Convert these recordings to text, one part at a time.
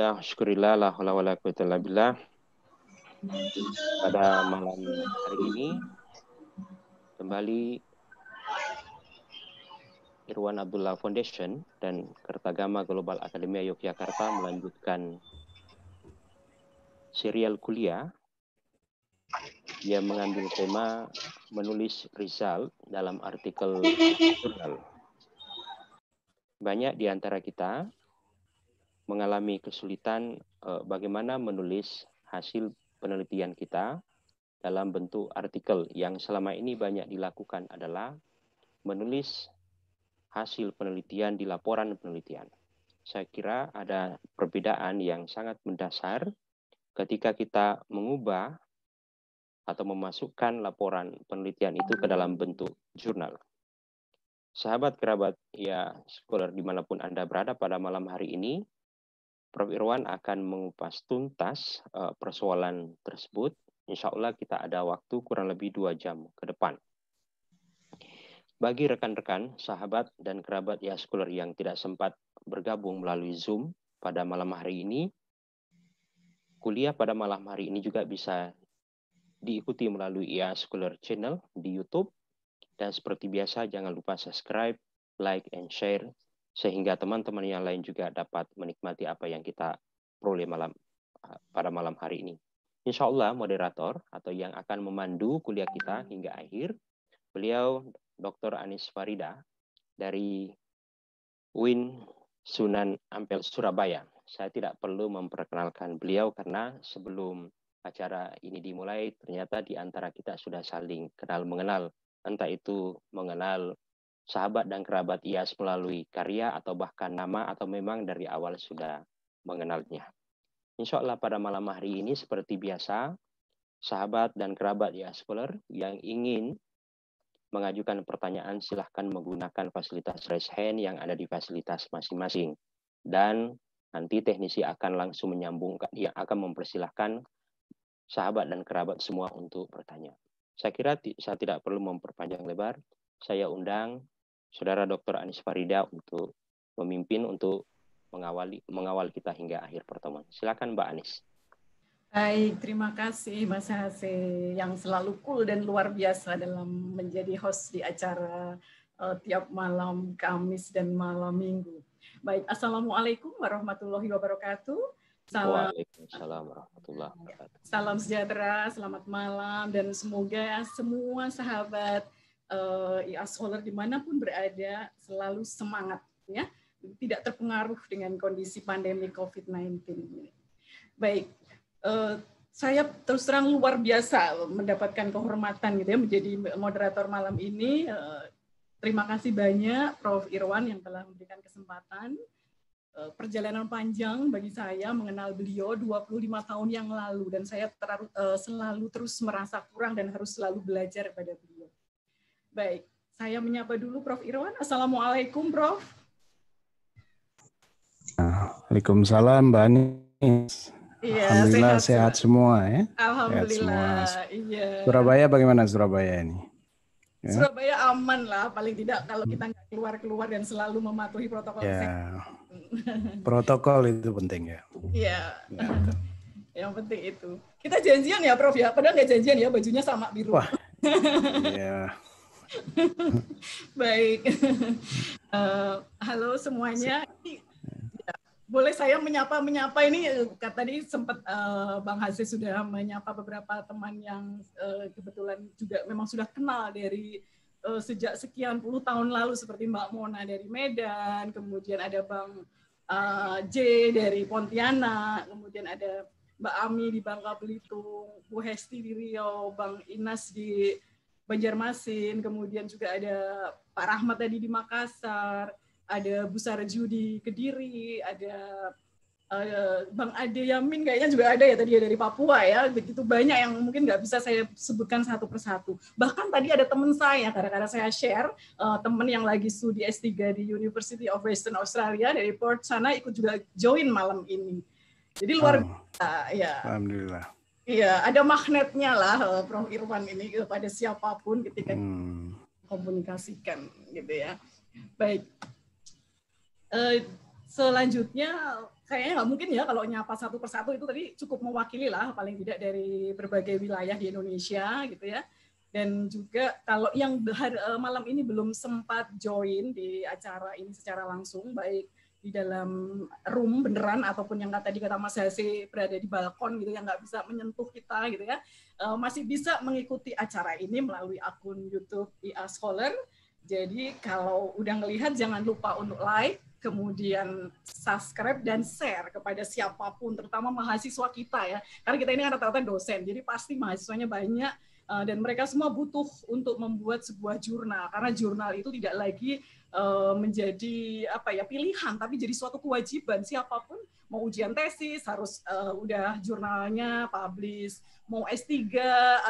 Alhamdulillah, syukurillah, la hawla wa la quwata illa billah. Pada malam hari ini, kembali Irwan Abdullah Foundation dan Kertagama Global Academy Yogyakarta melanjutkan serial kuliah yang mengambil tema menulis result dalam artikel jurnal. Banyak di antara kita mengalami kesulitan uh, bagaimana menulis hasil penelitian kita dalam bentuk artikel yang selama ini banyak dilakukan adalah menulis hasil penelitian di laporan penelitian. Saya kira ada perbedaan yang sangat mendasar ketika kita mengubah atau memasukkan laporan penelitian itu ke dalam bentuk jurnal. Sahabat kerabat, ya sekolah dimanapun Anda berada pada malam hari ini, Prof. Irwan akan mengupas tuntas uh, persoalan tersebut. Insya Allah kita ada waktu kurang lebih dua jam ke depan. Bagi rekan-rekan, sahabat, dan kerabat Yaskuler yang tidak sempat bergabung melalui Zoom pada malam hari ini, kuliah pada malam hari ini juga bisa diikuti melalui YASKULER Channel di YouTube. Dan seperti biasa, jangan lupa subscribe, like, and share sehingga teman-teman yang lain juga dapat menikmati apa yang kita peroleh malam pada malam hari ini. Insya Allah moderator atau yang akan memandu kuliah kita hingga akhir, beliau Dr. Anis Farida dari UIN Sunan Ampel Surabaya. Saya tidak perlu memperkenalkan beliau karena sebelum acara ini dimulai ternyata di antara kita sudah saling kenal mengenal entah itu mengenal sahabat dan kerabat IAS melalui karya atau bahkan nama atau memang dari awal sudah mengenalnya. Insya Allah pada malam hari ini seperti biasa, sahabat dan kerabat IAS Scholar yang ingin mengajukan pertanyaan silahkan menggunakan fasilitas raise hand yang ada di fasilitas masing-masing. Dan nanti teknisi akan langsung menyambungkan, yang akan mempersilahkan sahabat dan kerabat semua untuk bertanya. Saya kira saya tidak perlu memperpanjang lebar. Saya undang Saudara Dr. Anis Farida untuk memimpin untuk mengawali mengawal kita hingga akhir pertemuan. Silakan Mbak Anis. Baik, terima kasih Mas Hase yang selalu cool dan luar biasa dalam menjadi host di acara uh, tiap malam Kamis dan malam Minggu. Baik, Assalamualaikum warahmatullahi wabarakatuh. Salam. Waalaikumsalam warahmatullahi wabarakatuh. Salam sejahtera, selamat malam, dan semoga semua sahabat uh, eh, IA Scholar dimanapun berada selalu semangat ya tidak terpengaruh dengan kondisi pandemi COVID-19. Baik, uh, saya terus terang luar biasa mendapatkan kehormatan gitu ya menjadi moderator malam ini. Uh, terima kasih banyak Prof. Irwan yang telah memberikan kesempatan perjalanan panjang bagi saya mengenal beliau 25 tahun yang lalu dan saya ter, selalu terus merasa kurang dan harus selalu belajar pada beliau. Baik, saya menyapa dulu Prof. Irwan. Assalamualaikum, Prof. Waalaikumsalam, Mbak Anies. Iya, Alhamdulillah sehat, sehat semua ya. Alhamdulillah. semua. Iya. Surabaya bagaimana Surabaya ini? Ya. Surabaya aman lah, paling tidak kalau kita nggak keluar-keluar dan selalu mematuhi protokol ya. Protokol itu penting ya. Iya. Ya, Yang penting itu. Kita janjian ya Prof ya, padahal nggak janjian ya, bajunya sama biru. Wah. Iya. Baik. Uh, halo semuanya. Ya, boleh saya menyapa-menyapa ini eh, kata tadi sempat eh, Bang Hasil sudah menyapa beberapa teman yang kebetulan juga memang sudah kenal dari sejak sekian puluh tahun lalu seperti Mbak Mona dari Medan, kemudian ada Bang J dari Pontianak, kemudian ada Mbak Ami di Bangka Belitung, Bu Hesti di Riau, Bang Inas di Banjarmasin, kemudian juga ada Pak Rahmat tadi di Makassar, ada Bu Sarju di Kediri, ada eh, Bang Ade Yamin kayaknya juga ada ya tadi ya dari Papua ya, begitu banyak yang mungkin nggak bisa saya sebutkan satu persatu. Bahkan tadi ada teman saya, karena saya share, uh, teman yang lagi studi S3 di University of Western Australia dari Port sana ikut juga join malam ini. Jadi luar oh. biasa ya. Alhamdulillah. Iya, ada magnetnya lah eh, Prof Irwan ini kepada eh, siapapun ketika hmm. komunikasikan gitu ya. Baik. Uh, selanjutnya kayaknya nggak mungkin ya kalau nyapa satu persatu itu tadi cukup mewakili lah paling tidak dari berbagai wilayah di Indonesia gitu ya dan juga kalau yang malam ini belum sempat join di acara ini secara langsung baik di dalam room beneran ataupun yang tadi kata Mas Hasi berada di balkon gitu yang nggak bisa menyentuh kita gitu ya uh, masih bisa mengikuti acara ini melalui akun YouTube IA Scholar jadi kalau udah ngelihat jangan lupa untuk like kemudian subscribe dan share kepada siapapun terutama mahasiswa kita ya karena kita ini kan rata-rata dosen jadi pasti mahasiswanya banyak eh, dan mereka semua butuh untuk membuat sebuah jurnal karena jurnal itu tidak lagi Eh, menjadi apa ya pilihan tapi jadi suatu kewajiban siapapun mau ujian tesis harus uh, udah jurnalnya publish mau S3 uh,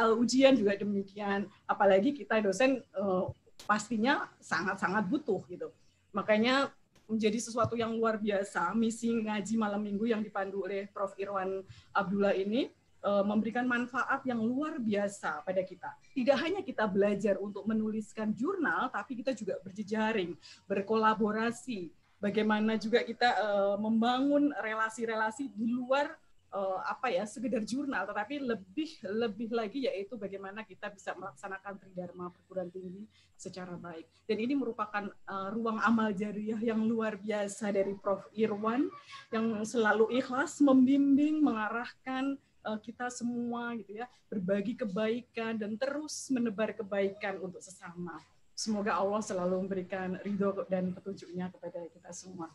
eh, ujian juga demikian apalagi kita dosen uh, pastinya sangat-sangat butuh gitu makanya menjadi sesuatu yang luar biasa misi ngaji malam minggu yang dipandu oleh Prof Irwan Abdullah ini Eh, memberikan manfaat yang luar biasa pada kita. Tidak hanya kita belajar untuk menuliskan jurnal, tapi kita juga berjejaring, berkolaborasi, bagaimana juga kita uh, membangun relasi-relasi di luar uh, apa ya sekedar jurnal, tetapi lebih lebih lagi yaitu bagaimana kita bisa melaksanakan tridharma perguruan tinggi secara baik. Dan ini merupakan uh, ruang amal jariah yang luar biasa dari Prof Irwan yang selalu ikhlas membimbing, mengarahkan Eh, kita semua gitu ya berbagi kebaikan dan terus menebar kebaikan untuk sesama semoga Allah selalu memberikan ridho dan petunjuknya kepada kita semua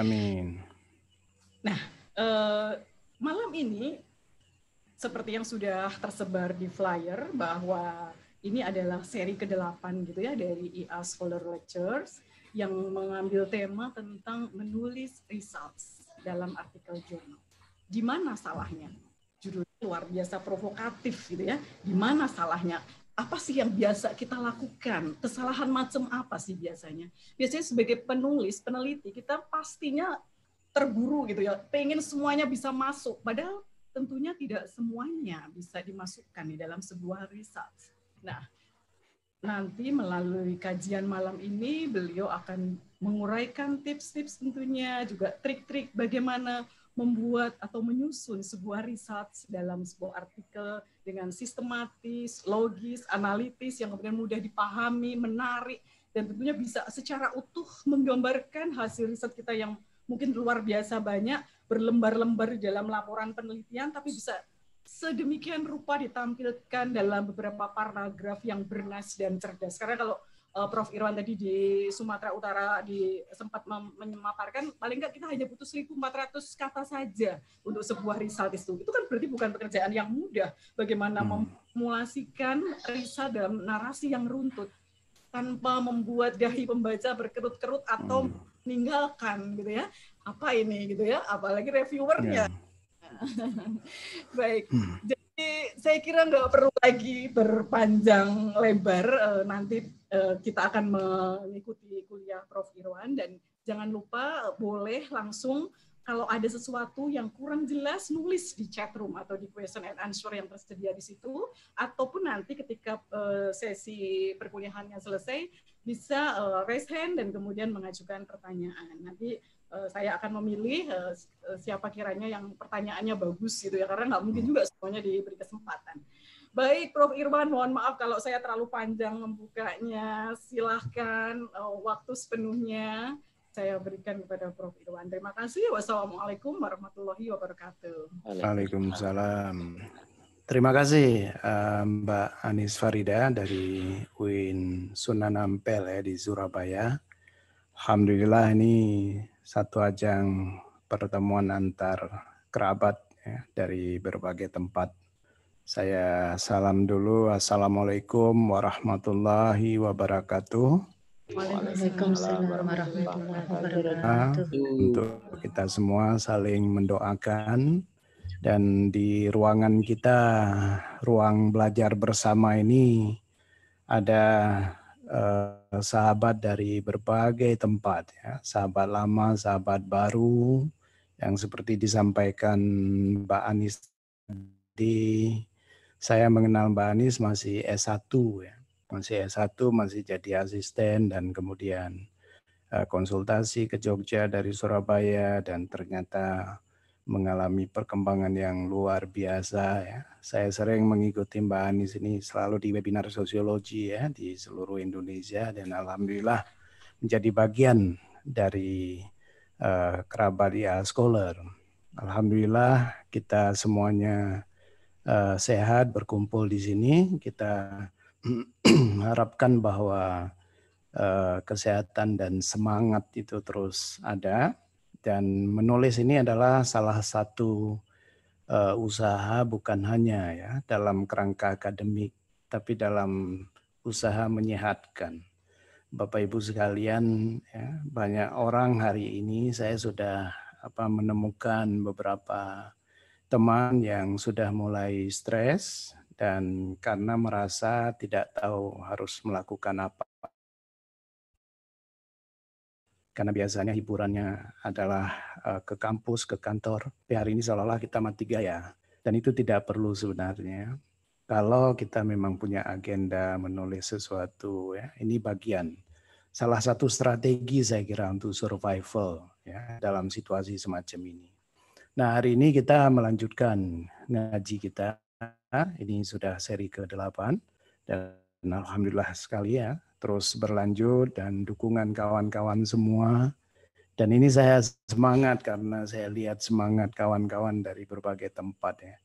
amin nah eh, malam ini seperti yang sudah tersebar di flyer bahwa ini adalah seri ke-8 gitu ya dari IA e Scholar Lectures yang mengambil tema tentang menulis results dalam artikel jurnal di mana salahnya? Judulnya luar biasa provokatif gitu ya. Di mana salahnya? Apa sih yang biasa kita lakukan? Kesalahan macam apa sih biasanya? Biasanya sebagai penulis, peneliti, kita pastinya terburu gitu ya, pengen semuanya bisa masuk. Padahal tentunya tidak semuanya bisa dimasukkan di dalam sebuah riset. Nah, nanti melalui kajian malam ini beliau akan menguraikan tips-tips tentunya juga trik-trik bagaimana membuat atau menyusun sebuah riset dalam sebuah artikel dengan sistematis, logis, analitis yang kemudian mudah dipahami, menarik, dan tentunya bisa secara utuh menggambarkan hasil riset kita yang mungkin luar biasa banyak, berlembar-lembar dalam laporan penelitian, tapi bisa sedemikian rupa ditampilkan dalam beberapa paragraf yang bernas dan cerdas. Karena kalau uh, Prof Irwan tadi di Sumatera Utara di sempat memaparkan paling nggak kita hanya butuh 1.400 kata saja untuk sebuah riset itu. Itu kan berarti bukan pekerjaan yang mudah bagaimana hmm. memulasikan riset dalam narasi yang runtut tanpa membuat dahi pembaca berkerut-kerut atau hmm. meninggalkan gitu ya. Apa ini gitu ya, apalagi reviewernya. Yeah. Baik. Hmm. Jadi saya kira nggak perlu lagi berpanjang lebar eh, nanti Eh, kita akan mengikuti kuliah Prof. Irwan dan jangan lupa boleh langsung kalau ada sesuatu yang kurang jelas nulis di chat room atau di question and answer yang tersedia di situ ataupun nanti ketika eh, sesi perkuliahannya selesai bisa eh, raise hand dan kemudian mengajukan pertanyaan. Nanti saya akan memilih siapa kiranya yang pertanyaannya bagus gitu ya karena nggak mungkin juga semuanya diberi kesempatan. Baik, Prof. Irwan, mohon maaf kalau saya terlalu panjang membukanya. Silahkan eh, waktu sepenuhnya saya berikan kepada Prof. Irwan. Terima kasih. Wassalamualaikum warahmatullahi wabarakatuh. Waalaikumsalam. Terima kasih eh, Mbak Anis Farida dari UIN Sunan Ampel ya, di Surabaya. Alhamdulillah ini satu ajang pertemuan antar kerabat ya, dari berbagai tempat saya salam dulu. Assalamualaikum warahmatullahi wabarakatuh. Waalaikumsalam warahmatullahi wabarakatuh. Ah, untuk kita semua saling mendoakan dan di ruangan kita, ruang belajar bersama ini ada eh, sahabat dari berbagai tempat ya, sahabat lama, sahabat baru yang seperti disampaikan Mbak Anis di saya mengenal Mbak Anies masih S1 ya. Masih S1 masih jadi asisten dan kemudian eh, konsultasi ke Jogja dari Surabaya dan ternyata mengalami perkembangan yang luar biasa ya. Saya sering mengikuti Mbak Anies ini selalu di webinar sosiologi ya di seluruh Indonesia dan alhamdulillah menjadi bagian dari uh, kerabat ia Scholar. Alhamdulillah kita semuanya Eh, sehat berkumpul di sini. Kita harapkan bahwa eh, kesehatan dan semangat itu terus ada. Dan menulis ini adalah salah satu eh, usaha bukan hanya ya dalam kerangka akademik, tapi dalam usaha menyehatkan. Bapak Ibu sekalian, ya, banyak orang hari ini saya sudah apa menemukan beberapa teman yang sudah mulai stres dan karena merasa tidak tahu harus melakukan apa. Karena biasanya hiburannya adalah eh, ke kampus, ke kantor. Tapi hari ini seolah-olah kita mati gaya. Dan itu tidak perlu sebenarnya. Kalau kita memang punya agenda menulis sesuatu, ya, ini bagian salah satu strategi saya kira untuk survival ya dalam situasi semacam ini. Nah, hari ini kita melanjutkan ngaji kita. Ini sudah seri ke-8 dan alhamdulillah sekali ya, terus berlanjut dan dukungan kawan-kawan semua. Dan ini saya semangat karena saya lihat semangat kawan-kawan dari berbagai tempat ya.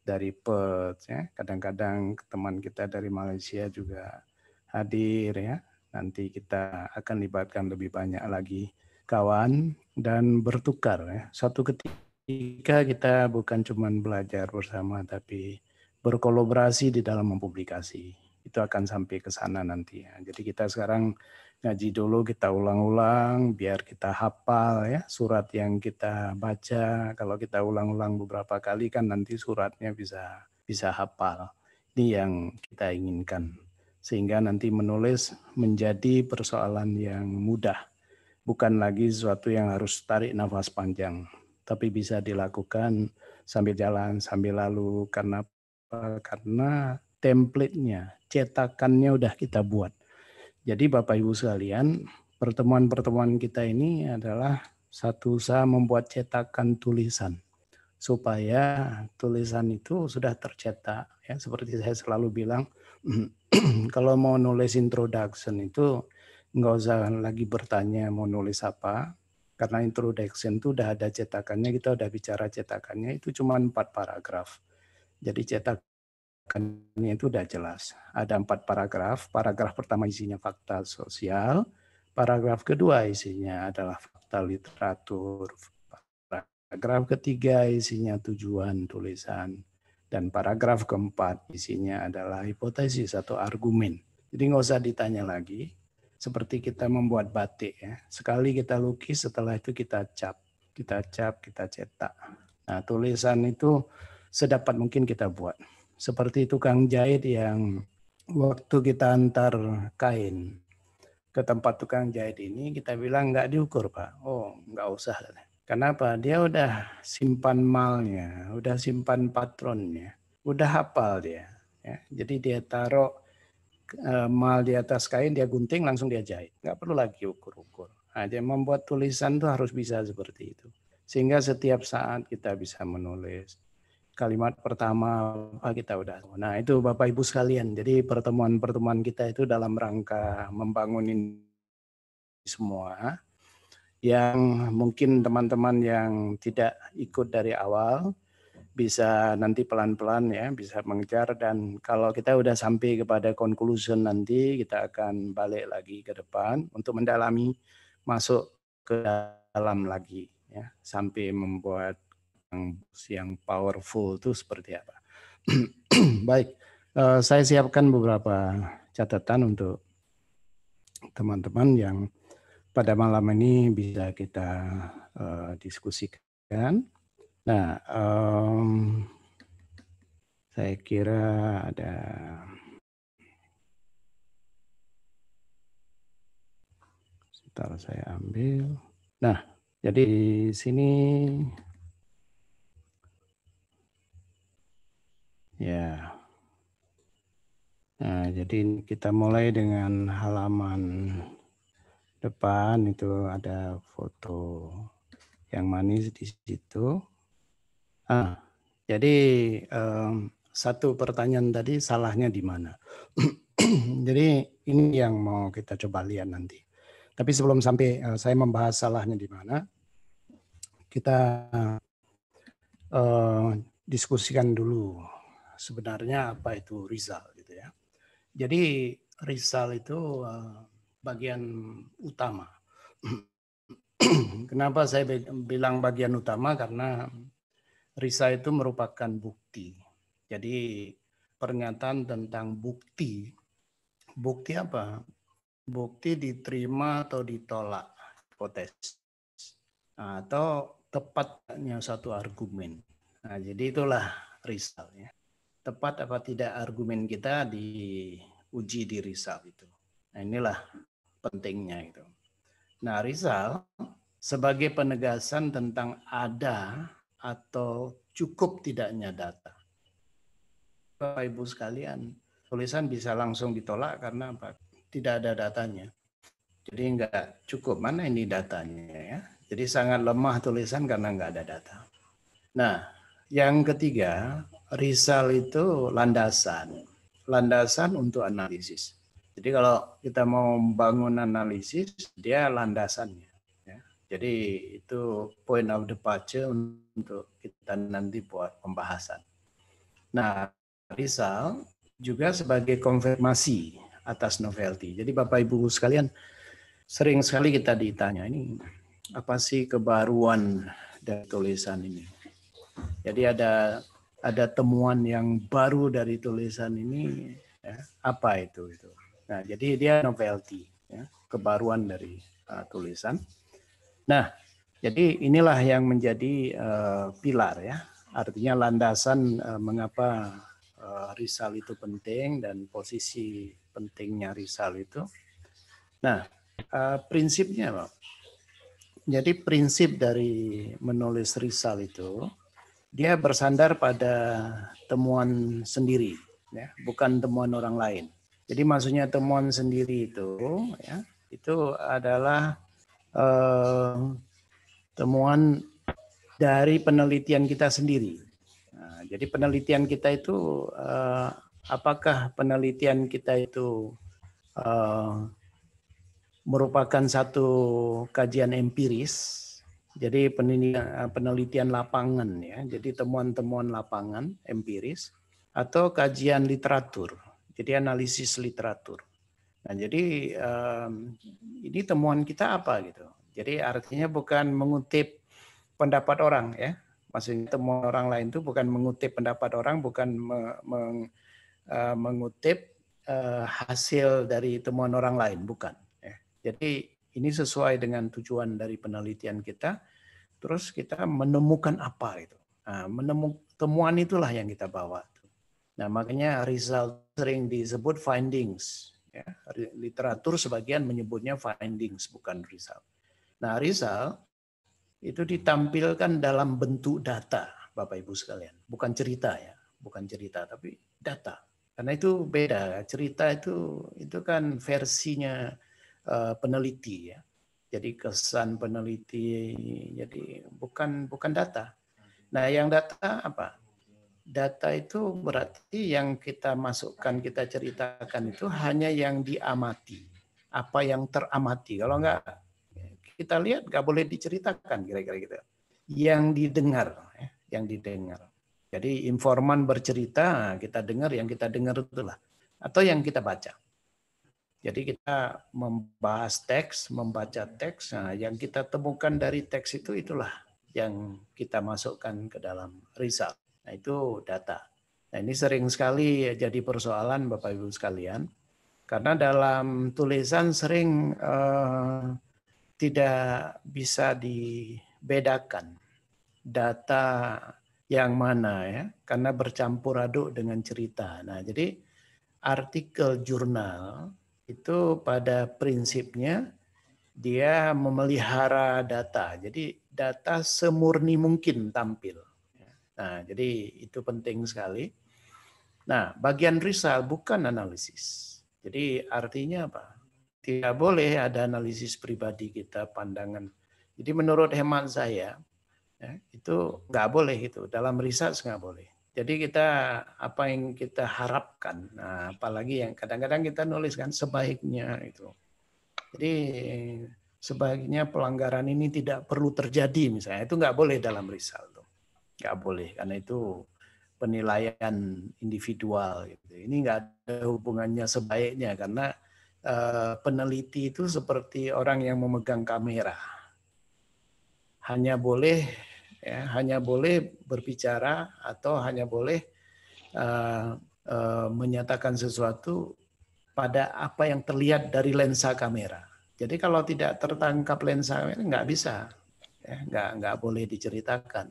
Dari Perth ya, kadang-kadang teman kita dari Malaysia juga hadir ya. Nanti kita akan libatkan lebih banyak lagi kawan dan bertukar ya. satu ketika ketika kita bukan cuma belajar bersama tapi berkolaborasi di dalam mempublikasi. Itu akan sampai ke sana nanti ya. Jadi kita sekarang ngaji dulu kita ulang-ulang biar kita hafal ya surat yang kita baca. Kalau kita ulang-ulang beberapa kali kan nanti suratnya bisa bisa hafal. Ini yang kita inginkan. Sehingga nanti menulis menjadi persoalan yang mudah. Bukan lagi sesuatu yang harus tarik nafas panjang tapi bisa dilakukan sambil jalan, sambil lalu karena karena template-nya, cetakannya udah kita buat. Jadi Bapak Ibu sekalian, pertemuan-pertemuan kita ini adalah satu usaha membuat cetakan tulisan supaya tulisan itu sudah tercetak ya seperti saya selalu bilang kalau mau nulis introduction itu nggak usah lagi bertanya mau nulis apa karena introduction itu udah ada cetakannya, kita udah bicara cetakannya, itu cuma empat paragraf. Jadi cetakannya itu udah jelas. Ada empat paragraf. Paragraf pertama isinya fakta sosial. Paragraf kedua isinya adalah fakta literatur. Paragraf ketiga isinya tujuan tulisan. Dan paragraf keempat isinya adalah hipotesis atau argumen. Jadi nggak usah ditanya lagi, seperti kita membuat batik ya. Sekali kita lukis setelah itu kita cap, kita cap, kita cetak. Nah, tulisan itu sedapat mungkin kita buat. Seperti tukang jahit yang waktu kita antar kain ke tempat tukang jahit ini kita bilang nggak diukur pak oh nggak usah kenapa dia udah simpan malnya udah simpan patronnya udah hafal dia ya. jadi dia taruh Eh, mal di atas kain, dia gunting, langsung dia jahit. Nggak perlu lagi ukur-ukur. Nah, membuat tulisan tuh harus bisa seperti itu. Sehingga setiap saat kita bisa menulis. Kalimat pertama apa kita udah. Nah itu Bapak Ibu sekalian. Jadi pertemuan-pertemuan kita itu dalam rangka membangun ini semua. Yang mungkin teman-teman yang tidak ikut dari awal, bisa nanti pelan-pelan ya bisa mengejar dan kalau kita udah sampai kepada conclusion nanti kita akan balik lagi ke depan untuk mendalami masuk ke dalam lagi ya sampai membuat yang, yang powerful itu seperti apa. Baik, eh, saya siapkan beberapa catatan untuk teman-teman yang pada malam ini bisa kita eh, diskusikan. Nah, um, saya kira ada sebentar saya ambil. Nah, jadi di sini ya. Nah, jadi kita mulai dengan halaman depan itu ada foto yang manis di situ. Ah, hmm. jadi um, satu pertanyaan tadi salahnya di mana? jadi ini yang mau kita coba lihat nanti. Tapi sebelum sampai uh, saya membahas salahnya di mana, kita uh, diskusikan dulu sebenarnya apa itu rizal gitu ya. Jadi rizal itu uh, bagian utama. Kenapa saya bilang bagian utama? Karena Risa itu merupakan bukti. Jadi pernyataan tentang bukti, bukti apa? Bukti diterima atau ditolak, hipotesis. Nah, atau tepatnya satu argumen. Nah, jadi itulah risal ya. Tepat apa tidak argumen kita diuji di risal itu. Nah, inilah pentingnya itu. Nah, risal sebagai penegasan tentang ada atau cukup tidaknya data. Bapak Ibu sekalian, tulisan bisa langsung ditolak karena apa? tidak ada datanya. Jadi nggak cukup mana ini datanya ya. Jadi sangat lemah tulisan karena nggak ada data. Nah, yang ketiga, risal itu landasan. Landasan untuk analisis. Jadi kalau kita mau membangun analisis, dia landasannya. Jadi itu point of departure untuk kita nanti buat pembahasan. Nah, Rizal juga sebagai konfirmasi atas novelty. Jadi Bapak Ibu sekalian, sering sekali kita ditanya ini apa sih kebaruan dari tulisan ini. Jadi ada ada temuan yang baru dari tulisan ini ya, apa itu itu. Nah, jadi dia novelty, ya, kebaruan dari uh, tulisan. Nah, jadi inilah yang menjadi uh, pilar ya. Artinya landasan uh, mengapa uh, Rizal itu penting dan posisi pentingnya risal itu. Nah, uh, prinsipnya Pak. Jadi prinsip dari menulis risal itu dia bersandar pada temuan sendiri ya, bukan temuan orang lain. Jadi maksudnya temuan sendiri itu ya, itu adalah temuan dari penelitian kita sendiri. Nah, jadi penelitian kita itu eh, apakah penelitian kita itu eh, merupakan satu kajian empiris? Jadi penelitian, penelitian lapangan ya, jadi temuan-temuan lapangan empiris atau kajian literatur, jadi analisis literatur. Nah, jadi um, ini temuan kita apa gitu. Jadi artinya bukan mengutip pendapat orang ya. Maksudnya temuan orang lain itu bukan mengutip pendapat orang, bukan me meng uh, mengutip uh, hasil dari temuan orang lain, bukan. Ya. Jadi ini sesuai dengan tujuan dari penelitian kita. Terus kita menemukan apa itu. Nah, menemukan temuan itulah yang kita bawa. Nah makanya result sering disebut findings Ya, literatur sebagian menyebutnya findings bukan result. Nah, result itu ditampilkan dalam bentuk data, Bapak Ibu sekalian. Bukan cerita ya, bukan cerita tapi data. Karena itu beda. Cerita itu itu kan versinya uh, peneliti ya. Jadi kesan peneliti jadi bukan bukan data. Nah, yang data apa? data itu berarti yang kita masukkan, kita ceritakan itu hanya yang diamati, apa yang teramati. Kalau enggak kita lihat nggak boleh diceritakan kira-kira gitu. Yang didengar, ya, yang didengar. Jadi informan bercerita kita dengar, yang kita dengar itulah atau yang kita baca. Jadi kita membahas teks, membaca teks, nah, yang kita temukan dari teks itu itulah yang kita masukkan ke dalam result. Nah, itu data. Nah, ini sering sekali jadi persoalan Bapak Ibu sekalian. Karena dalam tulisan sering eh, tidak bisa dibedakan data yang mana ya, karena bercampur aduk dengan cerita. Nah, jadi artikel jurnal itu pada prinsipnya dia memelihara data. Jadi data semurni mungkin tampil Nah, jadi itu penting sekali. Nah, bagian risal bukan analisis. Jadi artinya apa? Tidak boleh ada analisis pribadi kita, pandangan. Jadi menurut hemat saya, ya, itu nggak boleh itu. Dalam riset nggak boleh. Jadi kita apa yang kita harapkan, nah, apalagi yang kadang-kadang kita nuliskan sebaiknya itu. Jadi sebaiknya pelanggaran ini tidak perlu terjadi misalnya itu nggak boleh dalam risal nggak boleh karena itu penilaian individual gitu. Ini nggak ada hubungannya sebaiknya karena eh, peneliti itu seperti orang yang memegang kamera. Hanya boleh ya, hanya boleh berbicara atau hanya boleh uh, uh, menyatakan sesuatu pada apa yang terlihat dari lensa kamera. Jadi kalau tidak tertangkap lensa kamera nggak bisa, ya, nggak nggak boleh diceritakan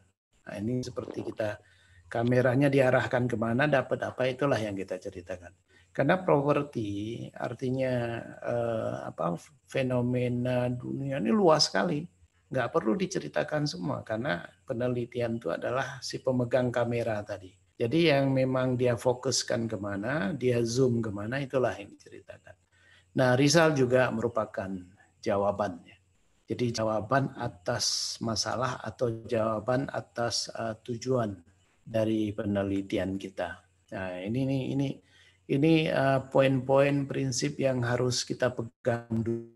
Nah ini seperti kita kameranya diarahkan kemana, dapat apa itulah yang kita ceritakan. Karena properti artinya eh, apa fenomena dunia ini luas sekali nggak perlu diceritakan semua karena penelitian itu adalah si pemegang kamera tadi. Jadi yang memang dia fokuskan kemana, dia zoom kemana, itulah yang diceritakan. Nah, Rizal juga merupakan jawabannya. Jadi jawaban atas masalah atau jawaban atas uh, tujuan dari penelitian kita. Nah, ini ini ini ini uh, poin-poin prinsip yang harus kita pegang dulu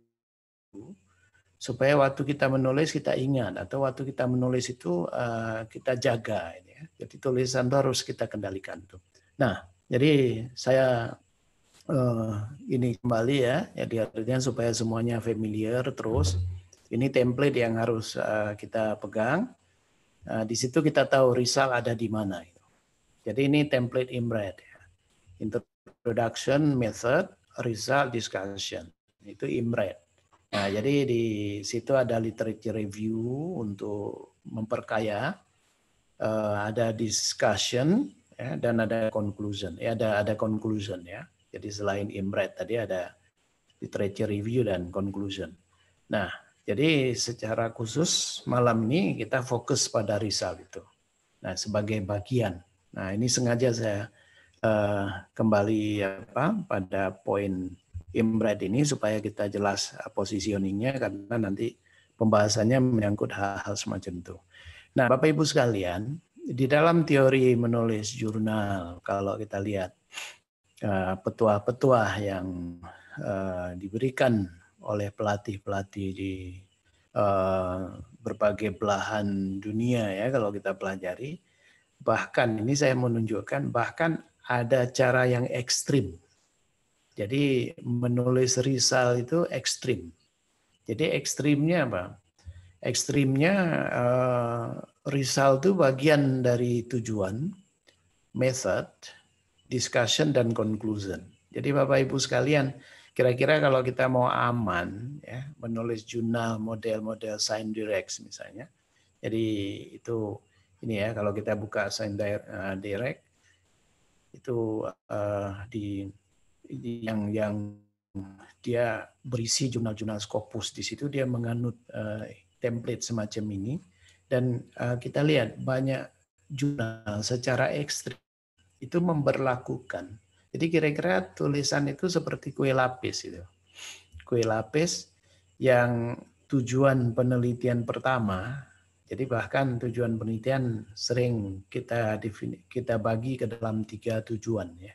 supaya waktu kita menulis kita ingat atau waktu kita menulis itu uh, kita jaga ini ya. jadi tulisan itu harus kita kendalikan tuh nah jadi saya uh, ini kembali ya jadi ya artinya supaya semuanya familiar terus ini template yang harus eh, kita pegang. Eh, di situ kita tahu risal ada di mana. Jadi ini template imred. Ya. Introduction, method, result, discussion. Itu imred. Nah, jadi di situ ada literature review untuk memperkaya, eh, ada discussion ya, dan ada conclusion. Ya, ada ada conclusion ya. Jadi selain imred tadi ada literature review dan conclusion. Nah, jadi secara khusus malam ini kita fokus pada risal itu. Nah, sebagai bagian. Nah, ini sengaja saya uh, kembali apa pada poin Imred ini supaya kita jelas eh, positioningnya karena nanti pembahasannya menyangkut hal-hal semacam itu. Nah, Bapak Ibu sekalian, di dalam teori menulis jurnal, kalau kita lihat eh, petua-petua yang diberikan oleh pelatih-pelatih di uh, berbagai belahan dunia ya kalau kita pelajari. Bahkan ini saya menunjukkan bahkan ada cara yang ekstrim. Jadi menulis risal itu ekstrim. Jadi ekstrimnya apa? Ekstrimnya uh, risal itu bagian dari tujuan, method, discussion, dan conclusion. Jadi Bapak Ibu sekalian, Kira-kira kalau kita mau aman, ya, menulis jurnal model-model Direct misalnya. Jadi itu ini ya kalau kita buka eh, Direct itu uh, di, di yang yang dia berisi jurnal-jurnal Scopus di situ dia menganut uh, template semacam ini dan uh, kita lihat banyak jurnal secara ekstrim itu memberlakukan jadi kira-kira tulisan itu seperti kue lapis itu. Kue lapis yang tujuan penelitian pertama, jadi bahkan tujuan penelitian sering kita kita bagi ke dalam tiga tujuan ya.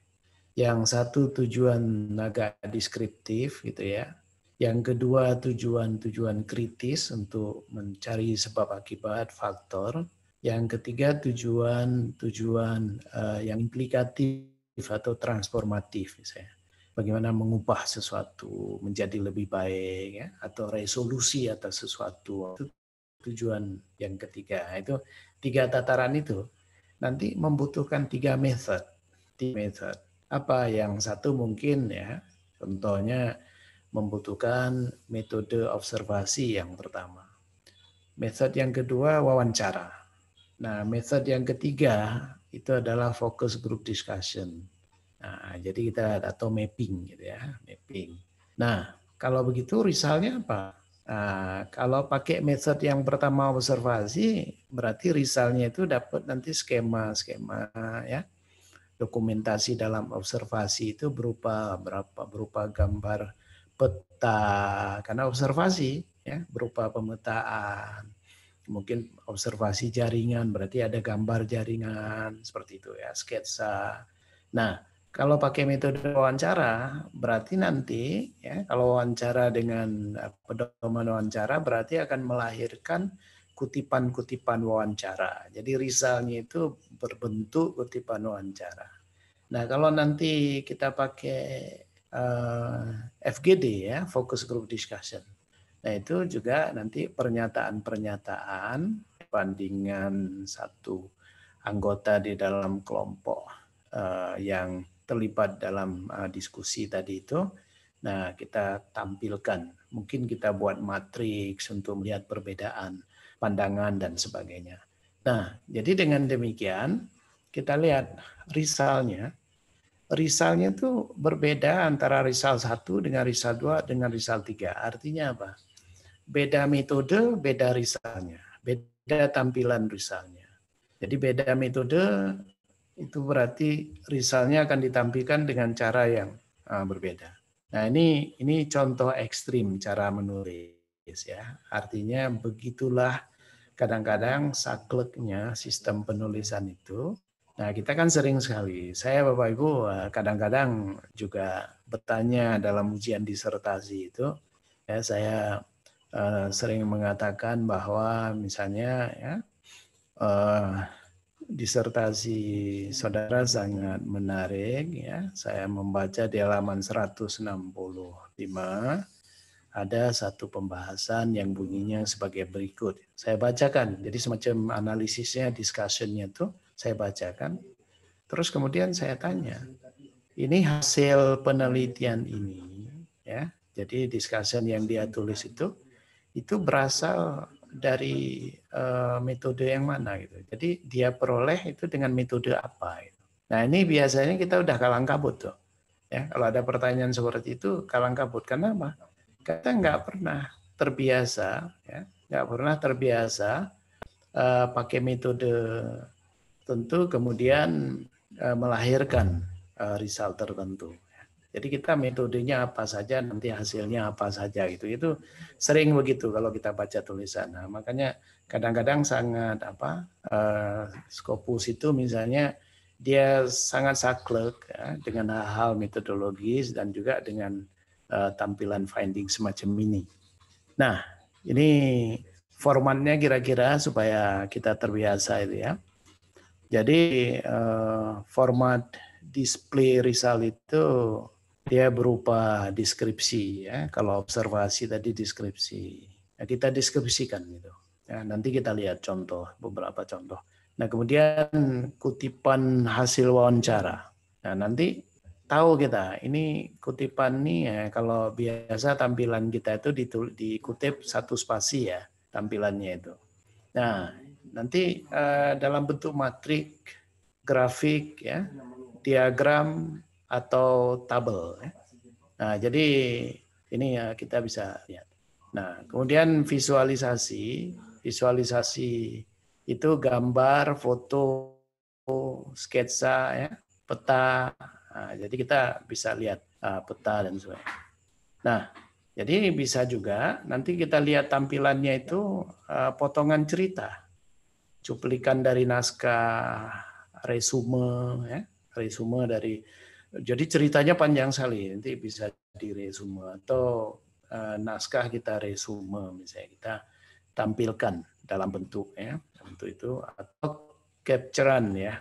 Yang satu tujuan agak deskriptif gitu ya. Yang kedua tujuan-tujuan kritis untuk mencari sebab akibat faktor. Yang ketiga tujuan-tujuan uh, yang implikatif atau transformatif misalnya. Bagaimana mengubah sesuatu menjadi lebih baik ya, atau resolusi atas sesuatu. Itu tujuan yang ketiga. Itu tiga tataran itu nanti membutuhkan tiga method. Tiga method. Apa yang satu mungkin ya, contohnya membutuhkan metode observasi yang pertama. Metode yang kedua wawancara. Nah, metode yang ketiga itu adalah focus group discussion. Nah, jadi kita atau mapping gitu ya, mapping. Nah, kalau begitu risalnya apa? Nah, kalau pakai metode yang pertama observasi, berarti risalnya itu dapat nanti skema-skema ya. Dokumentasi dalam observasi itu berupa berapa berupa gambar peta karena observasi ya, berupa pemetaan mungkin observasi jaringan berarti ada gambar jaringan seperti itu ya sketsa. Nah kalau pakai metode wawancara berarti nanti ya kalau wawancara dengan eh, pedoman wawancara berarti akan melahirkan kutipan-kutipan wawancara. Jadi risalnya itu berbentuk kutipan wawancara. Nah kalau nanti kita pakai eh, FGD ya, Focus Group Discussion. Nah, itu juga nanti pernyataan-pernyataan bandingan satu anggota di dalam kelompok eh, yang terlibat dalam eh, diskusi tadi itu. Nah, kita tampilkan. Mungkin kita buat matriks untuk melihat perbedaan pandangan dan sebagainya. Nah, jadi dengan demikian kita lihat risalnya. Risalnya itu berbeda antara risal satu dengan risal dua dengan risal tiga Artinya apa? beda metode, beda risalnya, beda tampilan risalnya. Jadi beda metode itu berarti risalnya akan ditampilkan dengan cara yang ah, berbeda. Nah ini ini contoh ekstrim cara menulis ya. Artinya begitulah kadang-kadang sakleknya sistem penulisan itu. Nah kita kan sering sekali, saya Bapak Ibu eh, kadang-kadang juga bertanya dalam ujian disertasi itu, ya saya Eh, sering mengatakan bahwa misalnya ya uh, disertasi saudara sangat menarik ya. Saya membaca di halaman 165 ada satu pembahasan yang bunyinya sebagai berikut. Saya bacakan. Jadi semacam analisisnya, discussionnya tuh saya bacakan. Terus kemudian saya tanya, ini hasil penelitian ini ya. Jadi discussion yang dia tulis itu itu berasal dari uh, metode yang mana gitu. Jadi dia peroleh itu dengan metode apa. Gitu. Nah ini biasanya kita udah kalang kabut tuh. Ya, kalau ada pertanyaan seperti itu kalang kabut. karena apa? Kita nggak pernah terbiasa, ya, nggak pernah terbiasa uh, pakai metode tentu kemudian uh, melahirkan uh, result tertentu. Jadi kita metodenya apa saja, nanti hasilnya apa saja gitu. Itu sering begitu kalau kita baca tulisan. Nah, makanya kadang-kadang sangat apa eh, skopus itu misalnya dia sangat saklek ya, dengan hal-hal metodologis dan juga dengan eh, tampilan finding semacam ini. Nah, ini formatnya kira-kira supaya kita terbiasa itu ya. Jadi eh, format display result itu dia berupa deskripsi ya kalau observasi tadi deskripsi ya, kita deskripsikan gitu ya, nanti kita lihat contoh beberapa contoh nah kemudian kutipan hasil wawancara nah nanti tahu kita ini kutipan nih ya kalau biasa tampilan kita itu ditulis, dikutip satu spasi ya tampilannya itu nah nanti uh, dalam bentuk matrik grafik ya diagram atau tabel. Ya. Nah, jadi ini ya kita bisa lihat. Nah, kemudian visualisasi, visualisasi itu gambar, foto, sketsa, ya, peta. Nah, jadi kita bisa lihat uh, peta dan sebagainya. Nah, jadi bisa juga nanti kita lihat tampilannya itu uh, potongan cerita, cuplikan dari naskah, resume, ya, resume dari jadi ceritanya panjang sekali, nanti bisa diresume atau eh, naskah kita resume misalnya kita tampilkan dalam bentuk ya, bentuk itu atau capturean ya.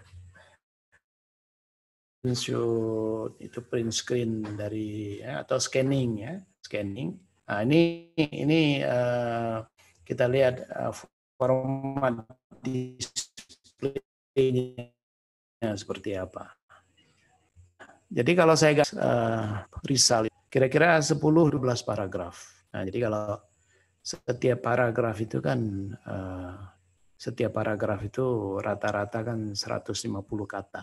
screenshot itu print screen dari ya, atau scanning ya, scanning. Nah, ini ini uh, kita lihat uh, format display-nya seperti apa. Jadi kalau saya uh, risal, kira-kira 10-12 paragraf. Nah, jadi kalau setiap paragraf itu kan uh, setiap paragraf itu rata-rata kan 150 kata.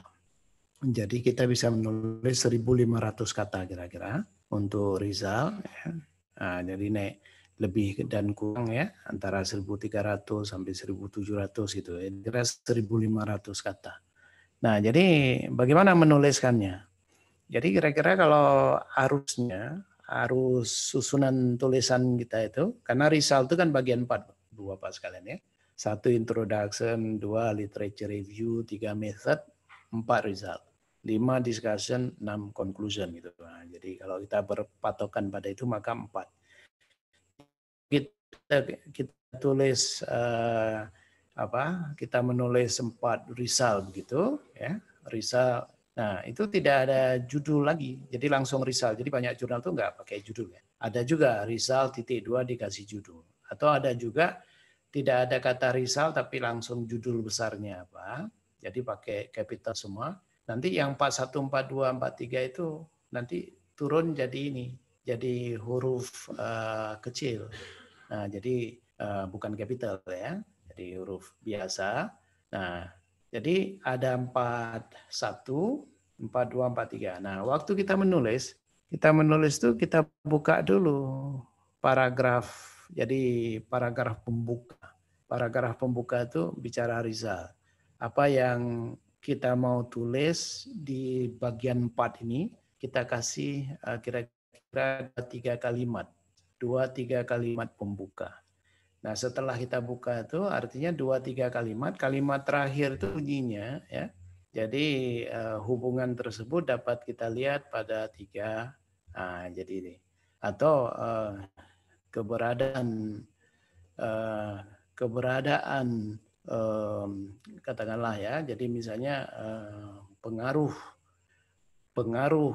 Jadi kita bisa menulis 1.500 kata kira-kira untuk Rizal. Ya. Nah, jadi naik lebih dan kurang ya antara 1.300 sampai 1.700 itu, ya, kira 1.500 kata. Nah, jadi bagaimana menuliskannya? Jadi kira-kira kalau arusnya, arus susunan tulisan kita itu, karena risal itu kan bagian 4, dua Pak sekalian ya. Satu introduction, dua literature review, tiga method, empat result. lima discussion, enam conclusion gitu. Nah, jadi kalau kita berpatokan pada itu maka empat. Kita kita tulis eh, apa? Kita menulis 4 result gitu, ya. Result Nah, itu tidak ada judul lagi. Jadi langsung result. Jadi banyak jurnal tuh enggak pakai judul ya. Ada juga result titik dua dikasih judul. Atau ada juga tidak ada kata result tapi langsung judul besarnya apa. Jadi pakai capital semua. Nanti yang 41, 42, 43 itu nanti turun jadi ini. Jadi huruf uh, kecil. Nah, jadi uh, bukan capital ya. Jadi huruf biasa. Nah, jadi ada empat satu, empat dua, empat tiga. Nah, waktu kita menulis, kita menulis itu kita buka dulu paragraf. Jadi paragraf pembuka. Paragraf pembuka itu bicara Rizal. Apa yang kita mau tulis di bagian empat ini, kita kasih eh, kira-kira tiga kalimat. Dua, tiga kalimat pembuka Nah, setelah kita buka itu artinya dua tiga kalimat, kalimat terakhir itu bunyinya ya. Jadi eh, hubungan tersebut dapat kita lihat pada tiga nah, jadi ini atau eh, keberadaan eh, keberadaan katakanlah ya. Jadi misalnya pengaruh pengaruh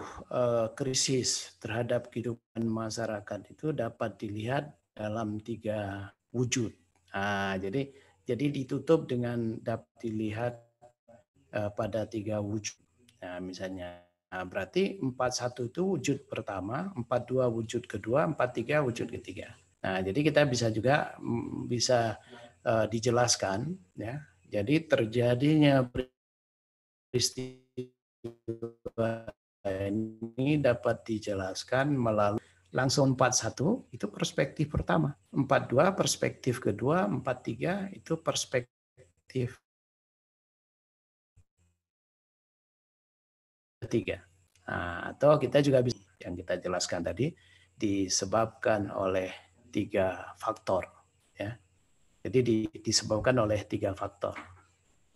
krisis terhadap kehidupan masyarakat itu dapat dilihat dalam tiga wujud. Nah, jadi jadi ditutup dengan dapat dilihat uh, pada tiga wujud. Nah, misalnya nah, berarti 41 itu wujud pertama, 42 wujud kedua, 43 wujud ketiga. Nah, jadi kita bisa juga mm, bisa uh, dijelaskan ya. Jadi terjadinya peristiwa ini dapat dijelaskan melalui langsung 41 itu perspektif pertama. 42 perspektif kedua, 43 itu perspektif ketiga. Nah, atau kita juga bisa yang kita jelaskan tadi disebabkan oleh tiga faktor ya. Jadi di, disebabkan oleh tiga faktor.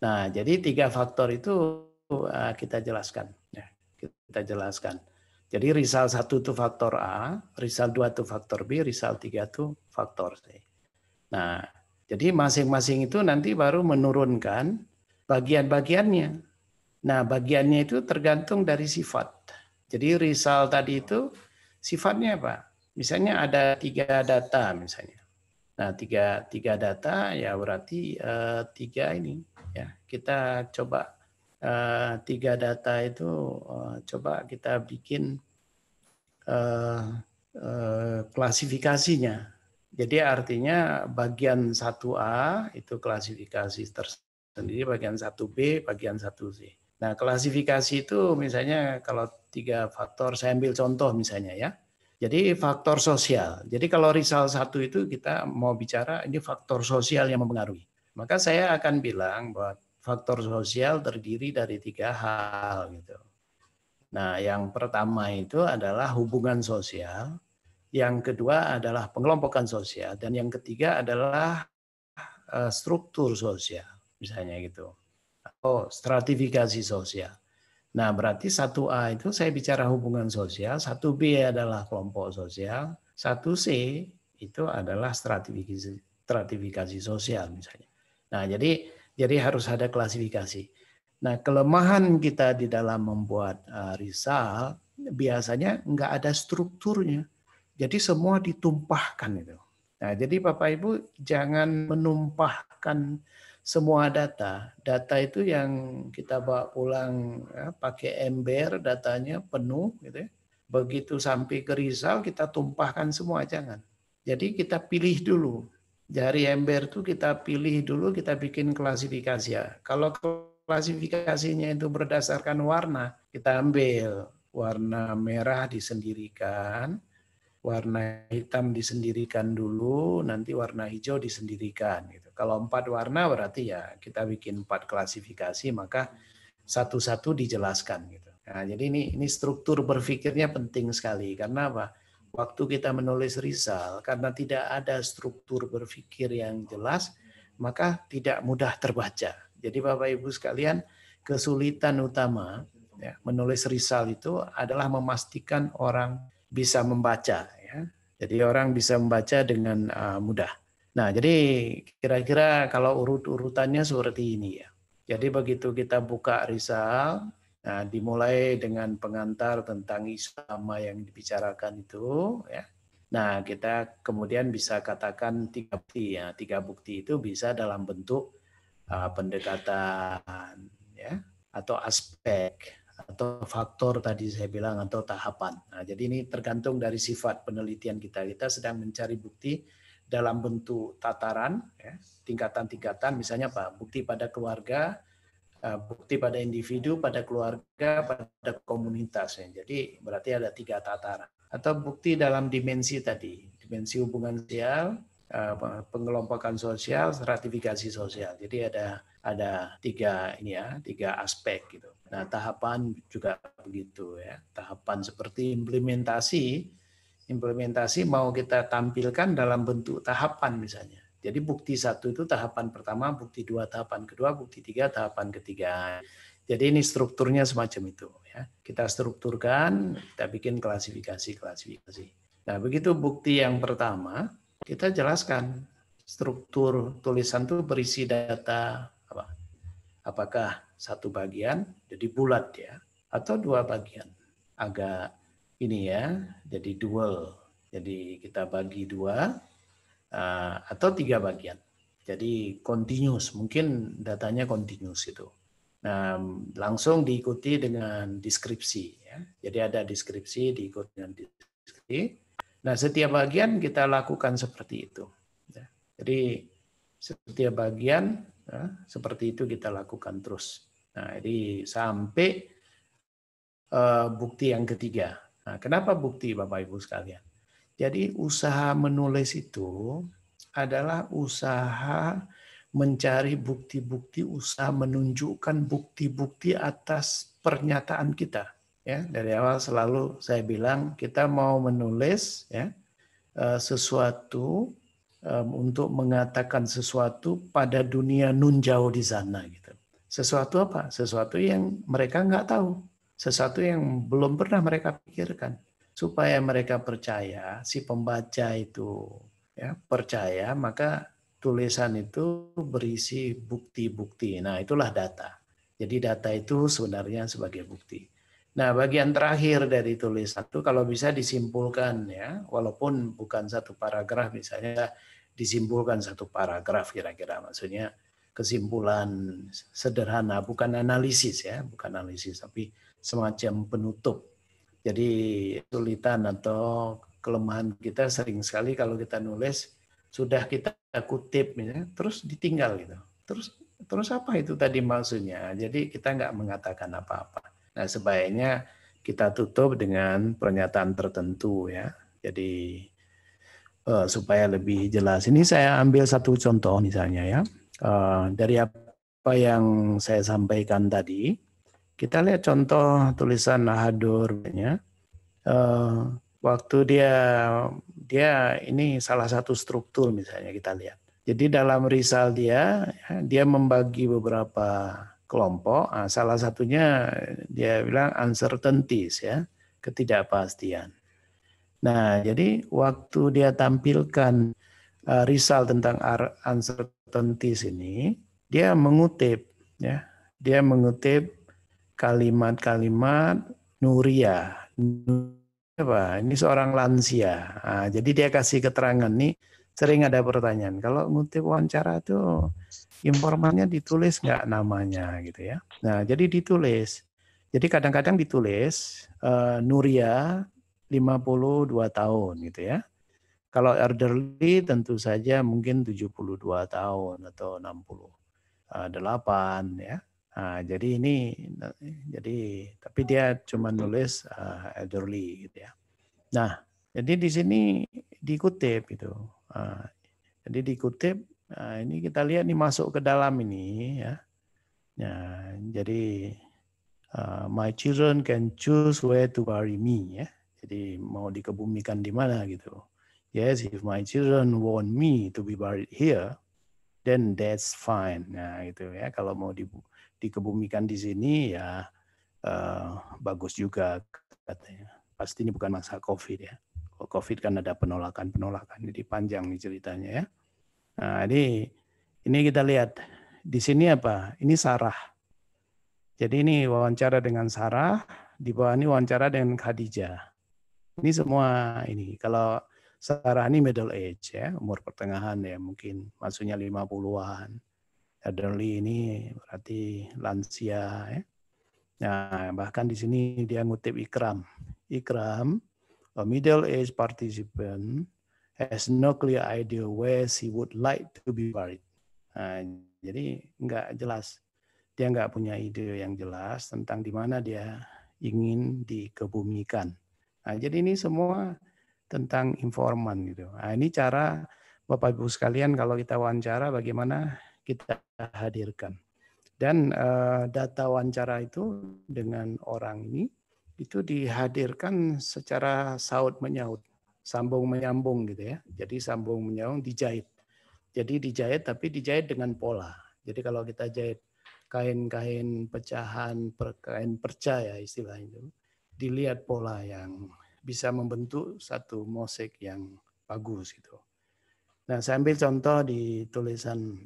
Nah, jadi tiga faktor itu eh, kita jelaskan ya. Kita jelaskan. Jadi risal satu itu faktor A, risal dua itu faktor B, risal tiga itu faktor C. Nah, jadi masing-masing itu nanti baru menurunkan bagian-bagiannya. Nah, bagiannya itu tergantung dari sifat. Jadi risal tadi itu sifatnya apa? Misalnya ada tiga data misalnya. Nah, tiga, tiga data ya berarti uh, tiga ini. ya Kita coba Eh, tiga data itu eh, coba kita bikin eh, klasifikasinya. Jadi artinya bagian 1A itu klasifikasi tersendiri, bagian 1B, bagian 1C. Nah klasifikasi itu misalnya kalau tiga faktor, saya ambil contoh misalnya ya. Jadi faktor sosial. Jadi kalau risal satu itu kita mau bicara ini faktor sosial yang mempengaruhi. Maka saya akan bilang bahwa faktor sosial terdiri dari tiga hal gitu. Nah, yang pertama itu adalah hubungan sosial, yang kedua adalah pengelompokan sosial, dan yang ketiga adalah eh, struktur sosial, misalnya gitu, oh, stratifikasi sosial. Nah, berarti satu A itu saya bicara hubungan sosial, satu B adalah kelompok sosial, satu C itu adalah stratifikasi, stratifikasi sosial misalnya. Nah, jadi jadi harus ada klasifikasi. Nah, kelemahan kita di dalam membuat eh, risal biasanya nggak ada strukturnya. Jadi semua ditumpahkan itu. Nah, jadi Bapak Ibu jangan menumpahkan semua data. Data itu yang kita bawa pulang ya, pakai ember, datanya penuh gitu ya. Begitu sampai ke risal kita tumpahkan semua jangan. Jadi kita pilih dulu dari ember itu kita pilih dulu kita bikin klasifikasi ya. Kalau klasifikasinya itu berdasarkan warna, kita ambil warna merah disendirikan, warna hitam disendirikan dulu, nanti warna hijau disendirikan. Gitu. Kalau empat warna berarti ya kita bikin empat klasifikasi, maka satu-satu dijelaskan gitu. Nah, jadi ini ini struktur berpikirnya penting sekali karena apa? Waktu kita menulis risal, karena tidak ada struktur berpikir yang jelas, maka tidak mudah terbaca. Jadi Bapak Ibu sekalian, kesulitan utama ya, menulis risal itu adalah memastikan orang bisa membaca. Ya. Jadi orang bisa membaca dengan uh, mudah. Nah, jadi kira-kira kalau urut-urutannya seperti ini ya. Jadi begitu kita buka risal, Nah, dimulai dengan pengantar tentang isama yang dibicarakan itu, ya. Nah, kita kemudian bisa katakan tiga bukti, ya. Tiga bukti itu bisa dalam bentuk uh, pendekatan, ya, atau aspek, atau faktor tadi saya bilang, atau tahapan. Nah, jadi ini tergantung dari sifat penelitian kita. Kita sedang mencari bukti dalam bentuk tataran, ya, tingkatan-tingkatan, misalnya pak Bukti pada keluarga, Eh, bukti pada individu, pada keluarga, pada komunitas. Ya. Jadi berarti ada tiga tataran. Atau bukti dalam dimensi tadi, dimensi hubungan sosial, eh, pengelompokan sosial, stratifikasi sosial. Jadi ada ada tiga ini ya, tiga aspek gitu. Nah tahapan juga begitu ya. Tahapan seperti implementasi, implementasi mau kita tampilkan dalam bentuk tahapan misalnya jadi bukti satu itu tahapan pertama, bukti dua tahapan kedua, bukti tiga tahapan ketiga. Jadi ini strukturnya semacam itu. Ya. Kita strukturkan, kita bikin klasifikasi-klasifikasi. Nah begitu bukti yang pertama, kita jelaskan struktur tulisan itu berisi data apa? Apakah satu bagian jadi bulat ya atau dua bagian agak ini ya jadi dual jadi kita bagi dua Eh, atau tiga bagian. Jadi continuous, mungkin datanya continuous itu. Nah, langsung diikuti dengan deskripsi. Ya. Jadi ada deskripsi diikuti dengan deskripsi. Nah, setiap bagian kita lakukan seperti itu. Ya. Jadi setiap bagian ya, seperti itu kita lakukan terus. Nah, jadi sampai uh, bukti yang ketiga. Nah, kenapa bukti Bapak Ibu sekalian? Jadi usaha menulis itu adalah usaha mencari bukti-bukti, usaha menunjukkan bukti-bukti atas pernyataan kita. Ya, dari awal selalu saya bilang kita mau menulis ya eh, sesuatu untuk mengatakan sesuatu pada dunia nun jauh di sana gitu. Sesuatu apa? Sesuatu yang mereka nggak tahu, sesuatu yang belum pernah mereka pikirkan supaya mereka percaya si pembaca itu ya percaya maka tulisan itu berisi bukti-bukti. Nah, itulah data. Jadi data itu sebenarnya sebagai bukti. Nah, bagian terakhir dari tulisan itu kalau bisa disimpulkan ya, walaupun bukan satu paragraf misalnya disimpulkan satu paragraf kira-kira maksudnya kesimpulan sederhana bukan analisis ya, bukan analisis tapi semacam penutup jadi kesulitan atau kelemahan kita sering sekali kalau kita nulis sudah kita kutip misalnya, terus ditinggal gitu. Terus terus apa itu tadi maksudnya? Jadi kita nggak mengatakan apa-apa. Nah sebaiknya kita tutup dengan pernyataan tertentu ya. Jadi uh, supaya lebih jelas. Ini saya ambil satu contoh misalnya ya uh, dari apa yang saya sampaikan tadi. Kita lihat contoh tulisan Nahadur ya. Eh, waktu dia dia ini salah satu struktur misalnya kita lihat. Jadi dalam risal dia ya, dia membagi beberapa kelompok. Ah, salah satunya dia bilang uncertainties ya, ketidakpastian. Nah, jadi waktu dia tampilkan eh, risal tentang uncertainties ini, dia mengutip ya, dia mengutip kalimat-kalimat Nuria. Apa? Ini seorang lansia. Nah, jadi dia kasih keterangan nih. Sering ada pertanyaan. Kalau ngutip wawancara itu, informannya ditulis nggak namanya gitu ya. Nah jadi ditulis. Jadi kadang-kadang ditulis uh, Nuria 52 tahun gitu ya. Kalau elderly tentu saja mungkin 72 tahun atau 68 eh, ya. Nah, jadi ini jadi tapi dia cuma nulis uh, elderly gitu ya. Nah, jadi di sini dikutip itu. Uh, ah, jadi dikutip uh, ini kita lihat nih masuk ke dalam ini ya. Ya jadi uh, my children can choose where to bury me ya. Jadi mau dikebumikan di mana gitu. Yes, if my children want me to be buried here, then that's fine. Nah, gitu ya. Kalau mau dibunuh dikebumikan di sini ya eh, bagus juga katanya. Pasti ini bukan masalah COVID ya. Kalau COVID kan ada penolakan-penolakan, jadi panjang nih ceritanya ya. Nah, ini ini kita lihat di sini apa? Ini Sarah. Jadi ini wawancara dengan Sarah, di bawah ini wawancara dengan Khadijah. Ini semua ini kalau Sarah ini middle age ya, umur pertengahan ya mungkin maksudnya 50-an elderly ini berarti lansia ya. Nah, bahkan di sini dia ngutip Ikram. Ikram, a middle-aged participant, has no clear idea where she would like to be buried. Nah, jadi nggak jelas. Dia nggak punya ide yang jelas tentang di mana dia ingin dikebumikan. Nah, jadi ini semua tentang informan gitu. Nah, ini cara Bapak Ibu sekalian kalau kita wawancara bagaimana kita hadirkan. Dan uh, data wawancara itu dengan orang ini itu dihadirkan secara saut menyaut, sambung menyambung gitu ya. Jadi sambung menyambung dijahit. Jadi dijahit tapi dijahit dengan pola. Jadi kalau kita jahit kain-kain pecahan, per, kain percaya ya istilahnya itu, dilihat pola yang bisa membentuk satu mosek yang bagus gitu. Nah, saya ambil contoh di tulisan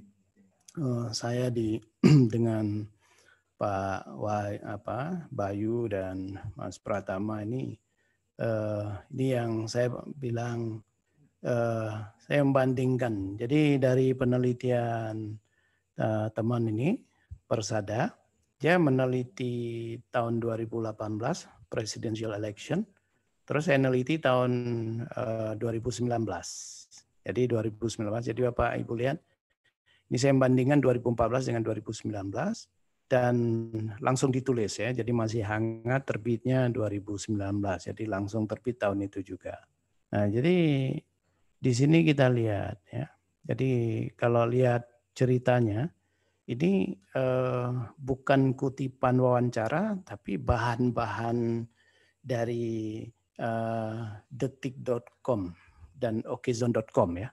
Eh, saya di dengan Pak Wai, apa Bayu dan Mas Pratama ini uh, ini yang saya bilang uh, saya membandingkan. Jadi dari penelitian uh, teman ini Persada dia meneliti tahun 2018 presidential election terus saya meneliti tahun uh, 2019. Jadi 2019 jadi Bapak Ibu lihat ini saya bandingkan 2014 dengan 2019 dan langsung ditulis ya. Jadi masih hangat terbitnya 2019. Jadi langsung terbit tahun itu juga. Nah, jadi di sini kita lihat ya. Jadi kalau lihat ceritanya ini eh, bukan kutipan wawancara tapi bahan-bahan dari eh, detik.com dan okezone.com ya.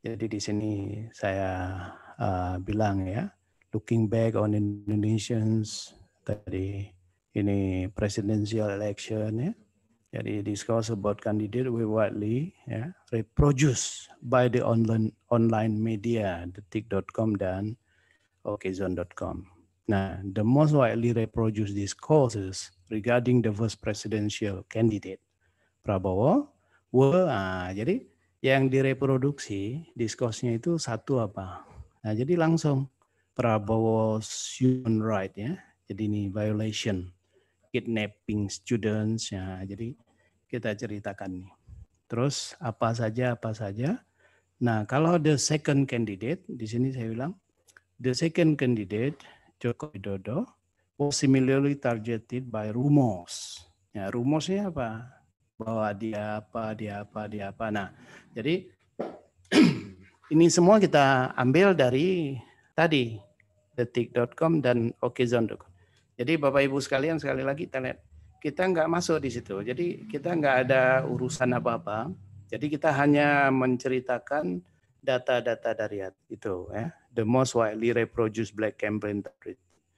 Jadi di sini saya Uh, bilang ya, looking back on Indonesians tadi ini presidential election ya. Jadi discuss about candidate we widely ya, reproduced by the online online media detik.com dan okzone.com. Nah, the most widely reproduced discourses regarding the first presidential candidate Prabowo were nah, jadi yang direproduksi diskusinya itu satu apa? Nah, jadi langsung Prabowo human right ya. Jadi ini violation, kidnapping students ya. Jadi kita ceritakan nih. Terus apa saja apa saja. Nah, kalau the second candidate di sini saya bilang the second candidate Joko Widodo was similarly targeted by rumors. Ya, rumorsnya apa? Bahwa dia apa, dia apa, dia apa. Nah, jadi ini semua kita ambil dari tadi detik.com dan okzone.com. Jadi Bapak Ibu sekalian sekali lagi kita lihat kita nggak masuk di situ. Jadi kita nggak ada urusan apa-apa. Jadi kita hanya menceritakan data-data dari itu ya. The most widely reproduced black campaign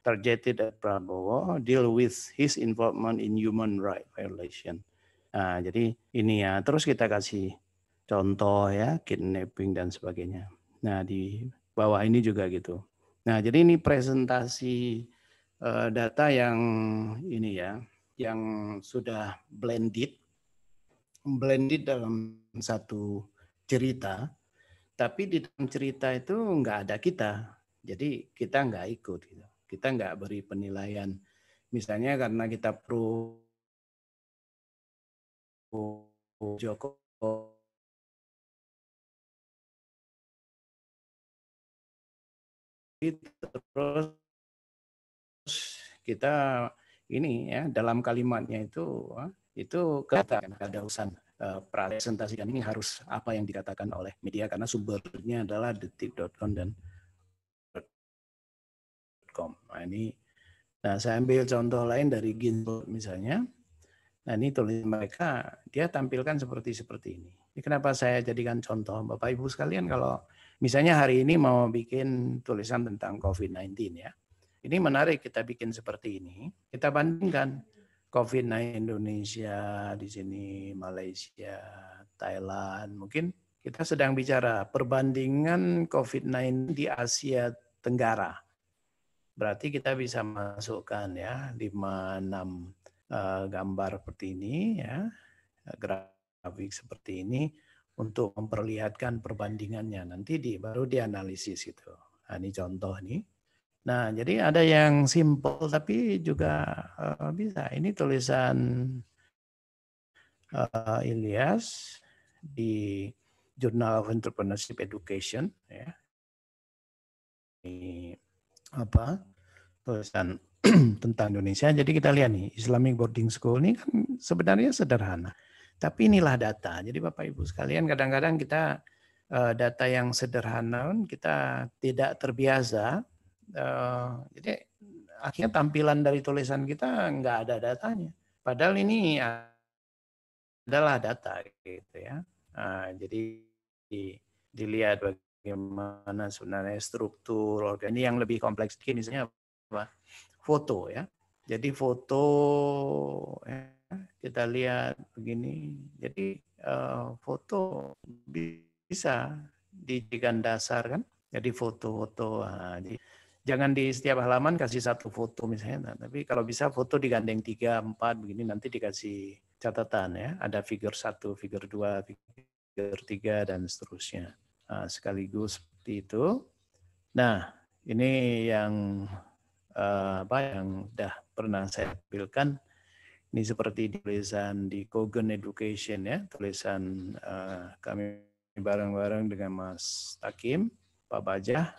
targeted at Prabowo deal with his involvement in human rights violation. Nah, jadi ini ya. Terus kita kasih contoh ya kidnapping dan sebagainya. Nah di bawah ini juga gitu. Nah jadi ini presentasi uh, data yang ini ya, yang sudah blended, blended dalam satu cerita. Tapi di dalam cerita itu nggak ada kita, jadi kita nggak ikut. Gitu. Kita nggak beri penilaian. Misalnya karena kita pro Jokowi terus kita ini ya dalam kalimatnya itu ah, itu kata kan ada usan eh, presentasikan ini harus apa yang dikatakan oleh media karena sumbernya adalah detik.com dan .com. Nah, ini nah saya ambil contoh lain dari Ginsburg misalnya. Nah, ini tulis mereka dia tampilkan seperti seperti ini. Ini kenapa saya jadikan contoh Bapak Ibu sekalian kalau Misalnya hari ini mau bikin tulisan tentang COVID-19 ya. Ini menarik kita bikin seperti ini. Kita bandingkan COVID-19 Indonesia, di sini Malaysia, Thailand. Mungkin kita sedang bicara perbandingan COVID-19 di Asia Tenggara. Berarti kita bisa masukkan ya 5 6 eh, gambar seperti ini ya. Grafik seperti ini untuk memperlihatkan perbandingannya. Nanti di, baru dianalisis itu. Nah, ini contoh nih. Nah, jadi ada yang simple tapi juga uh, bisa. Ini tulisan uh, Ilyas di Journal of Entrepreneurship Education ya. Ini apa? tulisan tentang Indonesia. Jadi kita lihat nih, Islamic Boarding School ini kan sebenarnya sederhana. Tapi inilah data. Jadi Bapak Ibu sekalian, kadang-kadang kita eh, data yang sederhana kita tidak terbiasa. Eh, jadi akhirnya tampilan dari tulisan kita nggak ada datanya. Padahal ini adalah data gitu ya. Nah, jadi dilihat bagaimana sebenarnya struktur organ ini yang lebih kompleks ini misalnya apa? foto ya. Jadi foto eh, kita lihat begini. Jadi eh, foto bisa dijadikan dasar kan. Jadi foto-foto. Ah, jangan di setiap halaman kasih satu foto misalnya. Nah, tapi kalau bisa foto digandeng tiga, empat begini nanti dikasih catatan ya. Ada figur satu, figur dua, figur tiga dan seterusnya. Nah, sekaligus seperti itu. Nah ini yang uh, apa yang sudah pernah saya tampilkan ini seperti tulisan di Kogan Education ya, tulisan uh, kami bareng-bareng dengan Mas Takim, Pak Bajah.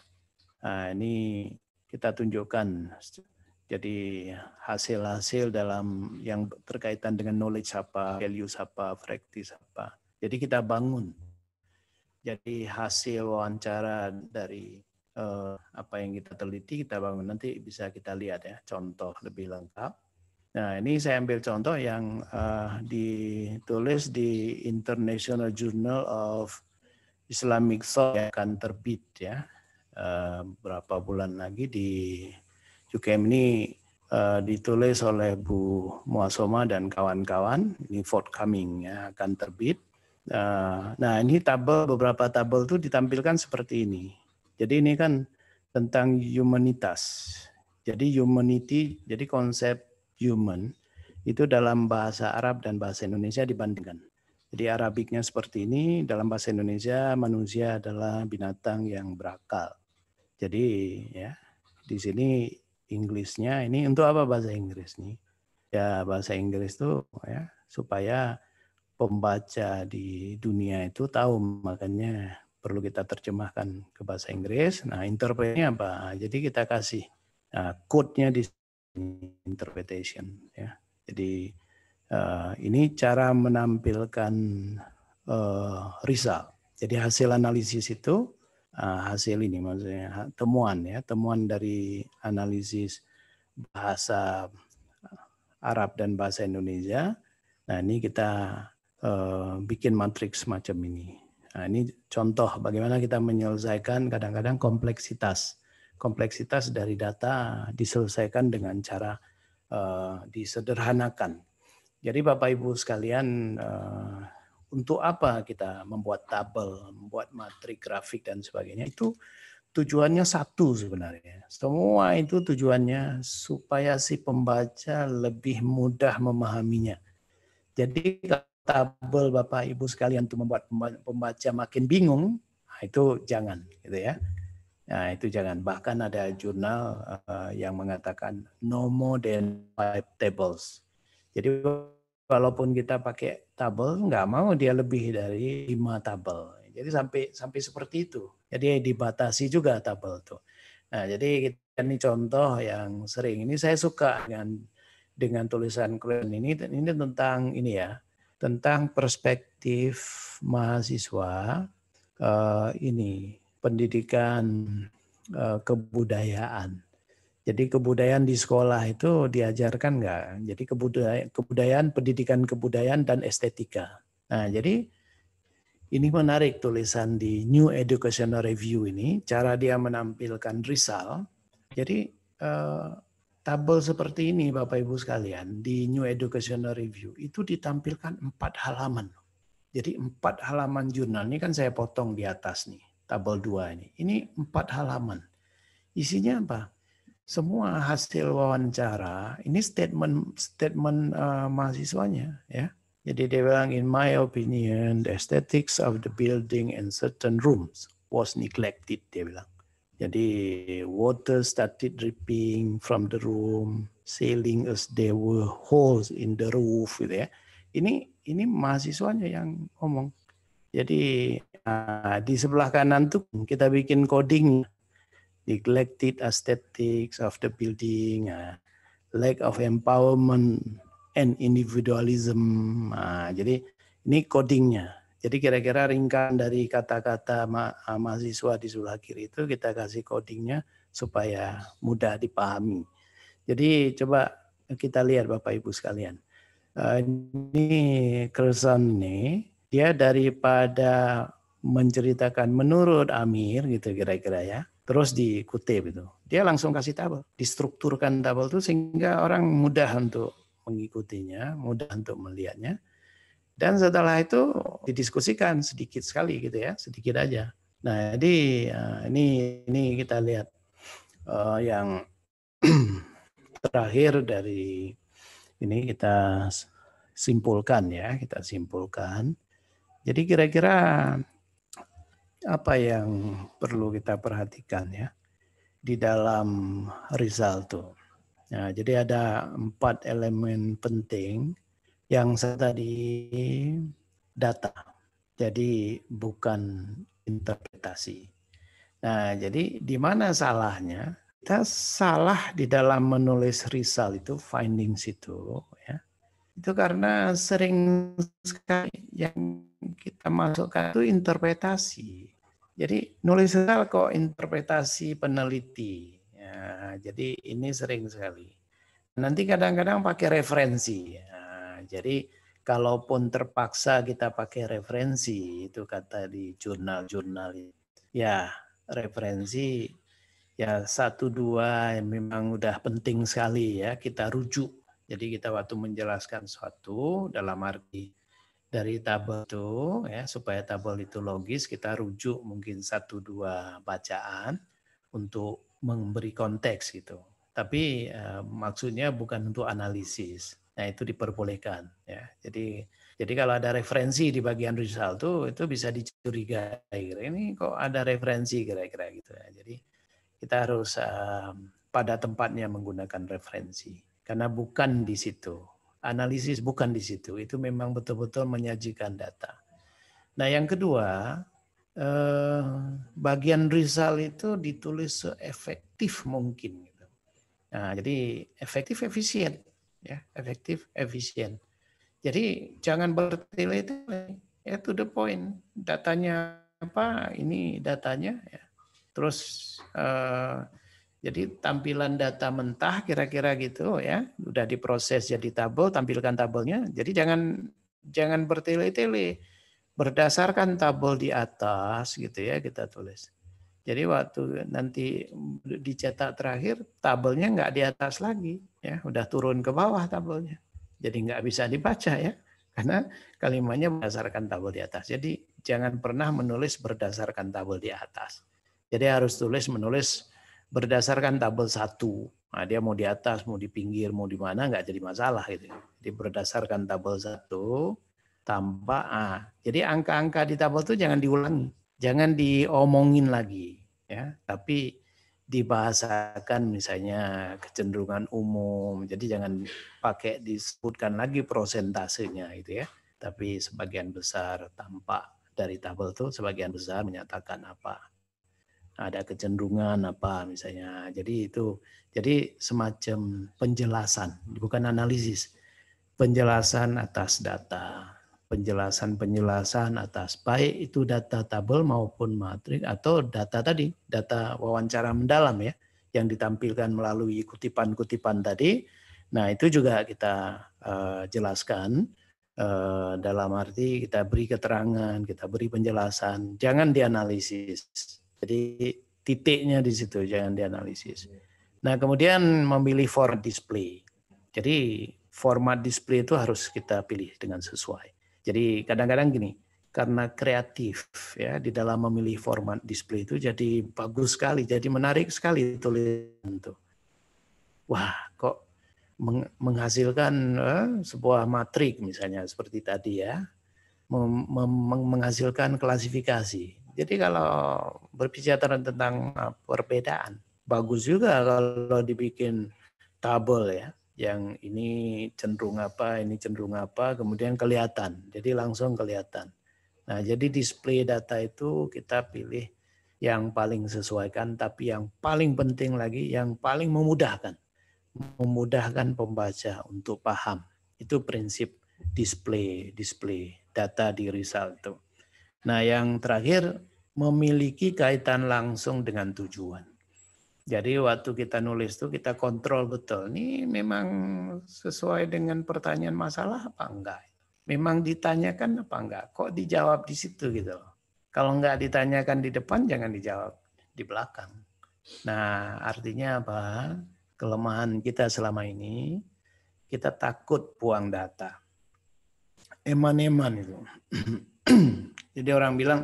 Nah, ini kita tunjukkan jadi hasil-hasil dalam yang berkaitan dengan knowledge apa, values apa, practice apa. Jadi kita bangun. Jadi hasil wawancara dari uh, apa yang kita teliti kita bangun nanti bisa kita lihat ya contoh lebih lengkap. Nah, ini saya ambil contoh yang uh, ditulis di International Journal of Islamic Thought yang akan terbit ya. Uh, berapa bulan lagi di UKM ini uh, ditulis oleh Bu Muasoma dan kawan-kawan. Ini forthcoming ya, akan terbit. Uh, nah, ini tabel beberapa tabel itu ditampilkan seperti ini. Jadi ini kan tentang humanitas. Jadi humanity, jadi konsep human itu dalam bahasa Arab dan bahasa Indonesia dibandingkan. Jadi Arabiknya seperti ini, dalam bahasa Indonesia manusia adalah binatang yang berakal. Jadi ya di sini Inggrisnya ini untuk apa bahasa Inggris nih? Ya bahasa Inggris tuh ya supaya pembaca di dunia itu tahu makanya perlu kita terjemahkan ke bahasa Inggris. Nah, interpretnya apa? Jadi kita kasih nah, code-nya di interpretation ya. Jadi uh, ini cara menampilkan uh, result. Jadi hasil analisis itu uh, hasil ini maksudnya temuan ya, temuan dari analisis bahasa Arab dan bahasa Indonesia. Nah, ini kita uh, bikin matriks macam ini. Nah, ini contoh bagaimana kita menyelesaikan kadang-kadang kompleksitas kompleksitas dari data diselesaikan dengan cara uh, disederhanakan. Jadi Bapak Ibu sekalian, uh, untuk apa kita membuat tabel, membuat materi grafik dan sebagainya itu tujuannya satu sebenarnya. Semua itu tujuannya supaya si pembaca lebih mudah memahaminya. Jadi tabel Bapak Ibu sekalian untuk membuat pembaca makin bingung, nah itu jangan gitu ya. Nah, itu jangan. Bahkan ada jurnal uh, yang mengatakan no more than five tables. Jadi walaupun kita pakai tabel, nggak mau dia lebih dari lima tabel. Jadi sampai sampai seperti itu. Jadi dibatasi juga tabel itu. Nah, jadi ini contoh yang sering. Ini saya suka dengan dengan tulisan keren ini. Ini tentang ini ya, tentang perspektif mahasiswa uh, ini pendidikan eh, kebudayaan. Jadi kebudayaan di sekolah itu diajarkan nggak? Jadi kebudayaan, kebudayaan, pendidikan kebudayaan dan estetika. Nah, jadi ini menarik tulisan di New Educational Review ini, cara dia menampilkan risal. Jadi eh, tabel seperti ini Bapak Ibu sekalian di New Educational Review itu ditampilkan empat halaman. Jadi empat halaman jurnal ini kan saya potong di atas nih tabel 2 ini. Ini empat halaman. Isinya apa? Semua hasil wawancara, ini statement statement uh, mahasiswanya ya. Jadi dia bilang, in my opinion, the aesthetics of the building and certain rooms was neglected, dia bilang. Jadi water started dripping from the room, ceiling as there were holes in the roof gitu ya. Ini ini mahasiswanya yang ngomong. Jadi Nah, di sebelah kanan tuh kita bikin coding neglected aesthetics of the building, uh, lack of empowerment and individualism. Nah, jadi ini codingnya. Jadi kira-kira ringkan dari kata-kata ma ah, mahasiswa di sebelah kiri itu kita kasih codingnya supaya mudah dipahami. Jadi coba kita lihat Bapak Ibu sekalian. Uh, ini Kerson nih, dia daripada menceritakan menurut Amir gitu kira-kira ya. Terus dikutip itu. Dia langsung kasih tabel, distrukturkan tabel itu sehingga orang mudah untuk mengikutinya, mudah untuk melihatnya. Dan setelah itu didiskusikan sedikit sekali gitu ya, sedikit aja. Nah, jadi eh, ini ini kita lihat uh, yang terakhir dari ini kita simpulkan ya, kita simpulkan. Jadi kira-kira apa yang perlu kita perhatikan ya di dalam result itu, Nah, ya, jadi ada empat elemen penting yang saya tadi data. Jadi bukan interpretasi. Nah, jadi di mana salahnya? Kita salah di dalam menulis result itu findings itu ya. Itu karena sering sekali yang kita masukkan itu interpretasi jadi nulis kok interpretasi peneliti. Ya, jadi ini sering sekali. Nanti kadang-kadang pakai referensi. Ya, jadi kalaupun terpaksa kita pakai referensi itu kata di jurnal-jurnal ya referensi ya satu dua yang memang udah penting sekali ya kita rujuk. Jadi kita waktu menjelaskan suatu dalam arti dari tabel itu ya supaya tabel itu logis kita rujuk mungkin satu dua bacaan untuk memberi konteks gitu. Tapi eh, maksudnya bukan untuk analisis. Nah, itu diperbolehkan ya. Jadi jadi kalau ada referensi di bagian result itu itu bisa dicurigai. Ini kok ada referensi kira-kira gitu ya. Jadi kita harus eh, pada tempatnya menggunakan referensi karena bukan di situ analisis bukan di situ. Itu memang betul-betul menyajikan data. Nah, yang kedua, eh, bagian result itu ditulis seefektif mungkin. Gitu. Nah, jadi efektif efisien, ya, efektif efisien. Jadi jangan bertele-tele, ya to the point. Datanya apa? Ini datanya. Ya. Terus eh, jadi tampilan data mentah kira-kira gitu ya, udah diproses jadi tabel, tampilkan tabelnya. Jadi jangan jangan bertele-tele. Berdasarkan tabel di atas gitu ya kita tulis. Jadi waktu nanti dicetak terakhir tabelnya nggak di atas lagi, ya udah turun ke bawah tabelnya. Jadi nggak bisa dibaca ya, karena kalimatnya berdasarkan tabel di atas. Jadi jangan pernah menulis berdasarkan tabel di atas. Jadi harus tulis menulis berdasarkan tabel satu. Nah, dia mau di atas, mau di pinggir, mau di mana nggak jadi masalah gitu. Jadi berdasarkan tabel satu tambah A. Jadi angka-angka di tabel itu jangan diulangi, jangan diomongin lagi ya, tapi dibahasakan misalnya kecenderungan umum. Jadi jangan pakai disebutkan lagi prosentasenya gitu ya. Tapi sebagian besar tampak dari tabel itu sebagian besar menyatakan apa ada kecenderungan apa misalnya. Jadi itu jadi semacam penjelasan, bukan analisis. Penjelasan atas data, penjelasan-penjelasan atas baik itu data tabel maupun matriks atau data tadi, data wawancara mendalam ya yang ditampilkan melalui kutipan-kutipan tadi. Nah, itu juga kita uh, jelaskan uh, dalam arti kita beri keterangan, kita beri penjelasan, jangan dianalisis jadi titiknya di situ jangan dianalisis. Iya. Nah, kemudian memilih format display. Jadi format display itu harus kita pilih dengan sesuai. Jadi kadang-kadang gini, karena kreatif ya di dalam memilih format display itu jadi bagus sekali, jadi menarik sekali tulisan itu. Wah, kok menghasilkan eh, sebuah matrik misalnya seperti tadi ya, menghasilkan klasifikasi jadi kalau berbicara tentang uh, perbedaan, bagus juga kalau dibikin tabel ya, yang ini cenderung apa, ini cenderung apa, kemudian kelihatan. Jadi langsung kelihatan. Nah, jadi display data itu kita pilih yang paling sesuaikan, tapi yang paling penting lagi, yang paling memudahkan. Memudahkan pembaca untuk paham. Itu prinsip display, display data di result itu. Nah, yang terakhir memiliki kaitan langsung dengan tujuan. Jadi waktu kita nulis tuh kita kontrol betul. Ini memang sesuai dengan pertanyaan masalah apa enggak? Memang ditanyakan apa enggak? Kok dijawab di situ gitu loh. Kalau enggak ditanyakan di depan jangan dijawab di belakang. Nah artinya apa? Kelemahan kita selama ini kita takut buang data. Eman-eman itu. Jadi orang bilang,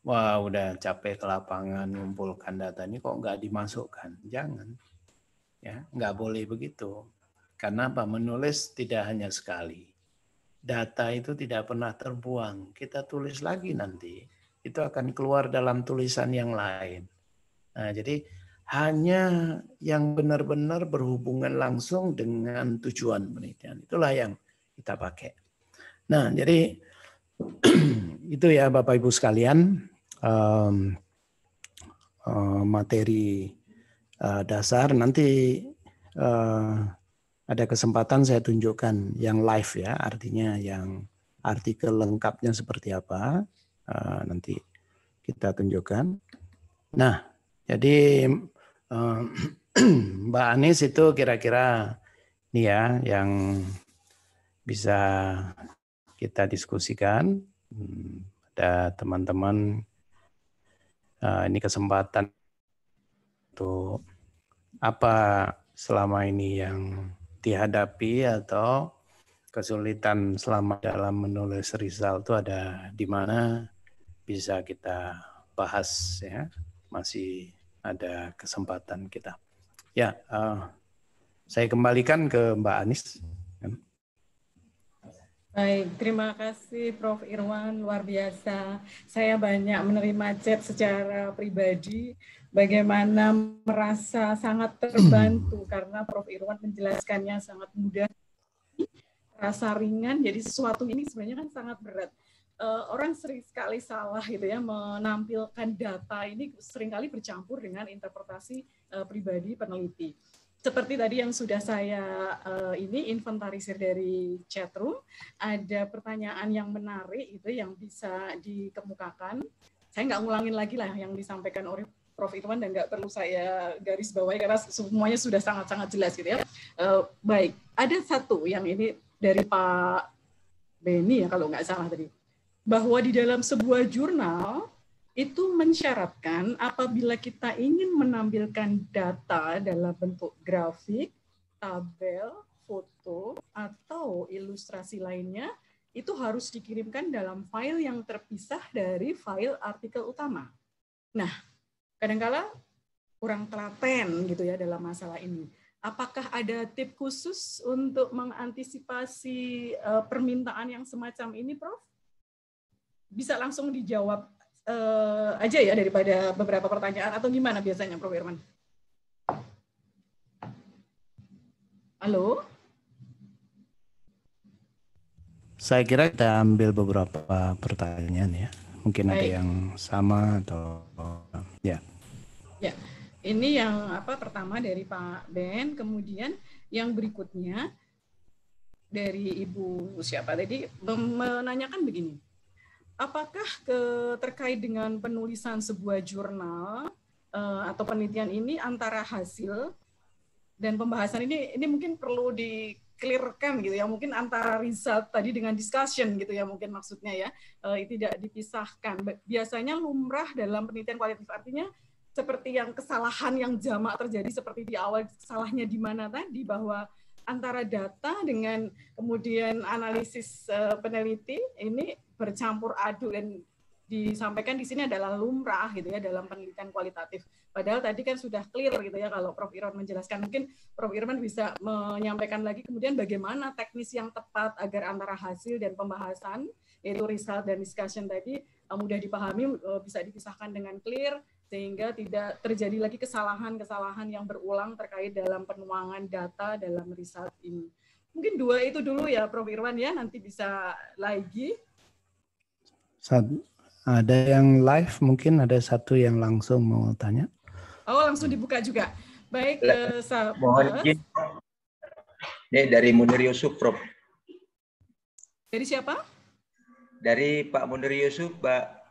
wah udah capek ke lapangan ngumpulkan data ini kok nggak dimasukkan. Jangan. Ya, nggak boleh begitu. Karena apa? Menulis tidak hanya sekali. Data itu tidak pernah terbuang. Kita tulis lagi nanti. Itu akan keluar dalam tulisan yang lain. Nah, jadi hanya yang benar-benar berhubungan langsung dengan tujuan penelitian. Itulah yang kita pakai. Nah, jadi itu ya Bapak Ibu sekalian um, uh, materi uh, dasar. Nanti uh, ada kesempatan saya tunjukkan yang live ya, artinya yang artikel lengkapnya seperti apa uh, nanti kita tunjukkan. Nah, jadi uh, Mbak Anies itu kira-kira nih ya yang bisa kita diskusikan. Hmm, ada teman-teman, eh, ini kesempatan untuk apa selama ini yang dihadapi atau kesulitan selama dalam menulis Rizal itu ada di mana bisa kita bahas ya masih ada kesempatan kita ya uh, saya kembalikan ke Mbak Anis. Baik, terima kasih Prof. Irwan, luar biasa. Saya banyak menerima chat secara pribadi, bagaimana merasa sangat terbantu karena Prof. Irwan menjelaskannya sangat mudah, rasa ringan, jadi sesuatu ini sebenarnya kan sangat berat eh, orang sering sekali salah gitu ya menampilkan data ini seringkali bercampur dengan interpretasi eh, pribadi peneliti seperti tadi yang sudah saya uh, ini inventarisir dari chatroom, ada pertanyaan yang menarik itu yang bisa dikemukakan. Saya nggak ngulangin lagi lah yang disampaikan oleh Prof. Irwan dan nggak perlu saya garis bawahi karena semuanya sudah sangat-sangat jelas gitu ya. Uh, baik, ada satu yang ini dari Pak Beni ya kalau nggak salah tadi, bahwa di dalam sebuah jurnal itu mensyaratkan apabila kita ingin menampilkan data dalam bentuk grafik, tabel, foto, atau ilustrasi lainnya, itu harus dikirimkan dalam file yang terpisah dari file artikel utama. Nah, kadangkala kurang telaten gitu ya dalam masalah ini. Apakah ada tip khusus untuk mengantisipasi eh, permintaan yang semacam ini, Prof? Bisa langsung dijawab uh, aja ya daripada beberapa pertanyaan atau gimana biasanya Prof Herman. Halo? Saya kira kita ambil beberapa pertanyaan ya. Mungkin Baik. ada yang sama atau ya. Ya. Ini yang apa pertama dari Pak Ben, kemudian yang berikutnya dari Ibu siapa tadi menanyakan begini apakah ke, terkait dengan penulisan sebuah jurnal uh, atau penelitian ini antara hasil dan pembahasan ini ini mungkin perlu di clearkan gitu ya mungkin antara result tadi dengan discussion gitu ya mungkin maksudnya ya uh, tidak dipisahkan biasanya lumrah dalam penelitian kualitatif artinya seperti yang kesalahan yang jamak terjadi seperti di awal salahnya di mana tadi bahwa antara data dengan kemudian analisis eh, peneliti ini bercampur aduk dan disampaikan di sini adalah lumrah gitu ya dalam penelitian kualitatif. Padahal tadi kan sudah clear gitu ya kalau Prof Irwan menjelaskan mungkin Prof Irwan bisa menyampaikan lagi kemudian bagaimana teknis yang tepat agar antara hasil dan pembahasan yaitu result dan discussion tadi eh, mudah dipahami eh, bisa dipisahkan dengan clear sehingga tidak terjadi lagi kesalahan-kesalahan yang berulang terkait dalam penuangan data dalam riset ini. Mungkin dua itu dulu ya Prof Irwan ya, nanti bisa lagi. Satu, ada yang live mungkin ada satu yang langsung mau tanya. Oh, langsung dibuka juga. Baik, ya, eh, Mohon izin. Ini eh, dari Munir Yusuf, Prof. Dari siapa? Dari Pak Munir Yusuf, Pak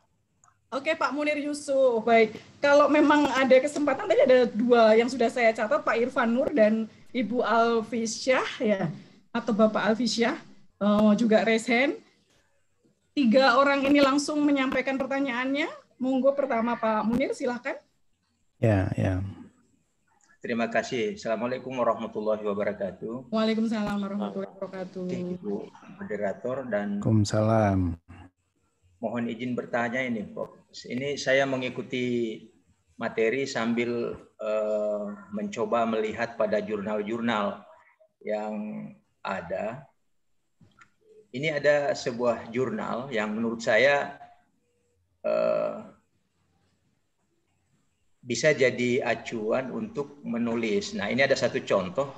Oke Pak Munir Yusuf, baik. Kalau memang ada kesempatan tadi ada dua yang sudah saya catat Pak Irfan Nur dan Ibu Alfisyah ya atau Bapak Alfisyah uh, juga raise Tiga orang ini langsung menyampaikan pertanyaannya. Monggo pertama Pak Munir silahkan. Ya, ya. Terima kasih. Assalamualaikum warahmatullahi wabarakatuh. Waalaikumsalam warahmatullahi wabarakatuh. Ibu moderator dan. Waalaikumsalam. Mohon izin bertanya ini, Pak ini saya mengikuti materi sambil eh, mencoba melihat pada jurnal-jurnal yang ada. Ini ada sebuah jurnal yang menurut saya eh, bisa jadi acuan untuk menulis. Nah, ini ada satu contoh.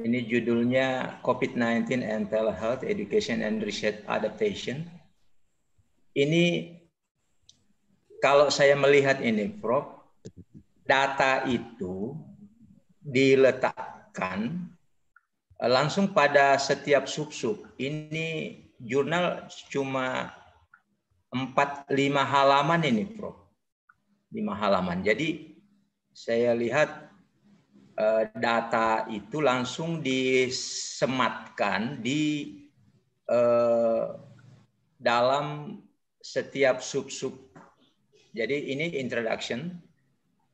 Ini judulnya COVID-19 and Telehealth Education and Research Adaptation. Ini kalau saya melihat ini, Prof, data itu diletakkan eh, langsung pada setiap sub-sub. Ini jurnal cuma 4 5 halaman ini, Prof. 5 halaman. Jadi saya lihat eh, data itu langsung disematkan di eh, dalam setiap sub-sub jadi ini introduction,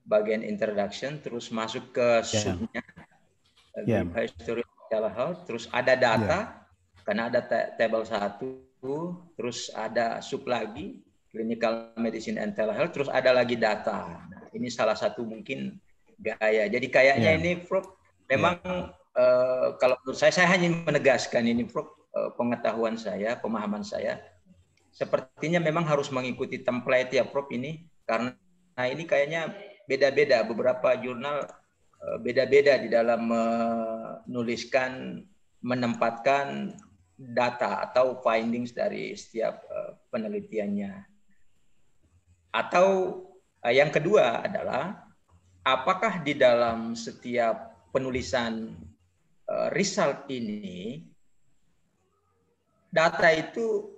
bagian introduction, terus masuk ke yeah. subnya, yeah. Uh, ya. history of telehealth, terus ada data, yeah. karena ada table satu, terus ada sub lagi, clinical medicine and telehealth, terus ada lagi data. Nah, ini salah satu mungkin gaya. Jadi kayaknya yeah. ini, Prof, memang yeah. uh, kalau menurut saya, saya hanya menegaskan ini, Prof, uh, pengetahuan saya, pemahaman saya, sepertinya memang harus mengikuti template ya Prof ini karena nah ini kayaknya beda-beda beberapa jurnal eh, beda-beda di dalam menuliskan menempatkan data atau findings dari setiap eh, penelitiannya. Atau eh, yang kedua adalah apakah di dalam setiap penulisan result ini data itu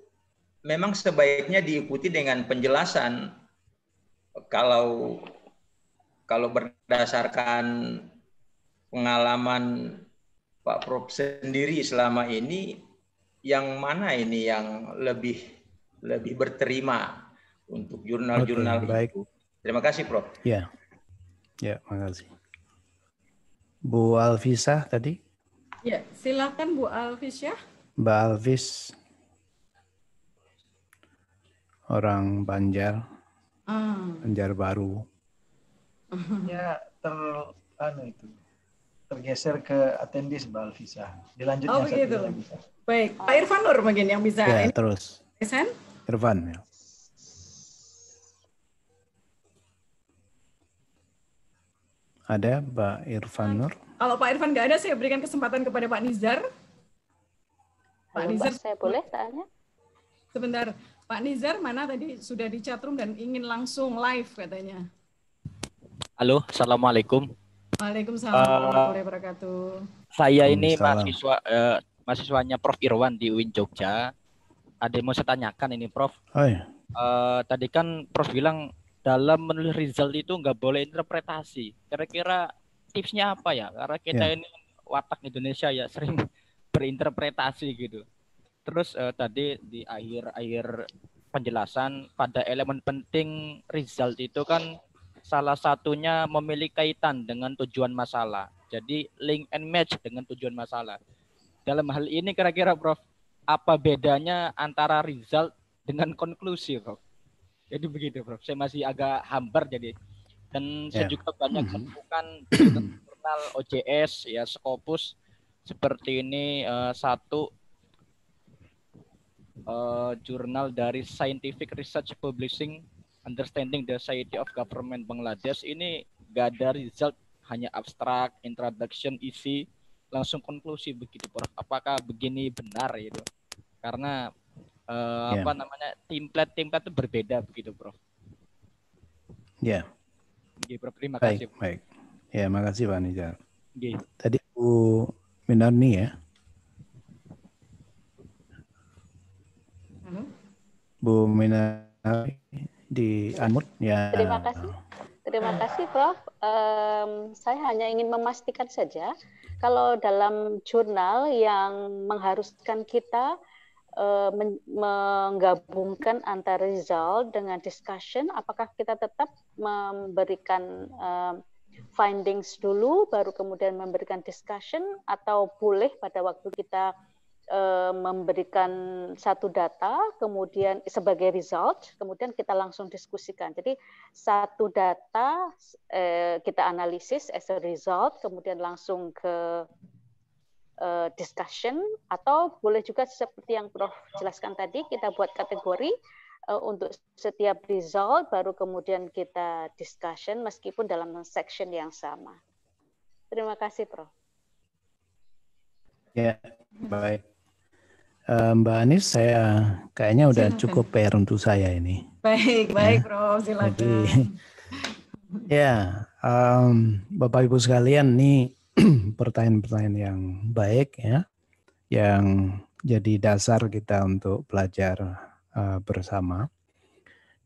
memang sebaiknya diikuti dengan penjelasan kalau kalau berdasarkan pengalaman Pak Prof sendiri selama ini yang mana ini yang lebih lebih berterima untuk jurnal-jurnal okay, baik. itu. Terima kasih Prof. Ya. Ya, makasih. Bu Alvisa tadi? Ya, silakan Bu Alvisa. Mbak Alvis orang Banjar, hmm. Banjar Baru. Ya ter anu itu tergeser ke attendees Balvisa. Alvisa. Dilanjutnya oh, begitu. Baik, Pak Irfan Nur mungkin yang bisa. Ya, terus. Irfan? Irfan, ya. Ada Pak Irfan Nur? Kalau Pak Irfan nggak ada, saya berikan kesempatan kepada Pak Nizar. Pak Halo, Nizar. saya boleh tanya? Sebentar. Pak Nizar mana tadi sudah di chatroom dan ingin langsung live katanya. Halo, assalamualaikum. Waalaikumsalam warahmatullahi uh, wabarakatuh. Saya ini mahasiswa uh, mahasiswanya Prof Irwan di UIN Jogja. Ada yang mau saya tanyakan ini Prof. Oh, iya. uh, tadi kan Prof bilang dalam menulis result itu nggak boleh interpretasi. Kira-kira tipsnya apa ya? Karena kita yeah. ini watak Indonesia ya sering berinterpretasi gitu. Terus uh, tadi di akhir-akhir penjelasan pada elemen penting result itu kan salah satunya memiliki kaitan dengan tujuan masalah. Jadi link and match dengan tujuan masalah. Dalam hal ini kira-kira Prof, apa bedanya antara result dengan konklusi Prof? Jadi begitu Prof, saya masih agak hambar jadi. Dan yeah. saya juga banyak menemukan mhm. jurnal OJS, ya Scopus, seperti ini uh, satu uh, jurnal dari Scientific Research Publishing Understanding the Society of Government Bangladesh ini gak ada result hanya abstrak, introduction, isi, langsung konklusi begitu Prof. Apakah begini benar itu? Karena uh, eh, yeah. apa ya. namanya template template itu berbeda begitu Prof. Ya. Yeah. Terima kasih. Baik. Ya, makasih Pak Nizar. Tadi Bu Minarni ya. Bu Mina di Anmut ya. Terima kasih. Terima kasih Prof. Um, saya hanya ingin memastikan saja kalau dalam jurnal yang mengharuskan kita uh, men menggabungkan antara result dengan discussion, apakah kita tetap memberikan um, findings dulu, baru kemudian memberikan discussion, atau boleh pada waktu kita Eh, memberikan satu data, kemudian sebagai result, kemudian kita langsung diskusikan. Jadi satu data eh, kita analisis as a result, kemudian langsung ke eh, discussion, atau boleh juga seperti yang Prof jelaskan tadi, kita buat kategori untuk setiap result, baru kemudian kita discussion meskipun dalam section yang sama. Terima kasih, Prof. Ya, yeah, baik. Eh, Mbak Anis, saya kayaknya udah silakan. cukup PR untuk saya ini. Baik, baik, ya. Bro, silakan. Jadi, ya, um, Bapak Ibu sekalian, nih pertanyaan-pertanyaan yang baik ya, yang jadi dasar kita untuk belajar uh, bersama.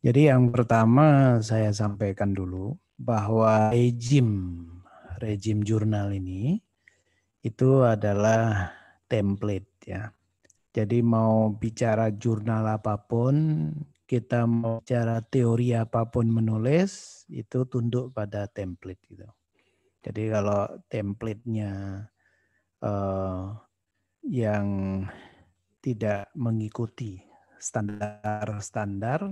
Jadi yang pertama saya sampaikan dulu bahwa rejim rejim jurnal ini itu adalah template ya jadi mau bicara jurnal apapun, kita mau bicara teori apapun menulis, itu tunduk pada template gitu. Jadi kalau templatenya uh, yang tidak mengikuti standar-standar,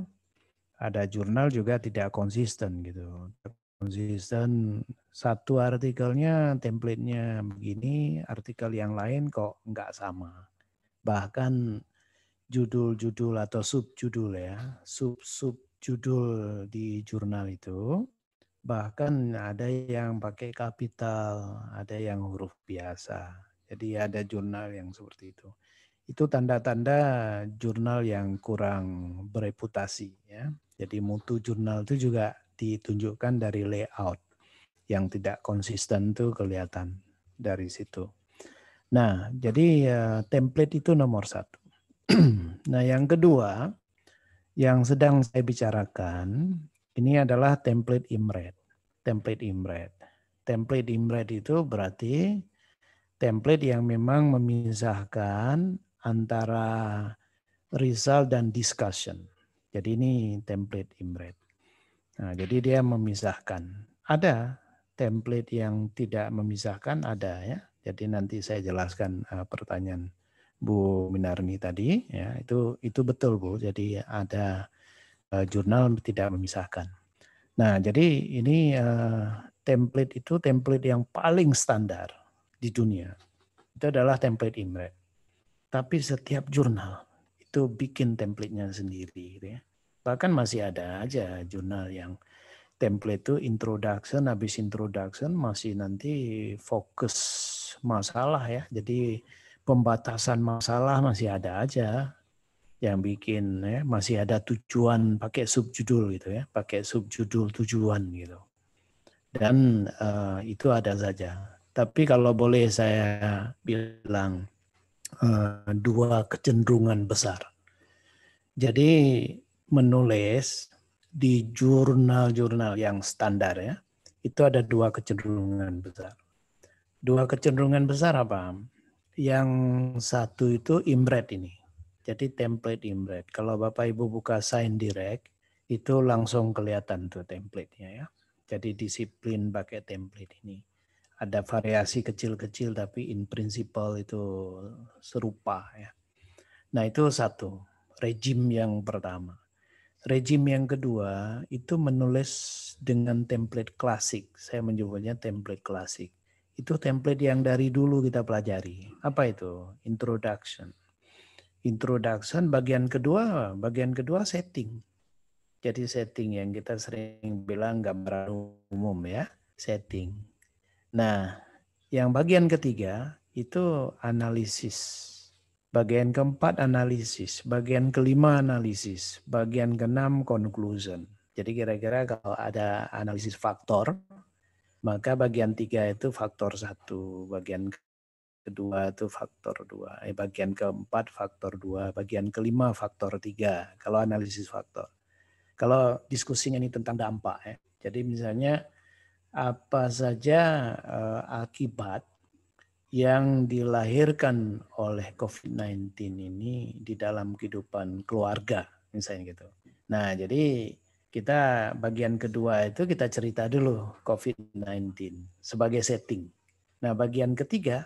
ada jurnal juga tidak konsisten gitu. Konsisten satu artikelnya, templatenya begini, artikel yang lain kok nggak sama bahkan judul-judul atau subjudul ya, sub subjudul di jurnal itu. Bahkan ada yang pakai kapital, ada yang huruf biasa. Jadi ada jurnal yang seperti itu. Itu tanda-tanda jurnal yang kurang bereputasi ya. Jadi mutu jurnal itu juga ditunjukkan dari layout yang tidak konsisten tuh kelihatan dari situ. Nah, jadi ya, template itu nomor satu. nah, yang kedua yang sedang saya bicarakan ini adalah template IMRED. Template IMRED. Template IMRED itu berarti template yang memang memisahkan antara result dan discussion. Jadi ini template IMRED. Nah, jadi dia memisahkan. Ada template yang tidak memisahkan ada ya. Jadi nanti saya jelaskan uh, pertanyaan Bu Minarni tadi ya itu itu betul Bu. Jadi ada uh, jurnal tidak memisahkan. Nah, jadi ini uh, template itu template yang paling standar di dunia. Itu adalah template IMRED. Tapi setiap jurnal itu bikin templatenya sendiri gitu ya. Bahkan masih ada aja jurnal yang template itu introduction habis introduction masih nanti fokus masalah ya. Jadi pembatasan masalah masih ada aja yang bikin ya, masih ada tujuan pakai subjudul gitu ya, pakai subjudul tujuan gitu. Dan uh, itu ada saja. Tapi kalau boleh saya bilang uh, dua kecenderungan besar. Jadi menulis di jurnal-jurnal yang standar ya, itu ada dua kecenderungan besar dua kecenderungan besar apa? Yang satu itu inbred ini. Jadi template inbred. Kalau Bapak Ibu buka sign direct, itu langsung kelihatan tuh template-nya ya. Jadi disiplin pakai template ini. Ada variasi kecil-kecil tapi in principle itu serupa ya. Nah itu satu, rejim yang pertama. Rejim yang kedua itu menulis dengan template klasik. Saya menyebutnya template klasik itu template yang dari dulu kita pelajari. Apa itu? Introduction. Introduction bagian kedua, bagian kedua setting. Jadi setting yang kita sering bilang gambaran umum ya, setting. Nah, yang bagian ketiga itu analisis. Bagian keempat analisis, bagian kelima analisis, bagian keenam conclusion. Jadi kira-kira kalau ada analisis faktor, maka bagian tiga itu faktor satu, bagian kedua itu faktor dua, eh, bagian keempat faktor dua, bagian kelima faktor tiga. Kalau analisis faktor, kalau diskusinya ini tentang dampak ya. Jadi misalnya apa saja eh, akibat yang dilahirkan oleh COVID-19 ini di dalam kehidupan keluarga misalnya gitu. Nah, jadi kita bagian kedua itu kita cerita dulu COVID-19 sebagai setting. Nah, bagian ketiga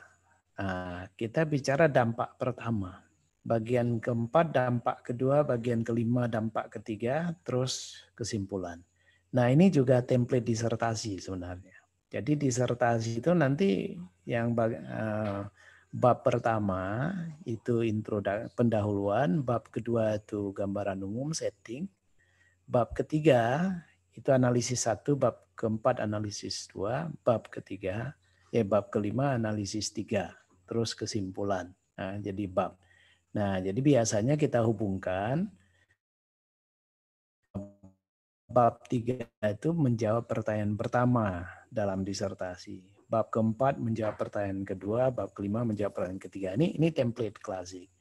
ah, kita bicara dampak pertama. Bagian keempat dampak kedua, bagian kelima dampak ketiga, terus kesimpulan. Nah, ini juga template disertasi sebenarnya. Jadi disertasi itu nanti yang ah, bab pertama itu intro pendahuluan, bab kedua itu gambaran umum setting, Bab ketiga itu analisis satu, bab keempat analisis dua, bab ketiga, ya bab kelima analisis tiga, terus kesimpulan. Nah, jadi bab. Nah, jadi biasanya kita hubungkan bab tiga itu menjawab pertanyaan pertama dalam disertasi. Bab keempat menjawab pertanyaan kedua, bab kelima menjawab pertanyaan ketiga. Ini ini template klasik.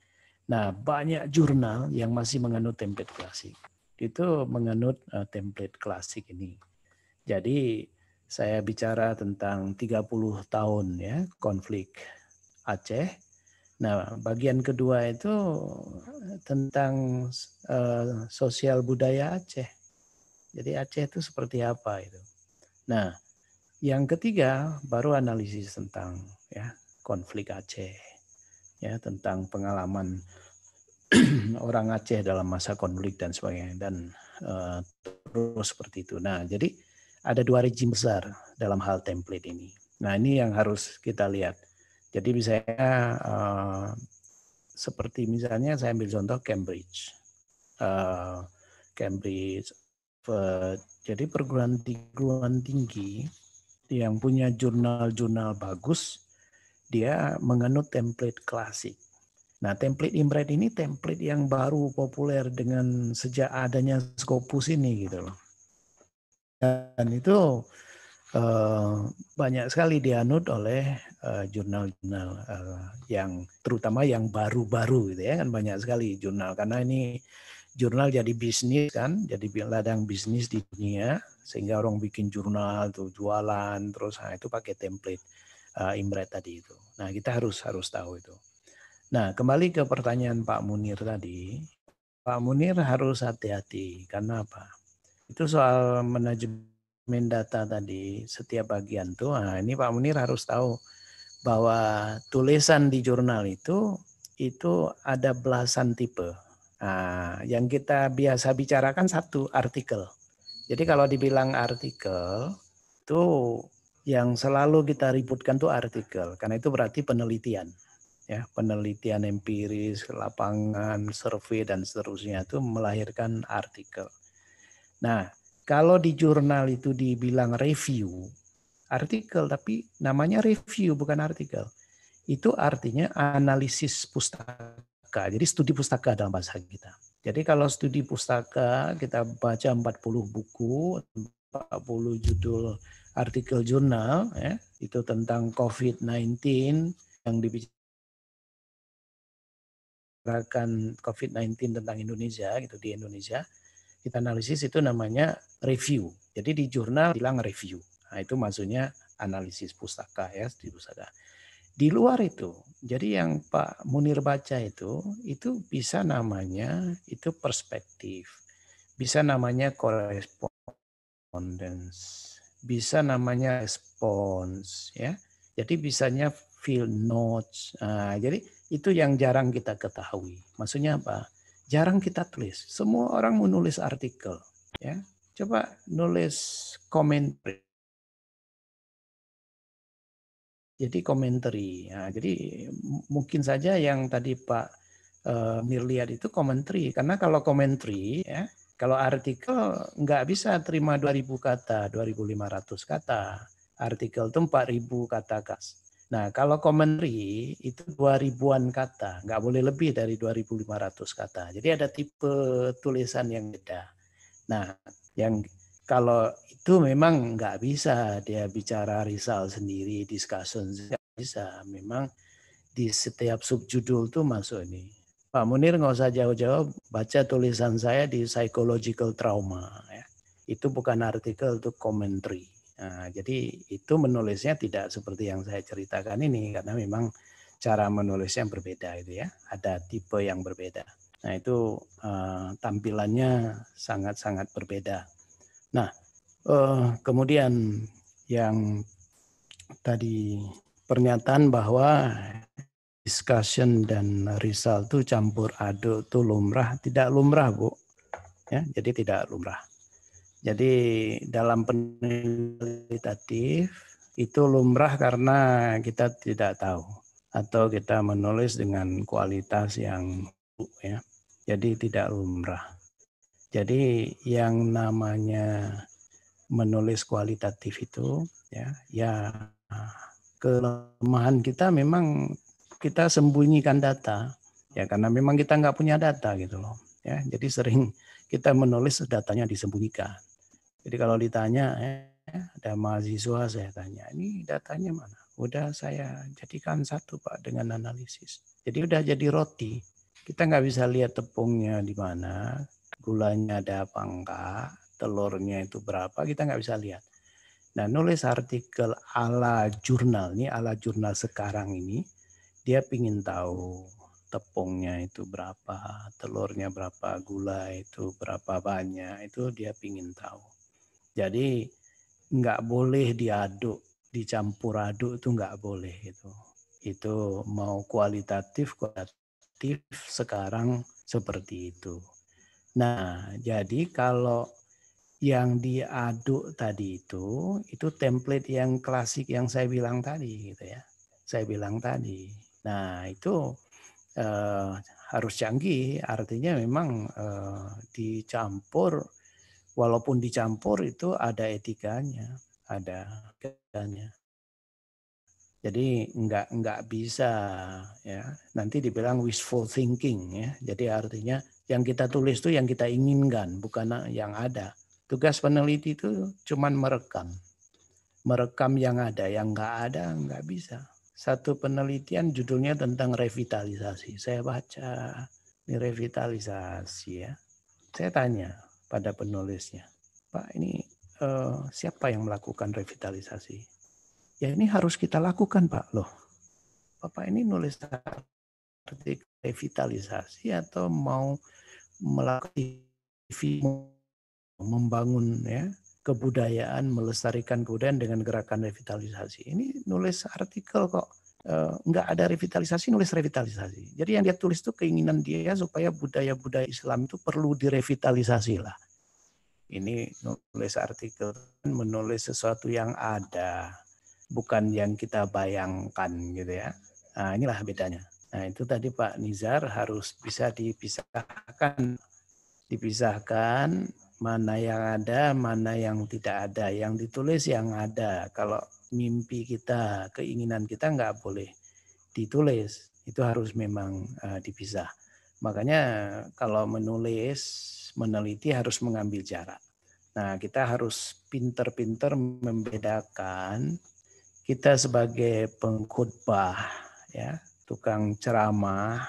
Nah, banyak jurnal yang masih menganut template klasik itu menganut uh, eh, template klasik ini. Jadi saya bicara tentang 30 tahun ya konflik Aceh. Nah, bagian kedua itu tentang uh, sosial budaya Aceh. Jadi Aceh itu seperti apa itu. Nah, yang ketiga baru analisis tentang ya konflik Aceh. Ya, tentang pengalaman orang Aceh dalam masa konflik dan sebagainya dan uh, terus seperti itu. Nah, jadi ada dua rejim besar dalam hal template ini. Nah, ini yang harus kita lihat. Jadi misalnya uh, seperti misalnya saya ambil contoh Cambridge. Uh, Cambridge uh, jadi perguruan perguruan tinggi yang punya jurnal-jurnal bagus dia menganut template klasik Nah, template inbred ini template yang baru populer dengan sejak adanya Scopus ini gitu loh. Dan itu uh, banyak sekali dianut oleh eh, jurnal-jurnal uh, yang terutama yang baru-baru gitu ya kan banyak sekali jurnal karena ini jurnal jadi bisnis kan, jadi ladang bisnis di dunia sehingga orang bikin jurnal tuh jualan terus nah, itu pakai template uh, inbred tadi itu. Nah, kita harus harus tahu itu. Nah, kembali ke pertanyaan Pak Munir tadi. Pak Munir harus hati-hati. Karena apa? Itu soal manajemen data tadi, setiap bagian tuh. Nah, ini Pak Munir harus tahu bahwa tulisan di jurnal itu itu ada belasan tipe. Nah, yang kita biasa bicarakan satu artikel. Jadi kalau dibilang artikel itu yang selalu kita ributkan tuh artikel karena itu berarti penelitian ya penelitian empiris, lapangan, survei dan seterusnya itu melahirkan artikel. Nah, kalau di jurnal itu dibilang review, artikel tapi namanya review bukan artikel. Itu artinya analisis pustaka. Jadi studi pustaka dalam bahasa kita. Jadi kalau studi pustaka kita baca 40 buku, 40 judul artikel jurnal ya, itu tentang COVID-19 yang dibicarakan gerakan COVID-19 tentang Indonesia gitu di Indonesia kita analisis itu namanya review. Jadi di jurnal bilang review. Nah, itu maksudnya analisis pustaka ya di pustaka. Di luar itu, jadi yang Pak Munir baca itu, itu bisa namanya itu perspektif, bisa namanya correspondence, bisa namanya respons ya. Jadi bisanya field notes. Nah, jadi itu yang jarang kita ketahui. Maksudnya apa? Jarang kita tulis. Semua orang menulis artikel, ya. Coba nulis komentar. Jadi komentari. Nah, jadi mungkin saja yang tadi Pak Mir eh, Mirliat itu komentari. Karena kalau komentari, ya, kalau artikel nggak bisa terima 2.000 kata, 2.500 kata. Artikel itu 4.000 kata kas Nah, kalau commentary itu 2000-an kata, nggak boleh lebih dari 2500 kata. Jadi ada tipe tulisan yang beda. Nah, yang kalau itu memang nggak bisa dia bicara risal sendiri, discussion nggak bisa. Memang di setiap subjudul tuh masuk ini. Pak Munir nggak usah jauh-jauh baca tulisan saya di psychological trauma. Ya. Itu bukan artikel, itu commentary. Nah, jadi itu menulisnya tidak seperti yang saya ceritakan ini karena memang cara menulisnya berbeda itu ya. Ada tipe yang berbeda. Nah, itu uh, tampilannya sangat-sangat berbeda. Nah, uh, kemudian yang tadi pernyataan bahwa discussion dan result itu campur aduk itu lumrah, tidak lumrah, Bu. Ya, jadi tidak lumrah. Jadi dalam penelitatif itu lumrah karena kita tidak tahu atau kita menulis dengan kualitas yang ya. Jadi tidak lumrah. Jadi yang namanya menulis kualitatif itu ya ya kelemahan kita memang kita sembunyikan data ya karena memang kita nggak punya data gitu loh ya jadi sering kita menulis datanya disembunyikan jadi kalau ditanya, eh, ada mahasiswa saya tanya, ini datanya mana? Udah saya jadikan satu Pak dengan analisis. Jadi udah jadi roti. Kita nggak bisa lihat tepungnya di mana, gulanya ada apa enggak, telurnya itu berapa, kita nggak bisa lihat. Nah nulis artikel ala jurnal ini, ala jurnal sekarang ini, dia ingin tahu tepungnya itu berapa, telurnya berapa, gula itu berapa banyak, itu dia ingin tahu. Jadi nggak boleh diaduk, dicampur aduk itu nggak boleh itu. Itu mau kualitatif, kualitatif sekarang seperti itu. Nah, jadi kalau yang diaduk tadi itu, itu template yang klasik yang saya bilang tadi gitu ya. Saya bilang tadi. Nah, itu eh, harus canggih, artinya memang eh, dicampur walaupun dicampur itu ada etikanya, ada etikanya. Jadi nggak nggak bisa ya. Nanti dibilang wishful thinking ya. Jadi artinya yang kita tulis itu yang kita inginkan, bukan yang ada. Tugas peneliti itu cuman merekam. Merekam yang ada, yang nggak ada nggak bisa. Satu penelitian judulnya tentang revitalisasi. Saya baca ini revitalisasi ya. Saya tanya, pada penulisnya. Pak, ini uh, siapa yang melakukan revitalisasi? Ya ini harus kita lakukan, Pak. Loh, Bapak ini nulis artikel revitalisasi atau mau melakukan membangun ya kebudayaan, melestarikan kebudayaan dengan gerakan revitalisasi. Ini nulis artikel kok Eh, nggak ada revitalisasi nulis revitalisasi. Jadi yang dia tulis itu keinginan dia supaya budaya-budaya Islam itu perlu direvitalisasi lah. Ini nulis artikel menulis sesuatu yang ada, bukan yang kita bayangkan gitu ya. Nah, inilah bedanya. Nah, itu tadi Pak Nizar harus bisa dipisahkan dipisahkan mana yang ada, mana yang tidak ada. Yang ditulis yang ada. Kalau mimpi kita, keinginan kita nggak boleh ditulis. Itu harus memang eh, dipisah. Makanya kalau menulis, meneliti harus mengambil jarak. Nah, kita harus pinter-pinter membedakan kita sebagai pengkhotbah, ya, tukang ceramah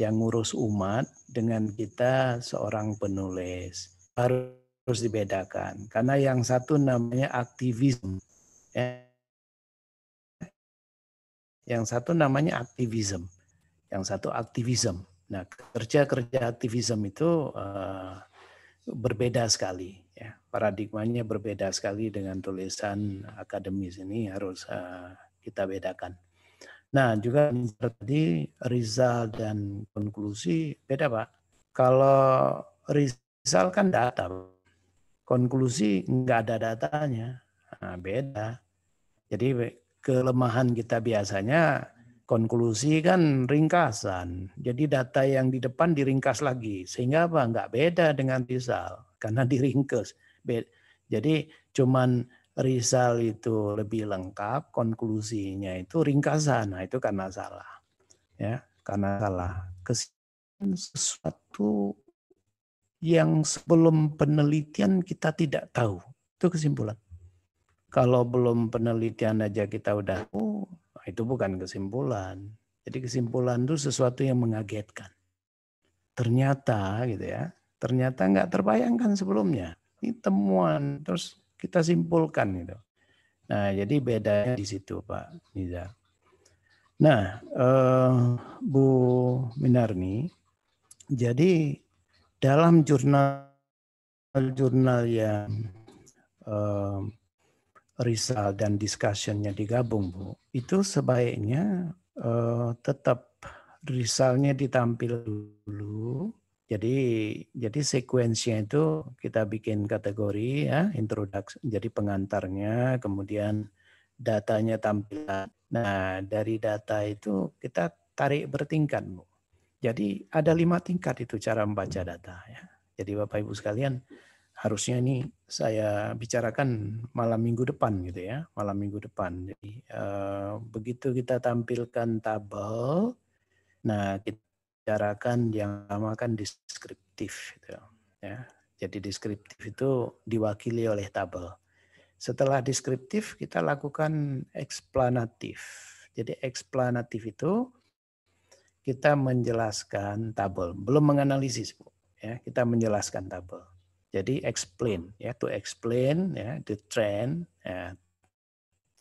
yang ngurus umat dengan kita seorang penulis harus dibedakan karena yang satu namanya aktivisme ya. yang satu namanya aktivisme yang satu aktivisme nah kerja kerja aktivisme itu eh, berbeda sekali ya. paradigmanya berbeda sekali dengan tulisan akademis ini harus eh, kita bedakan nah juga tadi Rizal dan konklusi beda pak kalau Rizal Misalkan data, konklusi nggak ada datanya, nah, beda. Jadi kelemahan kita biasanya konklusi kan ringkasan. Jadi data yang di depan diringkas lagi. Sehingga apa? Nggak beda dengan risal. Karena diringkas. Jadi cuman risal itu lebih lengkap, konklusinya itu ringkasan. Nah itu karena salah. Ya, karena salah. Kesimpulan sesuatu yang sebelum penelitian kita tidak tahu. Itu kesimpulan. Kalau belum penelitian aja kita udah, oh itu bukan kesimpulan. Jadi kesimpulan itu sesuatu yang mengagetkan. Ternyata gitu ya, ternyata nggak terbayangkan sebelumnya. Ini temuan, terus kita simpulkan gitu. Nah jadi bedanya di situ Pak Niza Nah, eh, Bu Minarni, jadi dalam jurnal-jurnal yang uh, risal dan discussionnya digabung bu itu sebaiknya uh, tetap risalnya ditampil dulu jadi jadi sekuensinya itu kita bikin kategori ya introduksi jadi pengantarnya kemudian datanya tampilan nah dari data itu kita tarik bertingkat bu jadi ada lima tingkat itu cara membaca data. Ya. Jadi Bapak Ibu sekalian harusnya ini saya bicarakan malam minggu depan gitu ya, malam minggu depan. Jadi eh, begitu kita tampilkan tabel, nah kita bicarakan yang lama kan deskriptif. Gitu, ya. Jadi deskriptif itu diwakili oleh tabel. Setelah deskriptif kita lakukan eksplanatif. Jadi eksplanatif itu kita menjelaskan tabel, belum menganalisis, Bu. Ya, kita menjelaskan tabel. Jadi explain, ya to explain ya the trend, ya,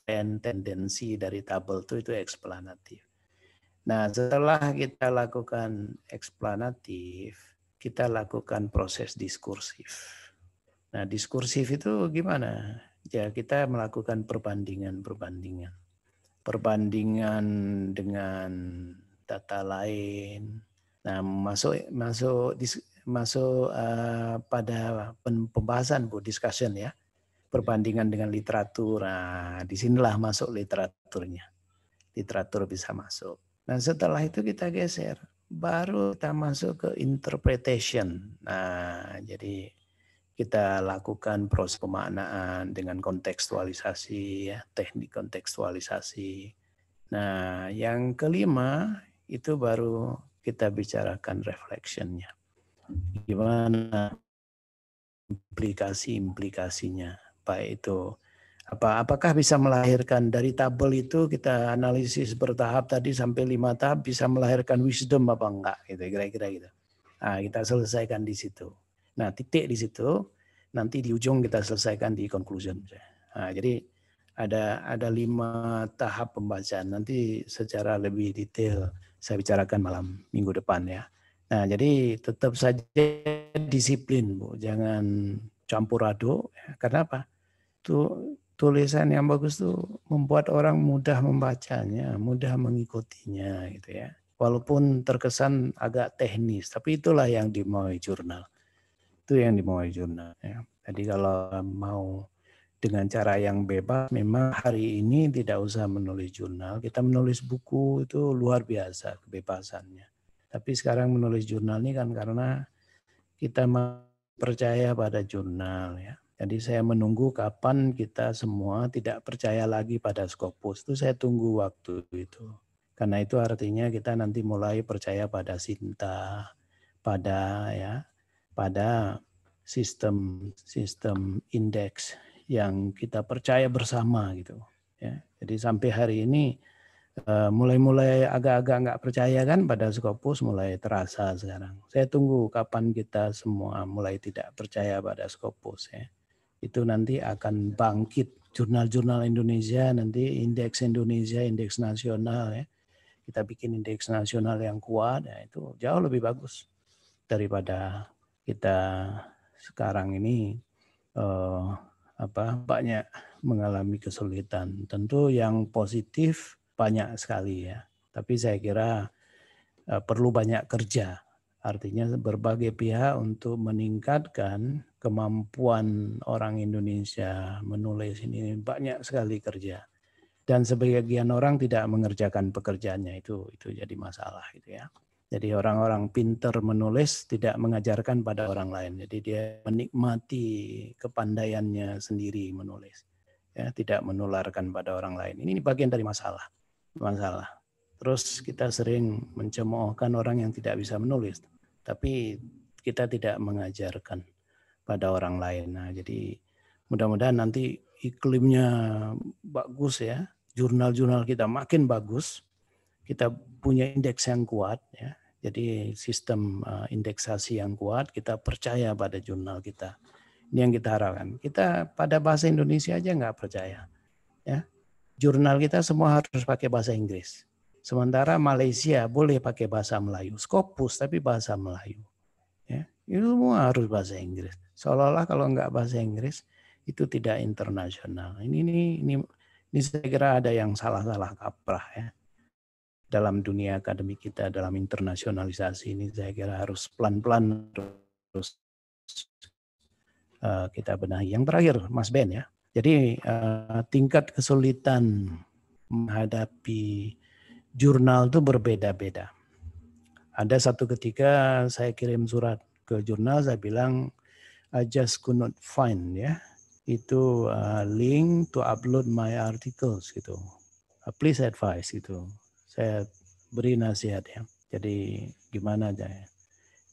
trend tendensi dari tabel itu itu eksplanatif. Nah, setelah kita lakukan eksplanatif, kita lakukan proses diskursif. Nah, diskursif itu gimana? Ya, kita melakukan perbandingan-perbandingan. Perbandingan dengan data lain. Nah, masuk masuk masuk uh, pada pembahasan Bu discussion ya. Perbandingan dengan literatur. Nah, disinilah masuk literaturnya. Literatur bisa masuk. Nah, setelah itu kita geser. Baru kita masuk ke interpretation. Nah, jadi kita lakukan proses pemaknaan dengan kontekstualisasi ya, teknik kontekstualisasi. Nah, yang kelima itu baru kita bicarakan refleksinya, Gimana implikasi-implikasinya, pak itu apa apakah bisa melahirkan dari tabel itu kita analisis bertahap tadi sampai lima tahap bisa melahirkan wisdom apa enggak gitu kira-kira gitu. Nah, kita selesaikan di situ. Nah, titik di situ nanti di ujung kita selesaikan di conclusion. Nah, jadi ada ada lima tahap pembacaan nanti secara lebih detail saya bicarakan malam minggu depan ya. Nah, jadi tetap saja disiplin, Bu. Jangan campur aduk. Ya. Karena apa? Tuh tulisan yang bagus tuh membuat orang mudah membacanya, mudah mengikutinya gitu ya. Walaupun terkesan agak teknis, tapi itulah yang dimau jurnal. Itu yang dimau jurnal ya. Jadi kalau mau dengan cara yang bebas memang hari ini tidak usah menulis jurnal kita menulis buku itu luar biasa kebebasannya tapi sekarang menulis jurnal ini kan karena kita percaya pada jurnal ya jadi saya menunggu kapan kita semua tidak percaya lagi pada Scopus itu saya tunggu waktu itu karena itu artinya kita nanti mulai percaya pada Sinta pada ya pada sistem sistem indeks yang kita percaya bersama gitu. Ya. Jadi sampai hari ini eh, mulai-mulai agak-agak nggak percaya kan pada Skopus mulai terasa sekarang. Saya tunggu kapan kita semua mulai tidak percaya pada Skopus ya. Itu nanti akan bangkit jurnal-jurnal Indonesia nanti indeks Indonesia, indeks nasional ya. Kita bikin indeks nasional yang kuat ya itu jauh lebih bagus daripada kita sekarang ini uh, apa banyak mengalami kesulitan. Tentu yang positif banyak sekali ya. Tapi saya kira e, perlu banyak kerja. Artinya berbagai pihak untuk meningkatkan kemampuan orang Indonesia menulis ini banyak sekali kerja. Dan sebagian orang tidak mengerjakan pekerjaannya itu itu jadi masalah gitu ya. Jadi orang-orang pinter menulis tidak mengajarkan pada orang lain. Jadi dia menikmati kepandaiannya sendiri menulis. Ya, tidak menularkan pada orang lain. Ini bagian dari masalah. Masalah. Terus kita sering mencemoohkan orang yang tidak bisa menulis, tapi kita tidak mengajarkan pada orang lain. Nah, jadi mudah-mudahan nanti iklimnya bagus ya. Jurnal-jurnal kita makin bagus. Kita punya indeks yang kuat ya. Jadi sistem eh, indeksasi yang kuat, kita percaya pada jurnal kita. Ini yang kita harapkan. Kita pada bahasa Indonesia aja nggak percaya. Ya. Jurnal kita semua harus pakai bahasa Inggris. Sementara Malaysia boleh pakai bahasa Melayu. Skopus tapi bahasa Melayu. Ya. Itu semua harus bahasa Inggris. Seolah-olah kalau nggak bahasa Inggris itu tidak internasional. Ini ini ini, ini saya kira ada yang salah-salah kaprah ya dalam dunia akademik kita, dalam internasionalisasi ini saya kira harus pelan-pelan terus eh, kita benahi. Yang terakhir, Mas Ben ya. Jadi eh, tingkat kesulitan menghadapi jurnal itu berbeda-beda. Ada satu ketika saya kirim surat ke jurnal, saya bilang I just could not find ya itu eh, link to upload my articles gitu. please advise gitu saya beri nasihat ya. Jadi gimana aja ya.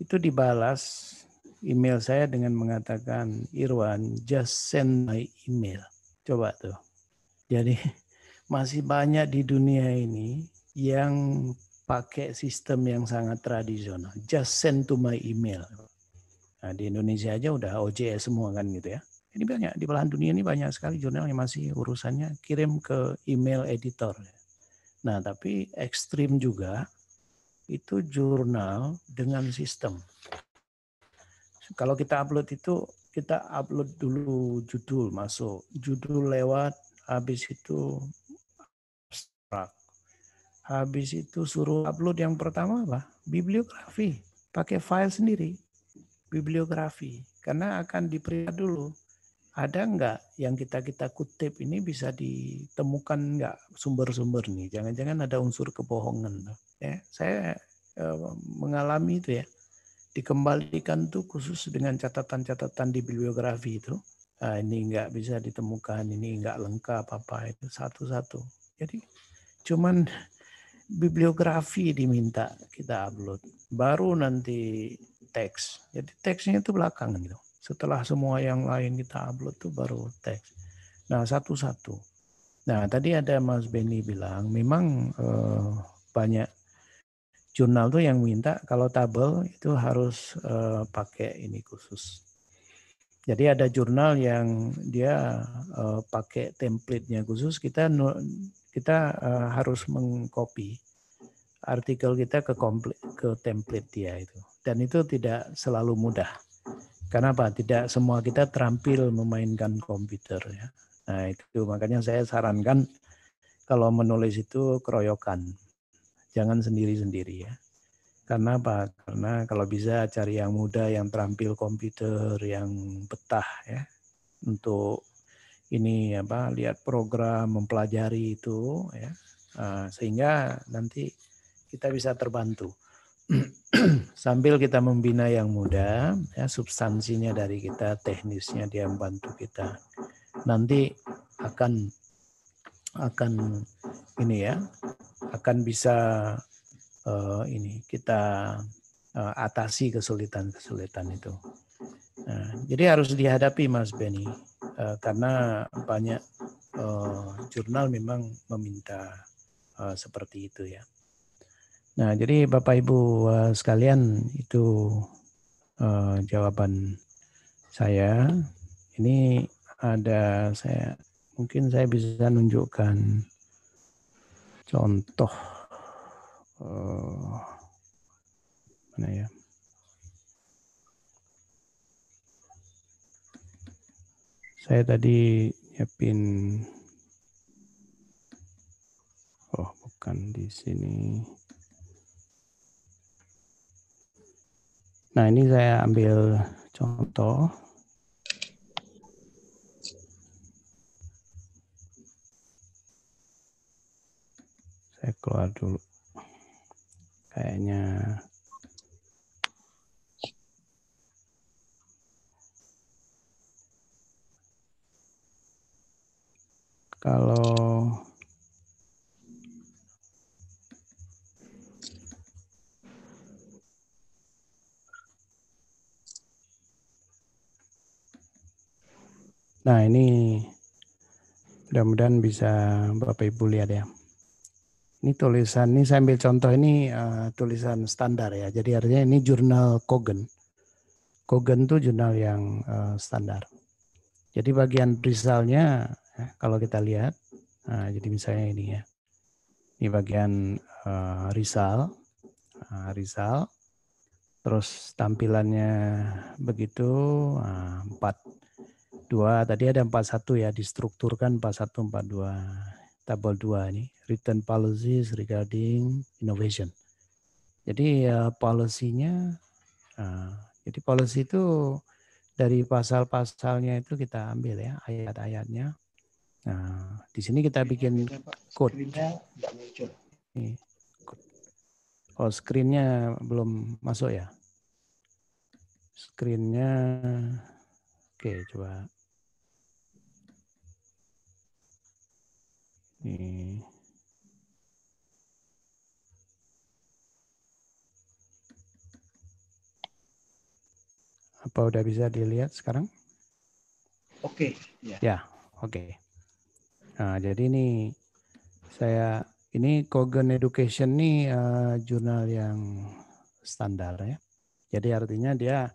Itu dibalas email saya dengan mengatakan Irwan just send my email. Coba tuh. Jadi masih banyak di dunia ini yang pakai sistem yang sangat tradisional. Just send to my email. Nah, di Indonesia aja udah OJS semua kan gitu ya. Ini banyak di belahan dunia ini banyak sekali jurnal yang masih urusannya kirim ke email editor. Nah, tapi ekstrim juga itu jurnal dengan sistem. Kalau kita upload itu, kita upload dulu judul masuk. Judul lewat, habis itu abstrak. Habis itu suruh upload yang pertama apa? Bibliografi. Pakai file sendiri. Bibliografi. Karena akan diperiksa dulu ada nggak yang kita kita kutip ini bisa ditemukan nggak sumber-sumber nih? Jangan-jangan ada unsur kebohongan. Ya, saya eh, mengalami itu ya. Dikembalikan tuh khusus dengan catatan-catatan di bibliografi itu. Nah, ini nggak bisa ditemukan, ini nggak lengkap apa itu satu-satu. Jadi cuman bibliografi diminta kita upload, baru nanti teks. Jadi teksnya itu belakangan gitu. Setelah semua yang lain kita upload tuh baru teks. Nah, satu-satu. Nah, tadi ada Mas Benny bilang memang eh, banyak jurnal tuh yang minta kalau tabel itu harus eh, pakai ini khusus. Jadi ada jurnal yang dia eh, pakai template-nya khusus kita kita eh, harus mengcopy artikel kita ke komplit, ke template dia itu. Dan itu tidak selalu mudah. Karena apa? Tidak semua kita terampil memainkan komputer ya. Nah, itu makanya saya sarankan kalau menulis itu keroyokan. Jangan sendiri-sendiri ya. Karena apa? Karena kalau bisa cari yang muda, yang terampil komputer, yang betah ya. Untuk ini apa lihat program, mempelajari itu ya. Ah, sehingga nanti kita bisa terbantu. sambil kita membina yang muda, ya, substansinya dari kita, teknisnya dia membantu kita. Nanti akan akan ini ya, akan bisa uh, ini kita uh, atasi kesulitan-kesulitan itu. Nah, jadi harus dihadapi Mas Benny uh, karena banyak uh, jurnal memang meminta uh, seperti itu ya. Nah, jadi Bapak Ibu eh, sekalian itu eh, jawaban saya. Ini ada saya mungkin saya bisa nunjukkan contoh eh, mana ya? Saya tadi nyiapin oh bukan di sini. Nah, ini saya ambil contoh. Saya keluar dulu. Kayaknya kalau Nah ini mudah-mudahan bisa Bapak Ibu lihat ya. Ini tulisan, ini saya ambil contoh ini uh, tulisan standar ya. Jadi artinya ini jurnal Kogan. Kogan itu jurnal yang uh, standar. Jadi bagian brisalnya eh, kalau kita lihat, nah, jadi misalnya ini ya. Ini bagian uh, risal, uh, risal, terus tampilannya begitu uh, empat dua tadi ada empat satu ya distrukturkan empat satu empat dua tabel dua ini written policies regarding innovation. Jadi ya policy-nya uh, jadi policy itu dari pasal-pasalnya itu kita ambil ya ayat-ayatnya. Nah, di sini kita bikin code. Oh, screen belum masuk ya? screen Oke, coba. Ini. Apa udah bisa dilihat sekarang? Oke. ya, ya oke. Nah, jadi ini saya ini Kogan Education nih uh, jurnal yang standar ya. Jadi artinya dia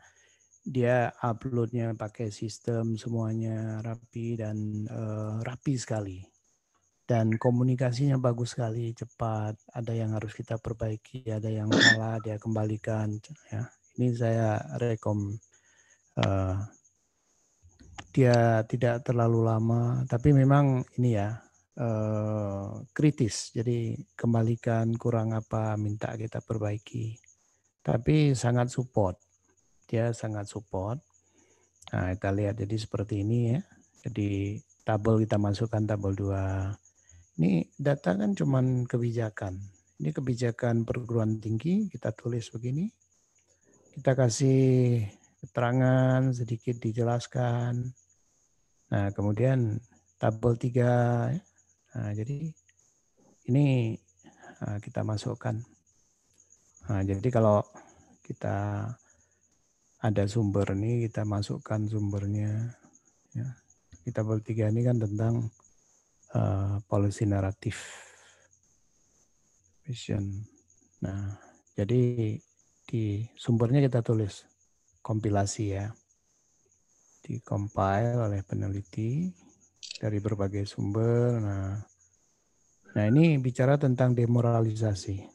dia uploadnya pakai sistem semuanya rapi dan uh, rapi sekali dan komunikasinya bagus sekali cepat ada yang harus kita perbaiki ada yang salah dia kembalikan ya ini saya rekom uh, dia tidak terlalu lama tapi memang ini ya uh, kritis jadi kembalikan kurang apa minta kita perbaiki tapi sangat support dia sangat support. Nah, kita lihat jadi seperti ini ya. Jadi tabel kita masukkan tabel 2. Ini data kan cuman kebijakan. Ini kebijakan perguruan tinggi kita tulis begini. Kita kasih keterangan sedikit dijelaskan. Nah, kemudian tabel 3 ya. Nah, jadi ini ah, kita masukkan. Nah, jadi kalau kita ada sumber nih kita masukkan sumbernya ya. kita tiga ini kan tentang uh, polisi naratif vision nah jadi di sumbernya kita tulis kompilasi ya di compile oleh peneliti dari berbagai sumber nah nah ini bicara tentang demoralisasi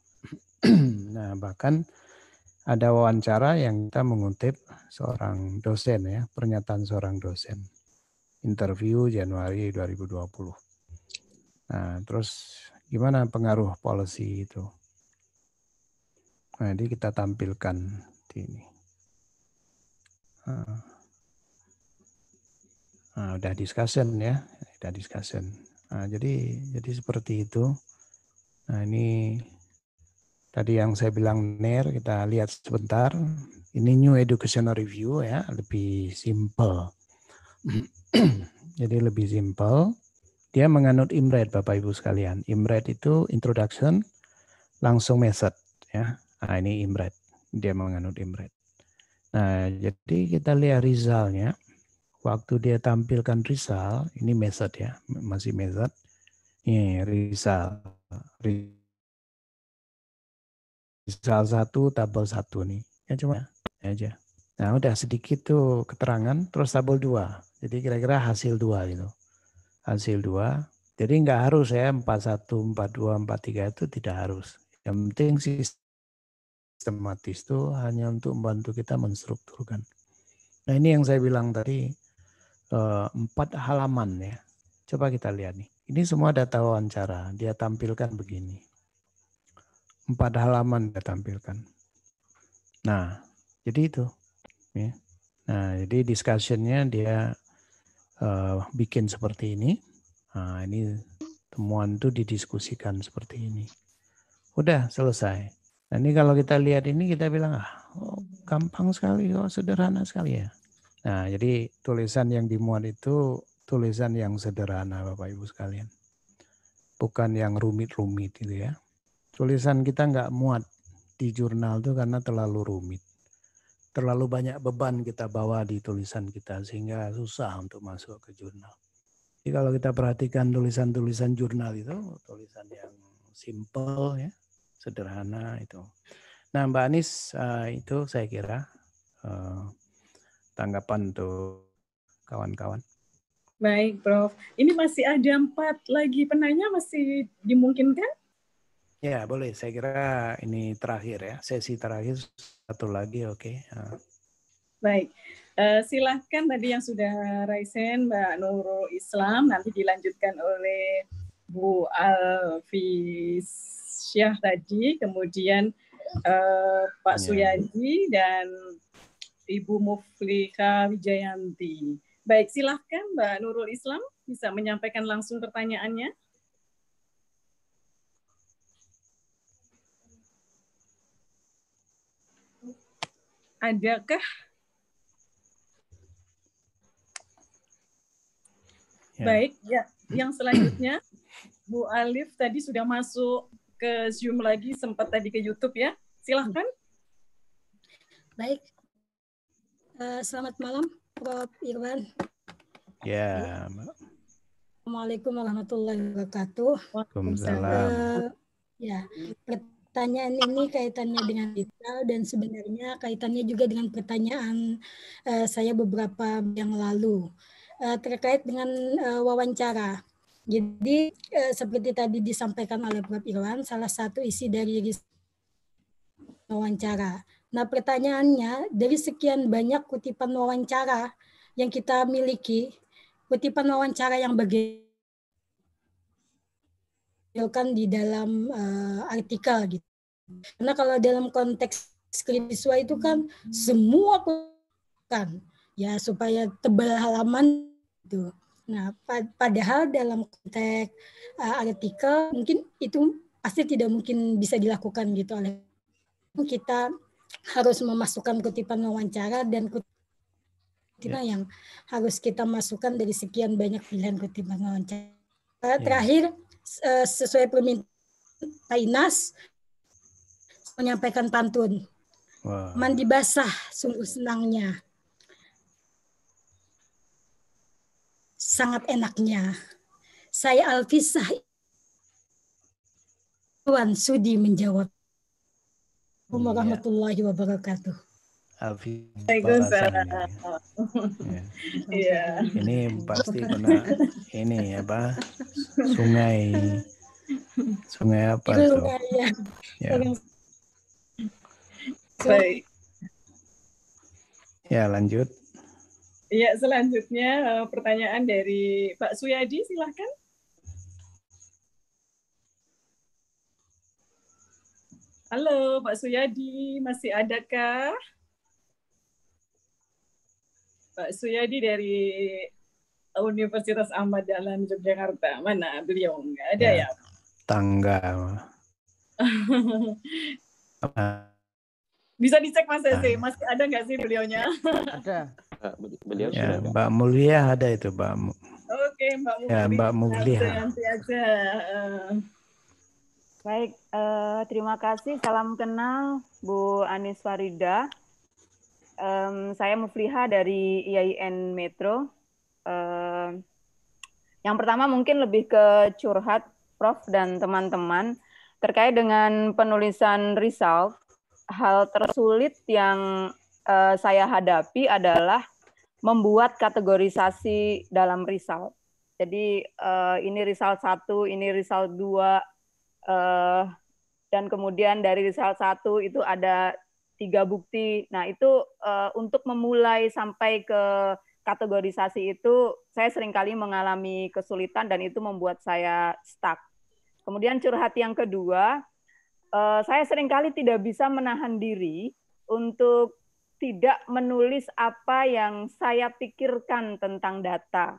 nah bahkan ada wawancara yang kita mengutip seorang dosen ya, pernyataan seorang dosen. Interview Januari 2020. Nah, terus gimana pengaruh policy itu? Nah, ini kita tampilkan di ini. Nah, udah discussion ya, udah discussion. Nah, jadi jadi seperti itu. Nah, ini Tadi yang saya bilang NER, kita lihat sebentar. Ini New Educational Review ya, lebih simple. Jadi lebih simple. Dia menganut IMRED Bapak Ibu sekalian. IMRED itu introduction, langsung method ya. Nah, ini IMRED. Dia menganut IMRED. Nah, jadi kita lihat rizalnya Waktu dia tampilkan rizal ini method ya, masih method. Ini rizal misal satu tabel satu nih ya cuma ya aja nah udah sedikit tuh keterangan terus tabel dua jadi kira-kira hasil dua gitu hasil dua jadi nggak harus ya empat empat satu dua empat tiga itu tidak harus yang penting sistematis itu hanya untuk membantu kita menstrukturkan nah ini yang saya bilang tadi eh, empat halaman ya coba kita lihat nih ini semua data wawancara dia tampilkan begini empat halaman dia tampilkan. Nah, jadi itu. Ya. Nah, jadi discussionnya dia uh, bikin seperti ini. Nah, ini temuan itu didiskusikan seperti ini. Udah selesai. Nah, ini kalau kita lihat ini kita bilang ah oh, gampang sekali, oh sederhana sekali ya. Nah, jadi tulisan yang dimuat itu tulisan yang sederhana Bapak Ibu sekalian. Bukan yang rumit-rumit itu ya tulisan kita nggak muat di jurnal itu karena terlalu rumit. Terlalu banyak beban kita bawa di tulisan kita sehingga susah untuk masuk ke jurnal. Jadi kalau kita perhatikan tulisan-tulisan jurnal itu, tulisan yang simple ya, sederhana itu. Nah Mbak Anis eh, itu saya kira eh, tanggapan untuk kawan-kawan. Baik Prof, ini masih ada empat lagi penanya masih dimungkinkan? Ya, boleh. Saya kira ini terakhir ya. Sesi terakhir satu lagi, oke. Okay. Ah. Baik. Uh, silahkan tadi yang sudah Raisen, Mbak Nurul Islam, nanti dilanjutkan oleh Bu Alfisyah tadi, kemudian uh, Pak ya. Suyaji dan Ibu Muflika Wijayanti. Baik, silahkan Mbak Nurul Islam bisa menyampaikan langsung pertanyaannya. adakah ya. baik ya yang selanjutnya Bu Alif tadi sudah masuk ke Zoom lagi sempat tadi ke YouTube ya silahkan baik uh, selamat malam Prof Irwan ya Assalamualaikum warahmatullahi wabarakatuh. Waalaikumsalam. Uh, ya, pertanyaan ini kaitannya dengan digital dan sebenarnya kaitannya juga dengan pertanyaan uh, saya beberapa yang lalu uh, terkait dengan uh, wawancara. Jadi uh, seperti tadi disampaikan oleh Prof. Irwan, salah satu isi dari wawancara. Nah pertanyaannya dari sekian banyak kutipan wawancara yang kita miliki, kutipan wawancara yang bagaimana ditampilkan di dalam uh, artikel gitu. Karena kalau dalam konteks skripsua itu kan semua kan ya supaya tebal halaman itu. Nah, pad padahal dalam konteks uh, artikel mungkin itu pasti tidak mungkin bisa dilakukan gitu oleh kita harus memasukkan kutipan wawancara dan kutipan yeah. yang harus kita masukkan dari sekian banyak pilihan kutipan wawancara. Yeah. Terakhir Eh, sesuai permintaan Inas menyampaikan pantun. Wow. Mandi basah sungguh senangnya. Sangat enaknya. Saya Alfisah Tuan Sudi menjawab. Iya. Assalamualaikum warahmatullahi wabarakatuh. Alfi ya. iya. ini pasti kena ini ya apa sungai sungai apa itu so? Iya. ya. baik ya lanjut ya selanjutnya eh, pertanyaan dari Pak Suyadi silahkan Halo Pak Suyadi, masih adakah? Pak Suyadi dari Universitas Ahmad Dahlan Yogyakarta. Mana beliau? Enggak ada ya. ya? Tangga. Bisa dicek Mas Eze, masih ada nggak sih beliaunya? Ada. Beliau ya, sudah. Mbak Mulia ada itu, Mbak. Oke, okay, ya, Mbak Mulia. Ya, Mbak Mulia. Baik, eh, terima kasih. Salam kenal Bu Anis Farida um, saya Mufliha dari IAIN Metro. Uh, yang pertama mungkin lebih ke curhat Prof dan teman-teman terkait dengan penulisan result. Hal tersulit yang uh, saya hadapi adalah membuat kategorisasi dalam result. Jadi uh, ini result satu ini result dua uh, dan kemudian dari result satu itu ada tiga bukti. Nah itu uh, untuk memulai sampai ke kategorisasi itu saya seringkali mengalami kesulitan dan itu membuat saya stuck. Kemudian curhat yang kedua, uh, saya seringkali tidak bisa menahan diri untuk tidak menulis apa yang saya pikirkan tentang data.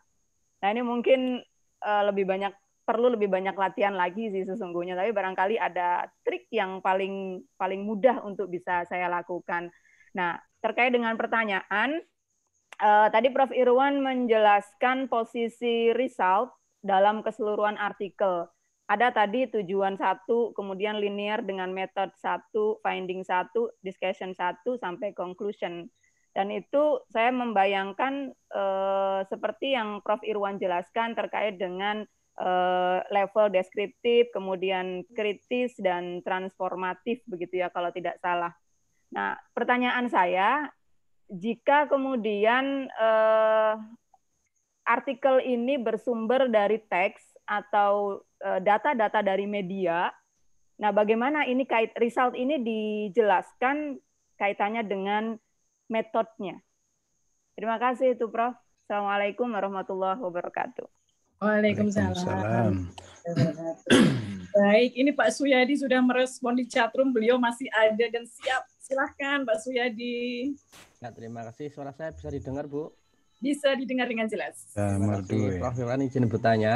Nah ini mungkin uh, lebih banyak perlu lebih banyak latihan lagi sih sesungguhnya tapi barangkali ada trik yang paling paling mudah untuk bisa saya lakukan. Nah, terkait dengan pertanyaan eh, tadi Prof Irwan menjelaskan posisi result dalam keseluruhan artikel. Ada tadi tujuan satu, kemudian linear dengan metode satu, finding satu, discussion satu sampai conclusion. Dan itu saya membayangkan eh, seperti yang Prof Irwan jelaskan terkait dengan Eh, level deskriptif, kemudian kritis dan transformatif begitu ya kalau tidak salah. Nah, pertanyaan saya, jika kemudian eh, artikel ini bersumber dari teks atau eh, data-data eh, dari media, nah bagaimana ini kait result ini dijelaskan kaitannya dengan metodenya? Terima kasih itu Prof. Assalamualaikum warahmatullahi wabarakatuh. Waalaikumsalam. Waalaikumsalam. Baik, ini Pak Suyadi sudah merespon di chatroom, beliau masih ada dan siap. Silahkan Pak Suyadi. Ya, terima kasih, suara saya bisa didengar Bu? Bisa didengar dengan jelas. Ya, terima kasih, ya. Prof. izin bertanya.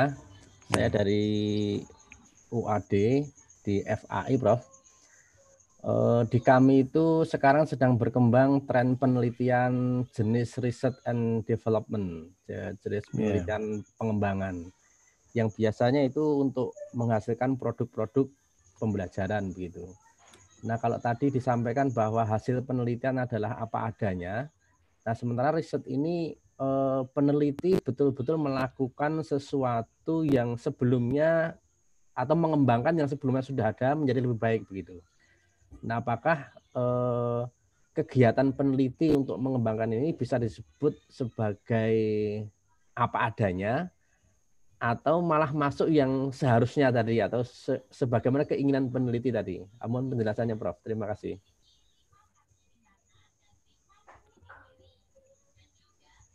Saya dari UAD di FAI, Prof. Eh, di kami itu sekarang sedang berkembang tren penelitian jenis riset and development, ya, jenis iya. penelitian yeah. pengembangan. Yang biasanya itu untuk menghasilkan produk-produk pembelajaran begitu. Nah, kalau tadi disampaikan bahwa hasil penelitian adalah apa adanya. Nah, sementara riset ini eh, peneliti betul-betul melakukan sesuatu yang sebelumnya atau mengembangkan yang sebelumnya sudah ada menjadi lebih baik begitu. Nah, apakah eh, kegiatan peneliti untuk mengembangkan ini bisa disebut sebagai apa adanya atau malah masuk yang seharusnya tadi atau se sebagaimana keinginan peneliti tadi. Amun penjelasannya Prof. Terima kasih.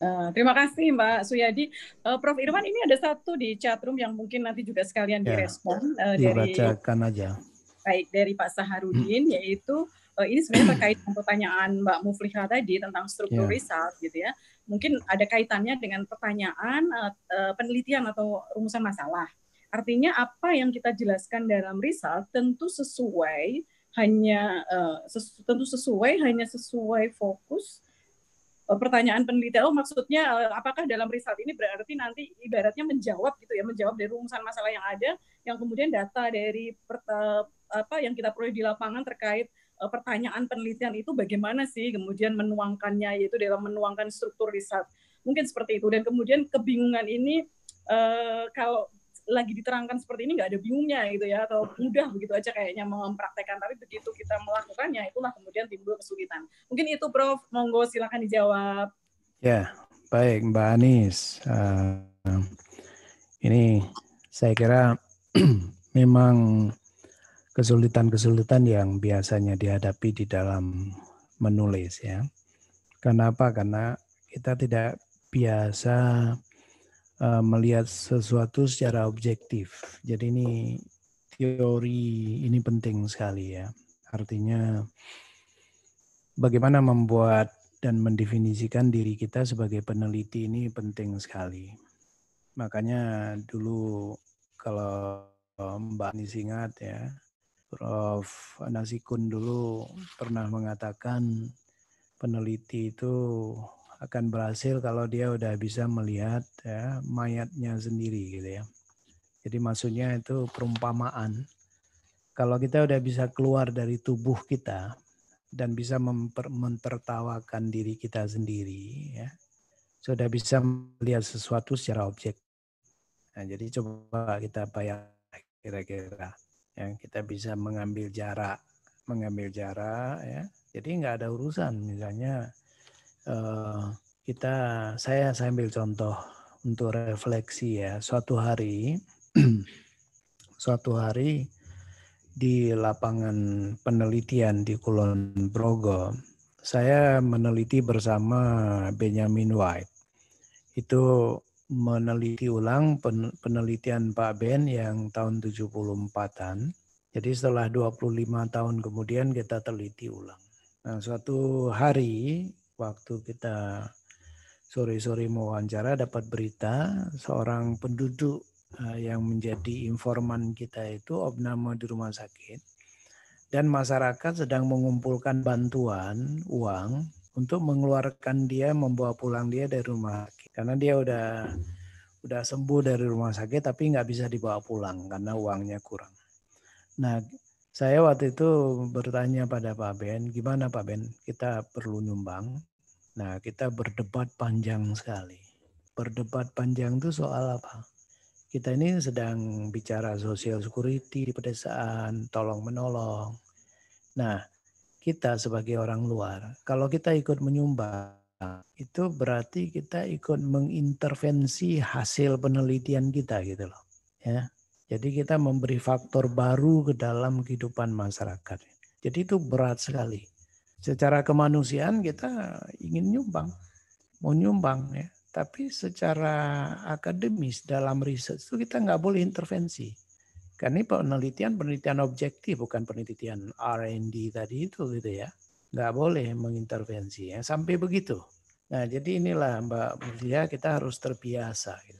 Eh, terima kasih Mbak Suyadi. Uh, Prof. Irwan ini ada satu di chat room yang mungkin nanti juga sekalian ya, direspon uh, dari dibacakan aja baik dari Pak Saharudin hmm. yaitu uh, ini sebenarnya terkait dengan pertanyaan Mbak Mufliha tadi tentang struktur yeah. result gitu ya. Mungkin ada kaitannya dengan pertanyaan uh, penelitian atau rumusan masalah. Artinya apa yang kita jelaskan dalam result tentu sesuai hanya uh, sesu, tentu sesuai hanya sesuai fokus pertanyaan peneliti Oh maksudnya apakah dalam riset ini berarti nanti ibaratnya menjawab gitu ya, menjawab dari rumusan masalah yang ada yang kemudian data dari apa yang kita peroleh di lapangan terkait uh, pertanyaan penelitian itu bagaimana sih kemudian menuangkannya yaitu dalam menuangkan struktur riset mungkin seperti itu dan kemudian kebingungan ini uh, kalau lagi diterangkan seperti ini nggak ada bingungnya gitu ya atau mudah begitu aja kayaknya mempraktekkan tapi begitu kita melakukannya itulah kemudian timbul kesulitan mungkin itu Prof monggo silakan dijawab ya baik Mbak Anis uh, ini saya kira memang kesulitan-kesulitan yang biasanya dihadapi di dalam menulis ya. Kenapa? Karena kita tidak biasa eh, melihat sesuatu secara objektif. Jadi ini teori ini penting sekali ya. Artinya bagaimana membuat dan mendefinisikan diri kita sebagai peneliti ini penting sekali. Makanya dulu kalau Mbak nisingat ya, Prof. Anasikun dulu pernah mengatakan peneliti itu akan berhasil kalau dia udah bisa melihat ya, mayatnya sendiri gitu ya. Jadi maksudnya itu perumpamaan. Kalau kita udah bisa keluar dari tubuh kita dan bisa memper, mentertawakan diri kita sendiri ya. Sudah bisa melihat sesuatu secara objek. Nah, jadi coba kita bayar kira-kira yang kita bisa mengambil jarak mengambil jarak ya jadi nggak ada urusan misalnya uh, kita saya saya ambil contoh untuk refleksi ya suatu hari suatu hari di lapangan penelitian di Kulon Progo saya meneliti bersama Benjamin White itu meneliti ulang penelitian Pak Ben yang tahun 74-an. Jadi setelah 25 tahun kemudian kita teliti ulang. Nah, suatu hari waktu kita sore-sore mau wawancara dapat berita seorang penduduk eh, yang menjadi informan kita itu obnama di rumah sakit dan masyarakat sedang mengumpulkan bantuan uang untuk mengeluarkan dia membawa pulang dia dari rumah sakit karena dia udah udah sembuh dari rumah sakit tapi nggak bisa dibawa pulang karena uangnya kurang. Nah, saya waktu itu bertanya pada Pak Ben, gimana Pak Ben? Kita perlu nyumbang. Nah, kita berdebat panjang sekali. Berdebat panjang itu soal apa? Kita ini sedang bicara social security di pedesaan, tolong menolong. Nah, kita sebagai orang luar, kalau kita ikut menyumbang, itu berarti kita ikut mengintervensi hasil penelitian kita gitu loh ya jadi kita memberi faktor baru ke dalam kehidupan masyarakat jadi itu berat sekali secara kemanusiaan kita ingin nyumbang mau nyumbang ya tapi secara akademis dalam riset itu kita nggak boleh intervensi karena ini penelitian penelitian objektif bukan penelitian R&D tadi itu gitu ya nggak boleh mengintervensi ya sampai begitu. Nah jadi inilah Mbak Mulia kita harus terbiasa gitu.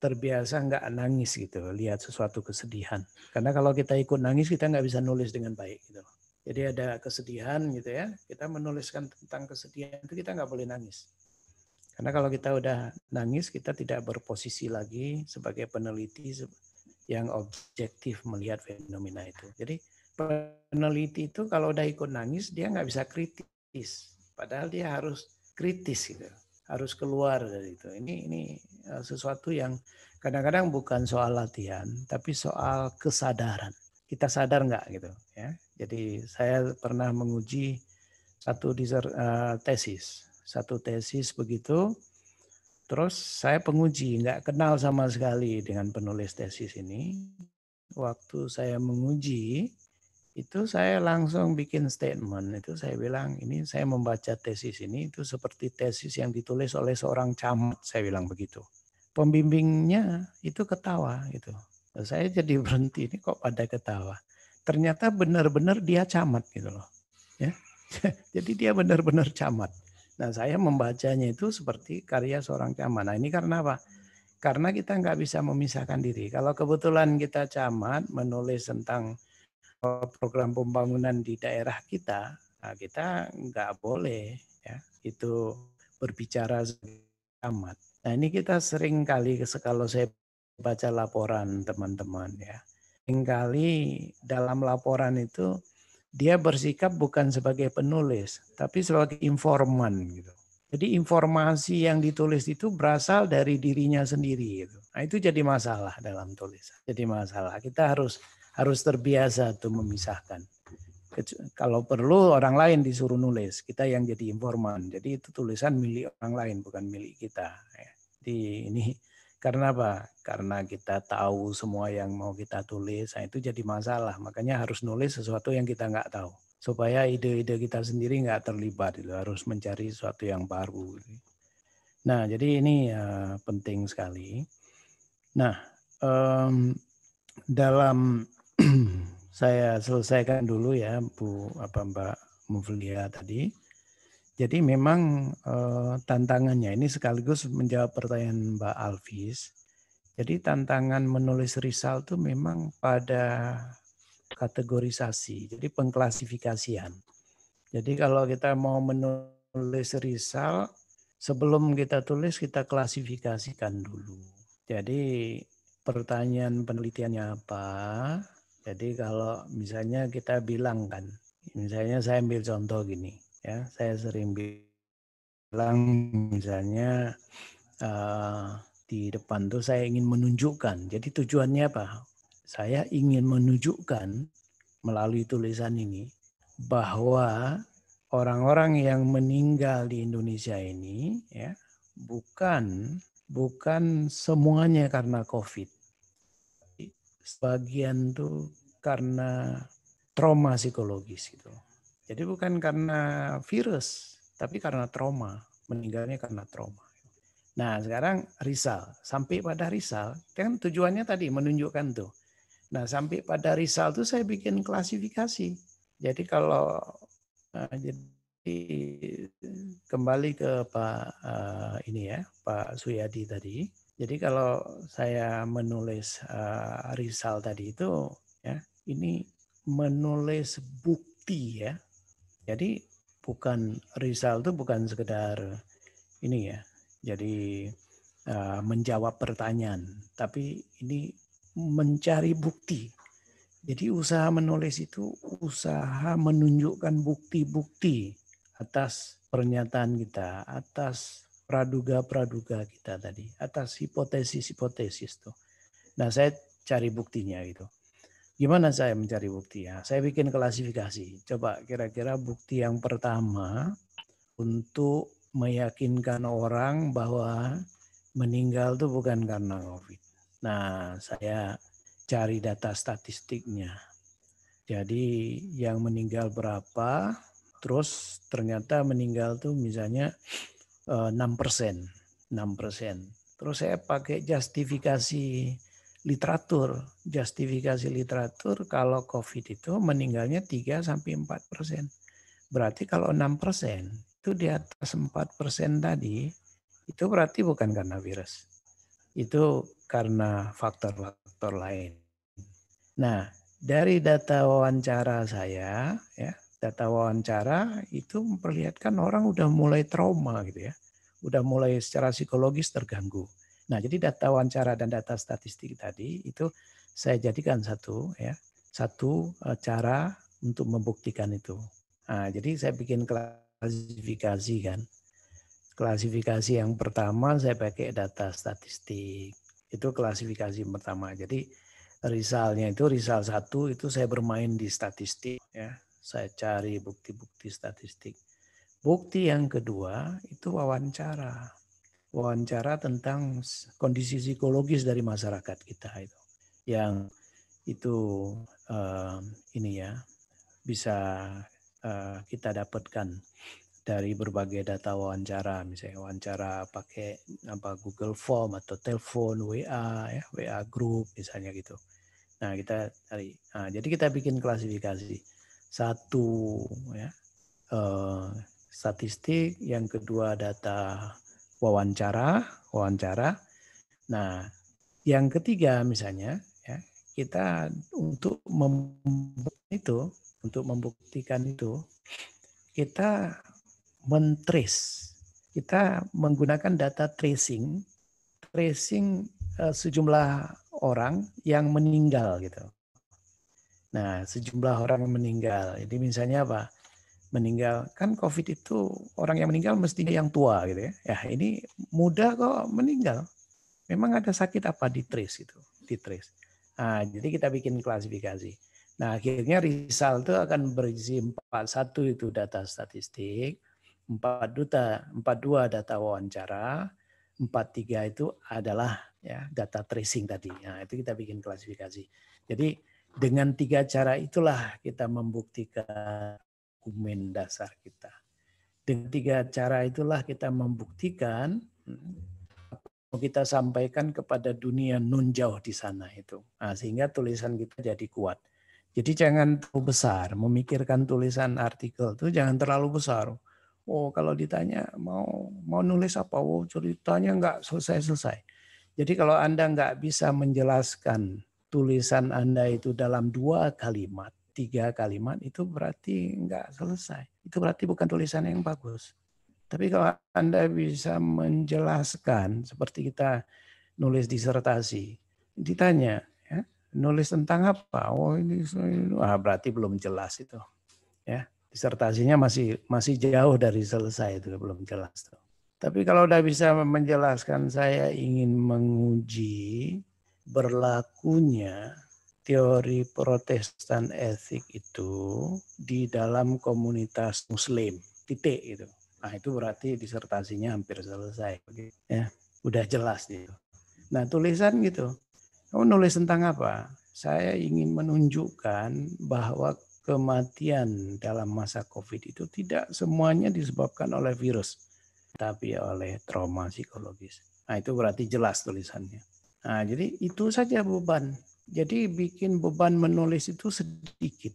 Terbiasa nggak nangis gitu lihat sesuatu kesedihan. Karena kalau kita ikut nangis kita nggak bisa nulis dengan baik gitu. Jadi ada kesedihan gitu ya. Kita menuliskan tentang kesedihan itu kita nggak boleh nangis. Karena kalau kita udah nangis kita tidak berposisi lagi sebagai peneliti yang objektif melihat fenomena itu. Jadi peneliti itu kalau udah ikut nangis dia nggak bisa kritis padahal dia harus kritis gitu harus keluar dari itu ini ini eh, sesuatu yang kadang-kadang bukan soal latihan tapi soal kesadaran kita sadar nggak gitu ya jadi saya pernah menguji satu diser, uh, tesis satu tesis begitu terus saya penguji nggak kenal sama sekali dengan penulis tesis ini waktu saya menguji itu saya langsung bikin statement itu saya bilang ini saya membaca tesis ini itu seperti tesis yang ditulis oleh seorang camat saya bilang begitu pembimbingnya itu ketawa gitu saya jadi berhenti ini kok pada ketawa ternyata benar-benar dia camat gitu loh ya jadi dia benar-benar camat nah saya membacanya itu seperti karya seorang camat nah ini karena apa karena kita nggak bisa memisahkan diri kalau kebetulan kita camat menulis tentang Eh, program pembangunan di daerah kita, nah kita nggak boleh ya itu berbicara amat. Nah ini kita sering kali kalau saya baca laporan teman-teman ya, seringkali dalam laporan itu dia bersikap bukan sebagai penulis, tapi sebagai informan gitu. Jadi informasi yang ditulis itu berasal dari dirinya sendiri gitu. Nah itu jadi masalah dalam tulisan. Jadi masalah. Kita harus harus terbiasa tuh memisahkan. Kalau perlu orang lain disuruh nulis, kita yang jadi informan. Jadi itu tulisan milik orang lain bukan milik kita. Ya, di ini karena apa? Karena kita tahu semua yang mau kita tulis, nah itu jadi masalah. Makanya harus nulis sesuatu yang kita nggak tahu supaya ide-ide kita sendiri nggak terlibat. Itu harus mencari sesuatu yang baru. Nah, jadi ini eh, penting sekali. Nah, dalam saya selesaikan dulu ya Bu apa Mbak Mufliha tadi. Jadi memang eh, tantangannya ini sekaligus menjawab pertanyaan Mbak Alvis. Jadi tantangan menulis risal itu memang pada kategorisasi, jadi pengklasifikasian. Jadi kalau kita mau menulis risal, sebelum kita tulis kita klasifikasikan dulu. Jadi pertanyaan penelitiannya apa, jadi kalau misalnya kita bilang kan, misalnya saya ambil contoh gini, ya saya sering bilang misalnya uh, di depan tuh saya ingin menunjukkan. Jadi tujuannya apa? Saya ingin menunjukkan melalui tulisan ini bahwa orang-orang yang meninggal di Indonesia ini, ya bukan bukan semuanya karena COVID sebagian tuh karena trauma psikologis gitu. Jadi bukan karena virus, tapi karena trauma, meninggalnya karena trauma. Nah, sekarang risal sampai pada risal, kan tujuannya tadi menunjukkan tuh. Nah, sampai pada risal tuh saya bikin klasifikasi. Jadi kalau nah, jadi kembali ke Pak uh, ini ya, Pak Suyadi tadi jadi kalau saya menulis uh, risal tadi itu ya, ini menulis bukti ya. Jadi bukan risal itu bukan sekedar ini ya. Jadi uh, menjawab pertanyaan, tapi ini mencari bukti. Jadi usaha menulis itu usaha menunjukkan bukti-bukti atas pernyataan kita, atas praduga-praduga kita tadi atas hipotesis-hipotesis itu. Nah, saya cari buktinya gitu. Gimana saya mencari bukti ya? Saya bikin klasifikasi. Coba kira-kira bukti yang pertama untuk meyakinkan orang bahwa meninggal itu bukan karena COVID. Nah, saya cari data statistiknya. Jadi yang meninggal berapa, terus ternyata meninggal tuh misalnya 6 eh, persen. 6 persen. Terus saya pakai justifikasi literatur. Justifikasi literatur kalau COVID itu meninggalnya 3 sampai 4 persen. Berarti kalau 6 persen itu di atas 4 persen tadi, itu berarti bukan karena virus. Itu karena faktor-faktor lain. Nah, dari data wawancara saya, ya, data wawancara itu memperlihatkan orang udah mulai trauma gitu ya. Udah mulai secara psikologis terganggu. Nah, jadi data wawancara dan data statistik tadi itu saya jadikan satu ya, satu e, cara untuk membuktikan itu. Nah, jadi saya bikin klasifikasi kan. Klasifikasi yang pertama saya pakai data statistik. Itu klasifikasi pertama. Jadi risalnya itu risal satu itu saya bermain di statistik ya saya cari bukti-bukti statistik. Bukti yang kedua itu wawancara. Wawancara tentang kondisi psikologis dari masyarakat kita itu. Yang itu uh, ini ya bisa uh, kita dapatkan dari berbagai data wawancara, misalnya wawancara pakai apa Google Form atau telepon, WA, ya, WA group misalnya gitu. Nah kita cari. Nah, jadi kita bikin klasifikasi satu ya, eh, statistik, yang kedua data wawancara, wawancara. Nah, yang ketiga misalnya ya, kita untuk membuktikan itu, untuk membuktikan itu kita mentrace. Kita menggunakan data tracing, tracing eh, sejumlah orang yang meninggal gitu. Nah, sejumlah orang meninggal. Jadi misalnya apa? Meninggal. Kan COVID itu orang yang meninggal mestinya yang tua gitu ya. Ya ini mudah kok meninggal. Memang ada sakit apa di trace itu, di trace. Nah, jadi kita bikin klasifikasi. Nah, akhirnya result itu akan berisi 41 itu data statistik, 4 duta, 42 data wawancara, 43 itu adalah ya data tracing tadi. Nah, itu kita bikin klasifikasi. Jadi dengan tiga cara itulah kita membuktikan dokumen dasar kita. Dengan tiga cara itulah kita membuktikan mau hmm, kita sampaikan kepada dunia nun jauh di sana itu. Nah, sehingga tulisan kita jadi kuat. Jadi jangan terlalu besar, memikirkan tulisan artikel itu jangan terlalu besar. Oh kalau ditanya mau mau nulis apa? Oh ceritanya nggak selesai-selesai. Jadi kalau Anda nggak bisa menjelaskan tulisan Anda itu dalam dua kalimat, tiga kalimat itu berarti nggak selesai. Itu berarti bukan tulisan yang bagus. Tapi kalau Anda bisa menjelaskan seperti kita nulis disertasi, ditanya, ya, nulis tentang apa? Oh ini, ah, berarti belum jelas itu. Ya, disertasinya masih masih jauh dari selesai itu belum jelas tuh. Tapi kalau udah bisa menjelaskan saya ingin menguji berlakunya teori protestan etik itu di dalam komunitas muslim. Titik itu. Nah itu berarti disertasinya hampir selesai. Ya, udah jelas gitu. Nah tulisan gitu. Kamu nulis tentang apa? Saya ingin menunjukkan bahwa kematian dalam masa COVID itu tidak semuanya disebabkan oleh virus, tapi oleh trauma psikologis. Nah, itu berarti jelas tulisannya. Nah, jadi itu saja beban. Jadi bikin beban menulis itu sedikit.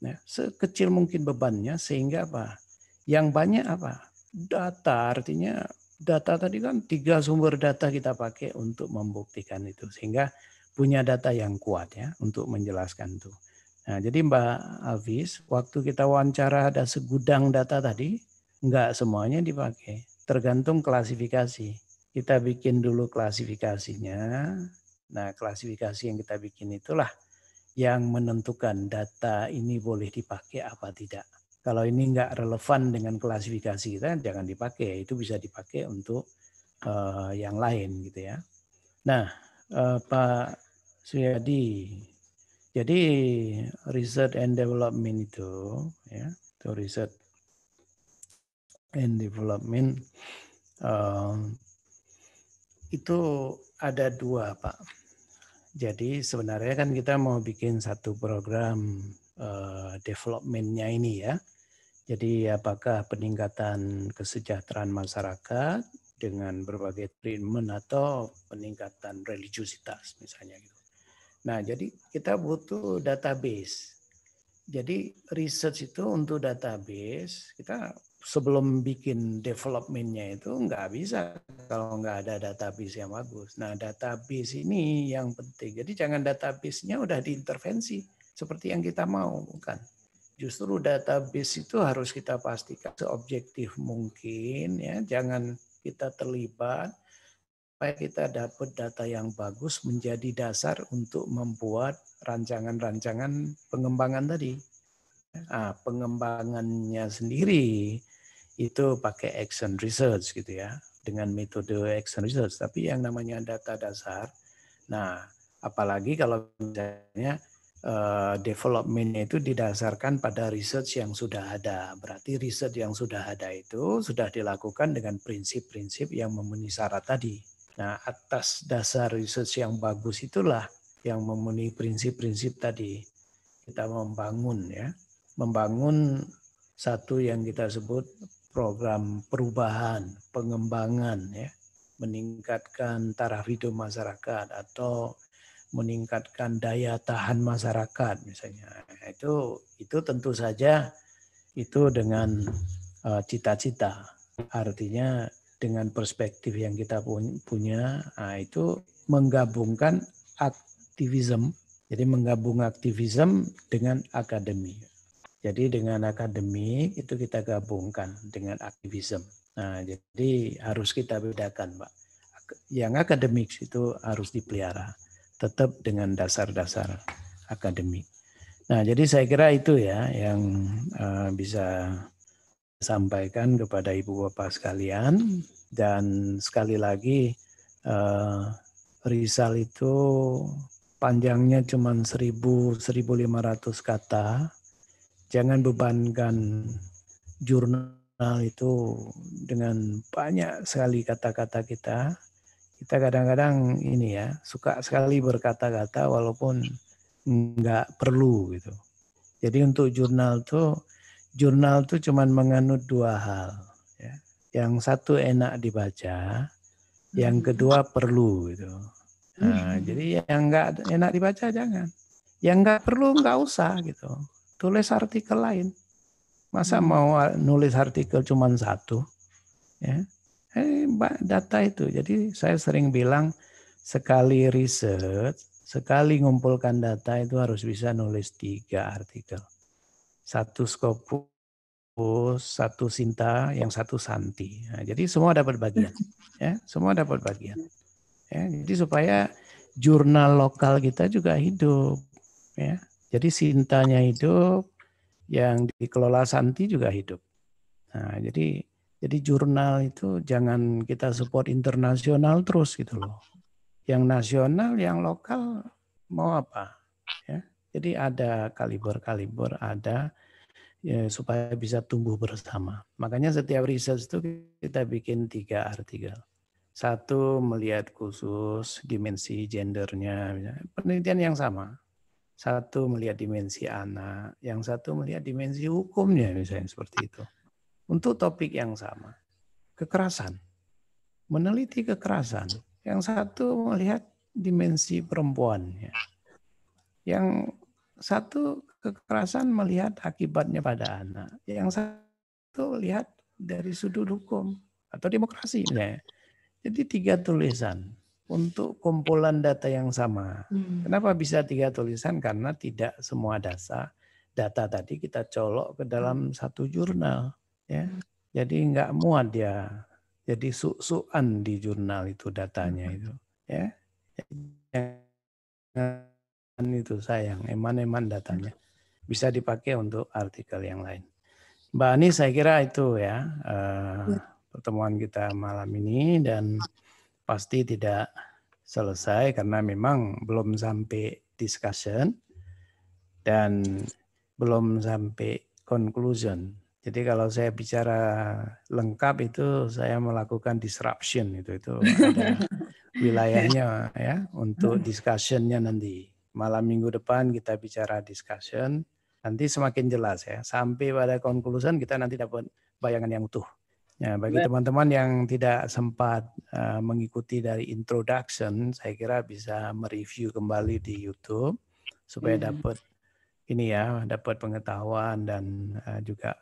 Nah, sekecil mungkin bebannya sehingga apa? Yang banyak apa? Data artinya data tadi kan tiga sumber data kita pakai untuk membuktikan itu sehingga punya data yang kuat ya untuk menjelaskan itu. Nah, jadi Mbak Alvis, waktu kita wawancara ada segudang data tadi, enggak semuanya dipakai, tergantung klasifikasi kita bikin dulu klasifikasinya. Nah, klasifikasi yang kita bikin itulah yang menentukan data ini boleh dipakai apa tidak. Kalau ini nggak relevan dengan klasifikasi kita, jangan dipakai. Itu bisa dipakai untuk uh, yang lain gitu ya. Nah, uh, Pak Suyadi, jadi research and development itu, ya, itu research and development uh, itu ada dua Pak. Jadi sebenarnya kan kita mau bikin satu program uh, developmentnya ini ya. Jadi apakah peningkatan kesejahteraan masyarakat dengan berbagai treatment atau peningkatan religiusitas misalnya gitu. Nah jadi kita butuh database. Jadi research itu untuk database kita sebelum bikin developmentnya itu nggak bisa kalau nggak ada database yang bagus. Nah database ini yang penting. Jadi jangan database-nya udah diintervensi seperti yang kita mau, kan. Justru database itu harus kita pastikan seobjektif mungkin ya, jangan kita terlibat supaya kita dapat data yang bagus menjadi dasar untuk membuat rancangan-rancangan pengembangan tadi. Nah, pengembangannya sendiri itu pakai action research gitu ya dengan metode action research tapi yang namanya data dasar nah apalagi kalau misalnya uh, eh, development itu didasarkan pada research yang sudah ada. Berarti research yang sudah ada itu sudah dilakukan dengan prinsip-prinsip yang memenuhi syarat tadi. Nah, atas dasar research yang bagus itulah yang memenuhi prinsip-prinsip tadi. Kita membangun ya, membangun satu yang kita sebut program perubahan, pengembangan ya, meningkatkan taraf hidup masyarakat atau meningkatkan daya tahan masyarakat misalnya. Itu itu tentu saja itu dengan eh, cita-cita. Uh, Artinya dengan perspektif yang kita punya nah itu menggabungkan aktivisme. Jadi menggabung aktivisme dengan akademi. Jadi dengan akademik itu kita gabungkan dengan aktivisme. Nah, jadi harus kita bedakan, Pak. Yang akademik itu harus dipelihara tetap dengan dasar-dasar akademik. Nah, jadi saya kira itu ya yang eh, bisa sampaikan kepada Ibu Bapak sekalian dan sekali lagi uh, eh, Risal itu panjangnya cuma 1000 1500 kata Jangan bebankan jurnal itu dengan banyak sekali kata-kata kita. Kita kadang-kadang ini ya, suka sekali berkata-kata walaupun nggak perlu gitu. Jadi untuk jurnal tuh, jurnal tuh cuman menganut dua hal. Ya. Yang satu enak dibaca, yang hmm. kedua perlu gitu. Nah, hmm. Jadi yang nggak enak dibaca jangan, yang nggak perlu nggak usah gitu tulis artikel lain. Masa hmm. mau nulis artikel cuma satu? Ya. Eh, data itu. Jadi saya sering bilang sekali riset, sekali ngumpulkan data itu harus bisa nulis tiga artikel. Satu skopus satu Sinta, yang satu Santi. Nah, jadi semua dapat bagian. Ya, semua dapat bagian. Ya, jadi supaya jurnal lokal kita juga hidup. Ya, jadi Sintanya hidup, yang dikelola Santi juga hidup. Nah, jadi jadi jurnal itu jangan kita support internasional terus gitu loh. Yang nasional, yang lokal mau apa? Ya. Jadi ada kaliber-kaliber, ada ya, supaya bisa tumbuh bersama. Makanya setiap riset itu kita bikin tiga artikel. Satu melihat khusus dimensi gendernya, penelitian yang sama. Satu melihat dimensi anak, yang satu melihat dimensi hukumnya misalnya seperti itu. Untuk topik yang sama, kekerasan. Meneliti kekerasan. Yang satu melihat dimensi perempuannya. Yang satu kekerasan melihat akibatnya pada anak. Yang satu lihat dari sudut hukum atau demokrasinya. Jadi tiga tulisan untuk kumpulan data yang sama. Hmm. Kenapa bisa tiga tulisan? Karena tidak semua data data tadi kita colok ke dalam hmm. satu jurnal, ya. Hmm. Jadi nggak muat dia. Jadi suk di jurnal itu datanya hmm. itu, ya. Jangan itu sayang, eman-eman datanya. Bisa dipakai untuk artikel yang lain. Mbak Ani, saya kira itu ya, uh, ya. pertemuan kita malam ini dan pasti tidak selesai karena memang belum sampai discussion dan belum sampai conclusion. Jadi kalau saya bicara lengkap itu saya melakukan disruption itu itu ada wilayahnya ya untuk hmm. discussionnya nanti malam minggu depan kita bicara discussion nanti semakin jelas ya sampai pada conclusion kita nanti dapat bayangan yang utuh. Ya, bagi teman-teman yang tidak sempat uh, mengikuti dari introduction, saya kira bisa mereview kembali di YouTube supaya hmm. dapat ini ya, dapat pengetahuan dan uh, juga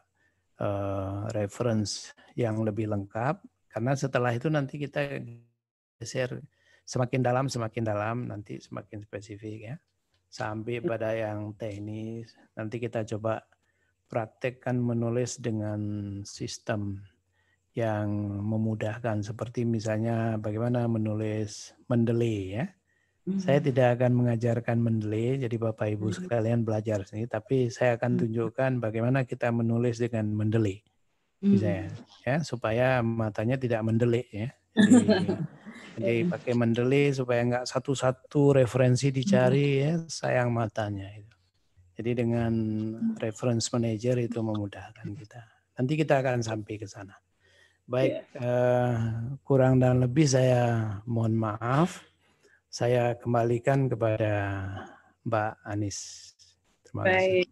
uh, reference yang lebih lengkap. Karena setelah itu nanti kita geser semakin dalam, semakin dalam, nanti semakin spesifik ya, sampai pada yang teknis. Nanti kita coba praktekkan menulis dengan sistem yang memudahkan seperti misalnya bagaimana menulis Mendeley ya. Saya hmm. tidak akan mengajarkan Mendeley, jadi Bapak Ibu hmm. sekalian belajar sini, tapi saya akan hmm. tunjukkan bagaimana kita menulis dengan Mendeley. Misalnya ya, supaya matanya tidak mendelik ya. Jadi, jadi iya. pakai Mendeley supaya enggak satu-satu referensi dicari ya, sayang matanya itu. Jadi dengan reference manager itu memudahkan kita. Nanti kita akan sampai ke sana. Baik, yeah. Iya, uh, kurang dan lebih saya mohon maaf. Saya kembalikan kepada Mbak Anis. Terima kasih. Baik.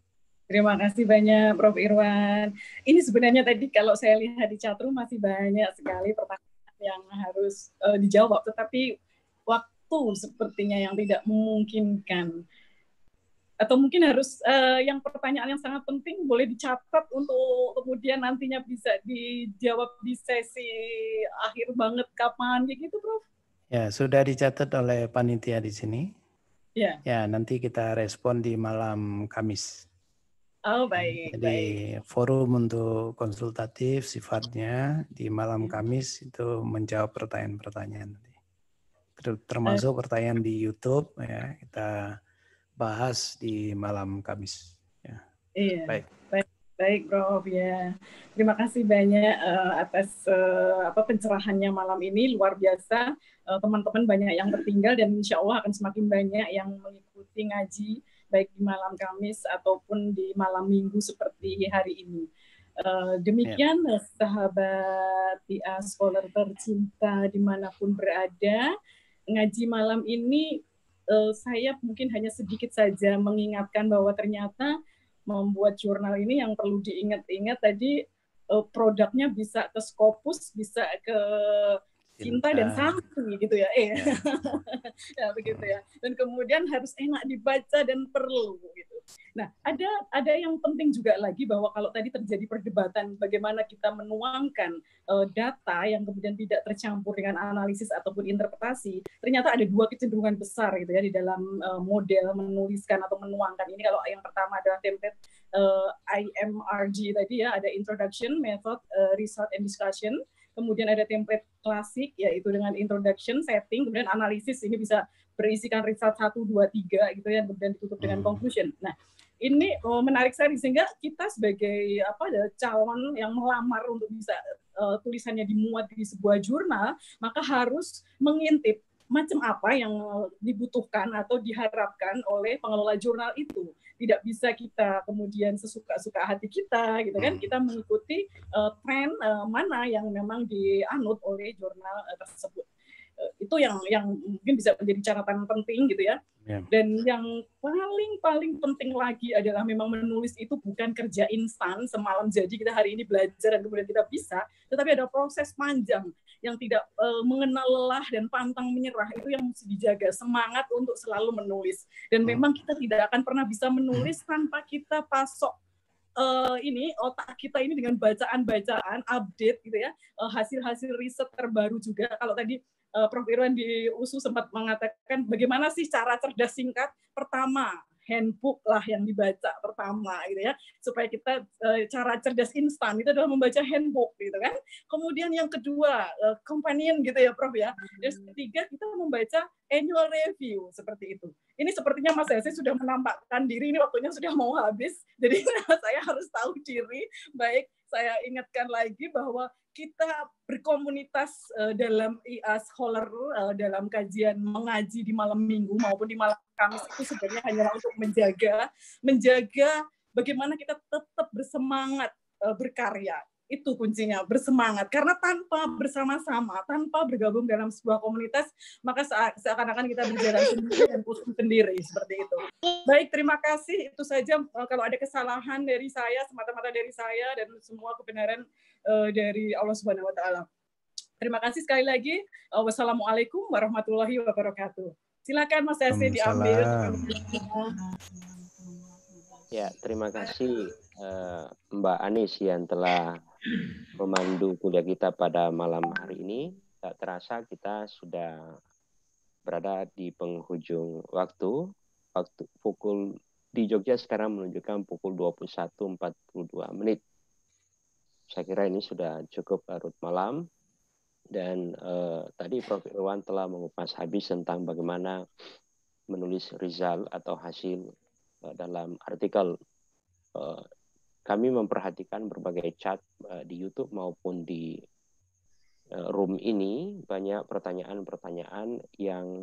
Terima kasih banyak Prof. Irwan. Ini sebenarnya tadi kalau saya lihat di chatroom masih banyak sekali pertanyaan yang harus uh, dijawab, tetapi waktu sepertinya yang tidak memungkinkan atau mungkin harus uh, yang pertanyaan yang sangat penting boleh dicatat untuk kemudian nantinya bisa dijawab di sesi akhir banget kapan gitu Prof. Ya, sudah dicatat oleh panitia di sini. Ya. Ya, nanti kita respon di malam Kamis. Oh, ya, baik. Jadi baik. forum untuk konsultatif sifatnya di malam hmm. Kamis itu menjawab pertanyaan-pertanyaan nanti. Termasuk pertanyaan di YouTube ya, kita bahas di malam Kamis. Ya. Iya. Baik. Baik. Baik, Prof. Ya, terima kasih banyak uh, atas uh, apa pencerahannya malam ini luar biasa. Eh, teman-teman uh, banyak yang tertinggal dan insya Allah akan semakin banyak yang mengikuti ngaji baik di malam Kamis ataupun di malam Minggu seperti hari ini. Uh, demikian ya. sahabat TIA Scholar tercinta dimanapun berada. Ngaji malam ini uh, saya mungkin hanya sedikit saja mengingatkan bahwa ternyata membuat jurnal ini yang perlu diingat-ingat tadi uh, produknya bisa ke Scopus, bisa ke Iya, cinta, dan ah. santuy gitu ya eh ya. ya begitu ya dan kemudian harus enak dibaca dan perlu gitu nah ada ada yang penting juga lagi bahwa kalau tadi terjadi perdebatan bagaimana kita menuangkan uh, data yang kemudian tidak tercampur dengan analisis ataupun interpretasi ternyata ada dua kecenderungan besar gitu ya di dalam uh, model menuliskan atau menuangkan ini kalau yang pertama adalah template uh, eh, IMRG tadi ya ada introduction method uh, result and discussion kemudian ada template klasik yaitu dengan introduction, setting, kemudian analisis ini bisa berisikan riset 1 2 3 gitu ya kemudian ditutup dengan hmm. conclusion. Nah, ini oh, menarik sekali sehingga kita sebagai apa ya calon yang melamar untuk bisa uh, tulisannya dimuat di sebuah jurnal, maka harus mengintip macam apa yang eh, dibutuhkan atau diharapkan oleh pengelola jurnal itu. Tidak bisa kita kemudian sesuka-suka hati kita, gitu kan? Hmm. Kita mengikuti uh, tren uh, mana yang memang dianut oleh jurnal uh, tersebut. Eh, itu yang yang mungkin bisa menjadi catatan penting gitu ya. ya. Dan yang paling paling penting lagi adalah memang menulis itu bukan kerja instan semalam jadi kita hari ini belajar dan kemudian kita bisa, tetapi ada proses panjang yang tidak uh, mengenal lelah dan pantang menyerah itu yang mesti dijaga semangat untuk selalu menulis. Dan hmm. memang kita tidak akan pernah bisa menulis tanpa kita pasok uh, ini otak kita ini dengan bacaan-bacaan update gitu ya hasil hasil-hasil riset terbaru juga kalau tadi uh, Prof. Irwan di USU sempat mengatakan bagaimana sih cara cerdas singkat pertama handbook lah yang dibaca pertama gitu ya supaya kita eh, cara cerdas instan itu adalah membaca handbook gitu kan kemudian yang kedua eh, companion gitu ya prof ya terus ketiga kita membaca annual review seperti itu ini sepertinya Mas Yasin sudah menampakkan diri, ini waktunya sudah mau habis, jadi saya harus tahu diri. Baik, saya ingatkan lagi bahwa kita berkomunitas eh, dalam IAS scholar eh, dalam kajian mengaji di malam minggu maupun di malam Kamis itu sebenarnya hanya untuk menjaga, menjaga bagaimana kita tetap bersemangat eh, berkarya itu kuncinya bersemangat karena tanpa bersama-sama tanpa bergabung dalam sebuah komunitas maka seakan-akan kita berjalan sendiri dan pusing sendiri seperti itu baik terima kasih itu saja eh, kalau ada kesalahan dari saya semata-mata dari saya dan semua kebenaran eh, dari Allah Subhanahu Wa Taala terima kasih sekali lagi eh, wassalamualaikum warahmatullahi wabarakatuh silakan Mas Sesi diambil ya terima kasih Mbak Anis yang telah pemandu kuliah kita pada malam hari ini. Tak terasa kita sudah berada di penghujung waktu. Waktu pukul di Jogja sekarang menunjukkan pukul 21.42 menit. Saya kira ini sudah cukup larut malam dan eh, tadi Prof Irwan telah mengupas habis tentang bagaimana menulis result atau hasil eh, dalam artikel eh, kami memperhatikan berbagai chat eh, di YouTube maupun di eh, room ini banyak pertanyaan-pertanyaan yang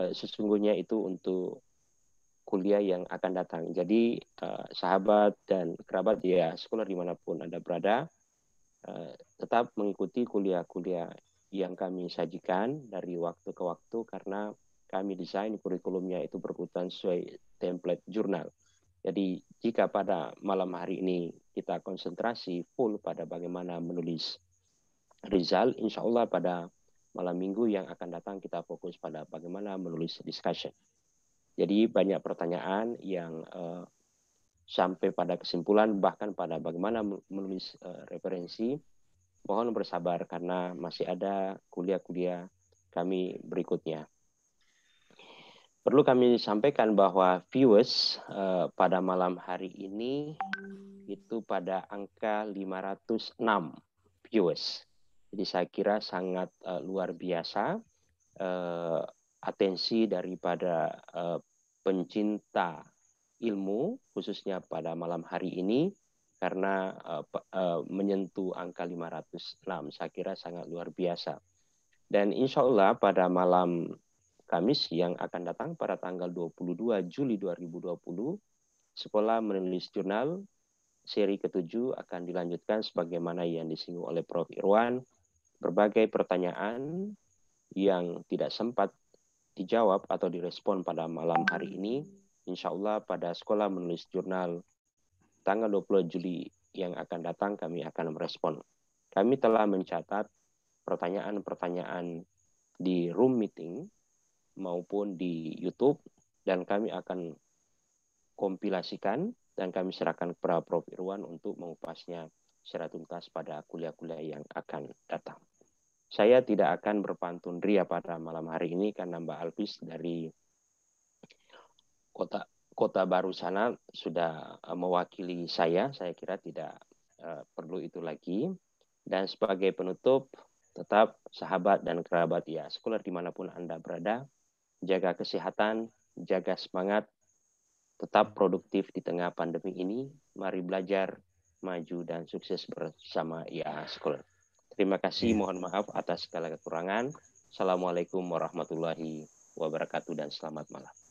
eh, sesungguhnya itu untuk kuliah yang akan datang. Jadi sahabat dan kerabat ya sekolah dimanapun anda berada tetap mengikuti kuliah-kuliah yang kami sajikan dari waktu ke waktu karena kami desain kurikulumnya itu berkutan sesuai template jurnal. Jadi jika pada malam hari ini kita konsentrasi full pada bagaimana menulis result, insya Allah pada malam minggu yang akan datang kita fokus pada bagaimana menulis discussion. Jadi banyak pertanyaan yang uh, sampai pada kesimpulan bahkan pada bagaimana menulis uh, referensi. Mohon bersabar karena masih ada kuliah-kuliah kami berikutnya. Perlu kami sampaikan bahwa viewers uh, pada malam hari ini itu pada angka 506 viewers. Jadi saya kira sangat uh, luar biasa uh, atensi daripada uh, pencinta ilmu khususnya pada malam hari ini karena uh, uh, menyentuh angka 506 saya kira sangat luar biasa dan insya Allah pada malam Kamis yang akan datang pada tanggal 22 Juli 2020, Sekolah Menulis Jurnal seri ke-7 akan dilanjutkan sebagaimana yang disinggung oleh Prof. Irwan. Berbagai pertanyaan yang tidak sempat dijawab atau direspon pada malam hari ini, insya Allah pada Sekolah Menulis Jurnal tanggal 20 Juli yang akan datang kami akan merespon. Kami telah mencatat pertanyaan-pertanyaan di room meeting maupun di YouTube dan kami akan kompilasikan dan kami serahkan kepada Prof Irwan untuk mengupasnya secara tuntas pada kuliah-kuliah yang akan datang. Saya tidak akan berpantun ria pada malam hari ini karena Mbak Alvis dari kota kota baru sana sudah eh, mewakili saya. Saya kira tidak eh, perlu itu lagi. Dan sebagai penutup, tetap sahabat dan kerabat ya sekolah dimanapun Anda berada, jaga kesehatan, jaga semangat, tetap produktif di tengah pandemi ini. Mari belajar, maju, dan sukses bersama Ia School. Terima kasih, iya. mohon maaf atas segala kekurangan. Assalamualaikum warahmatullahi wabarakatuh dan selamat malam.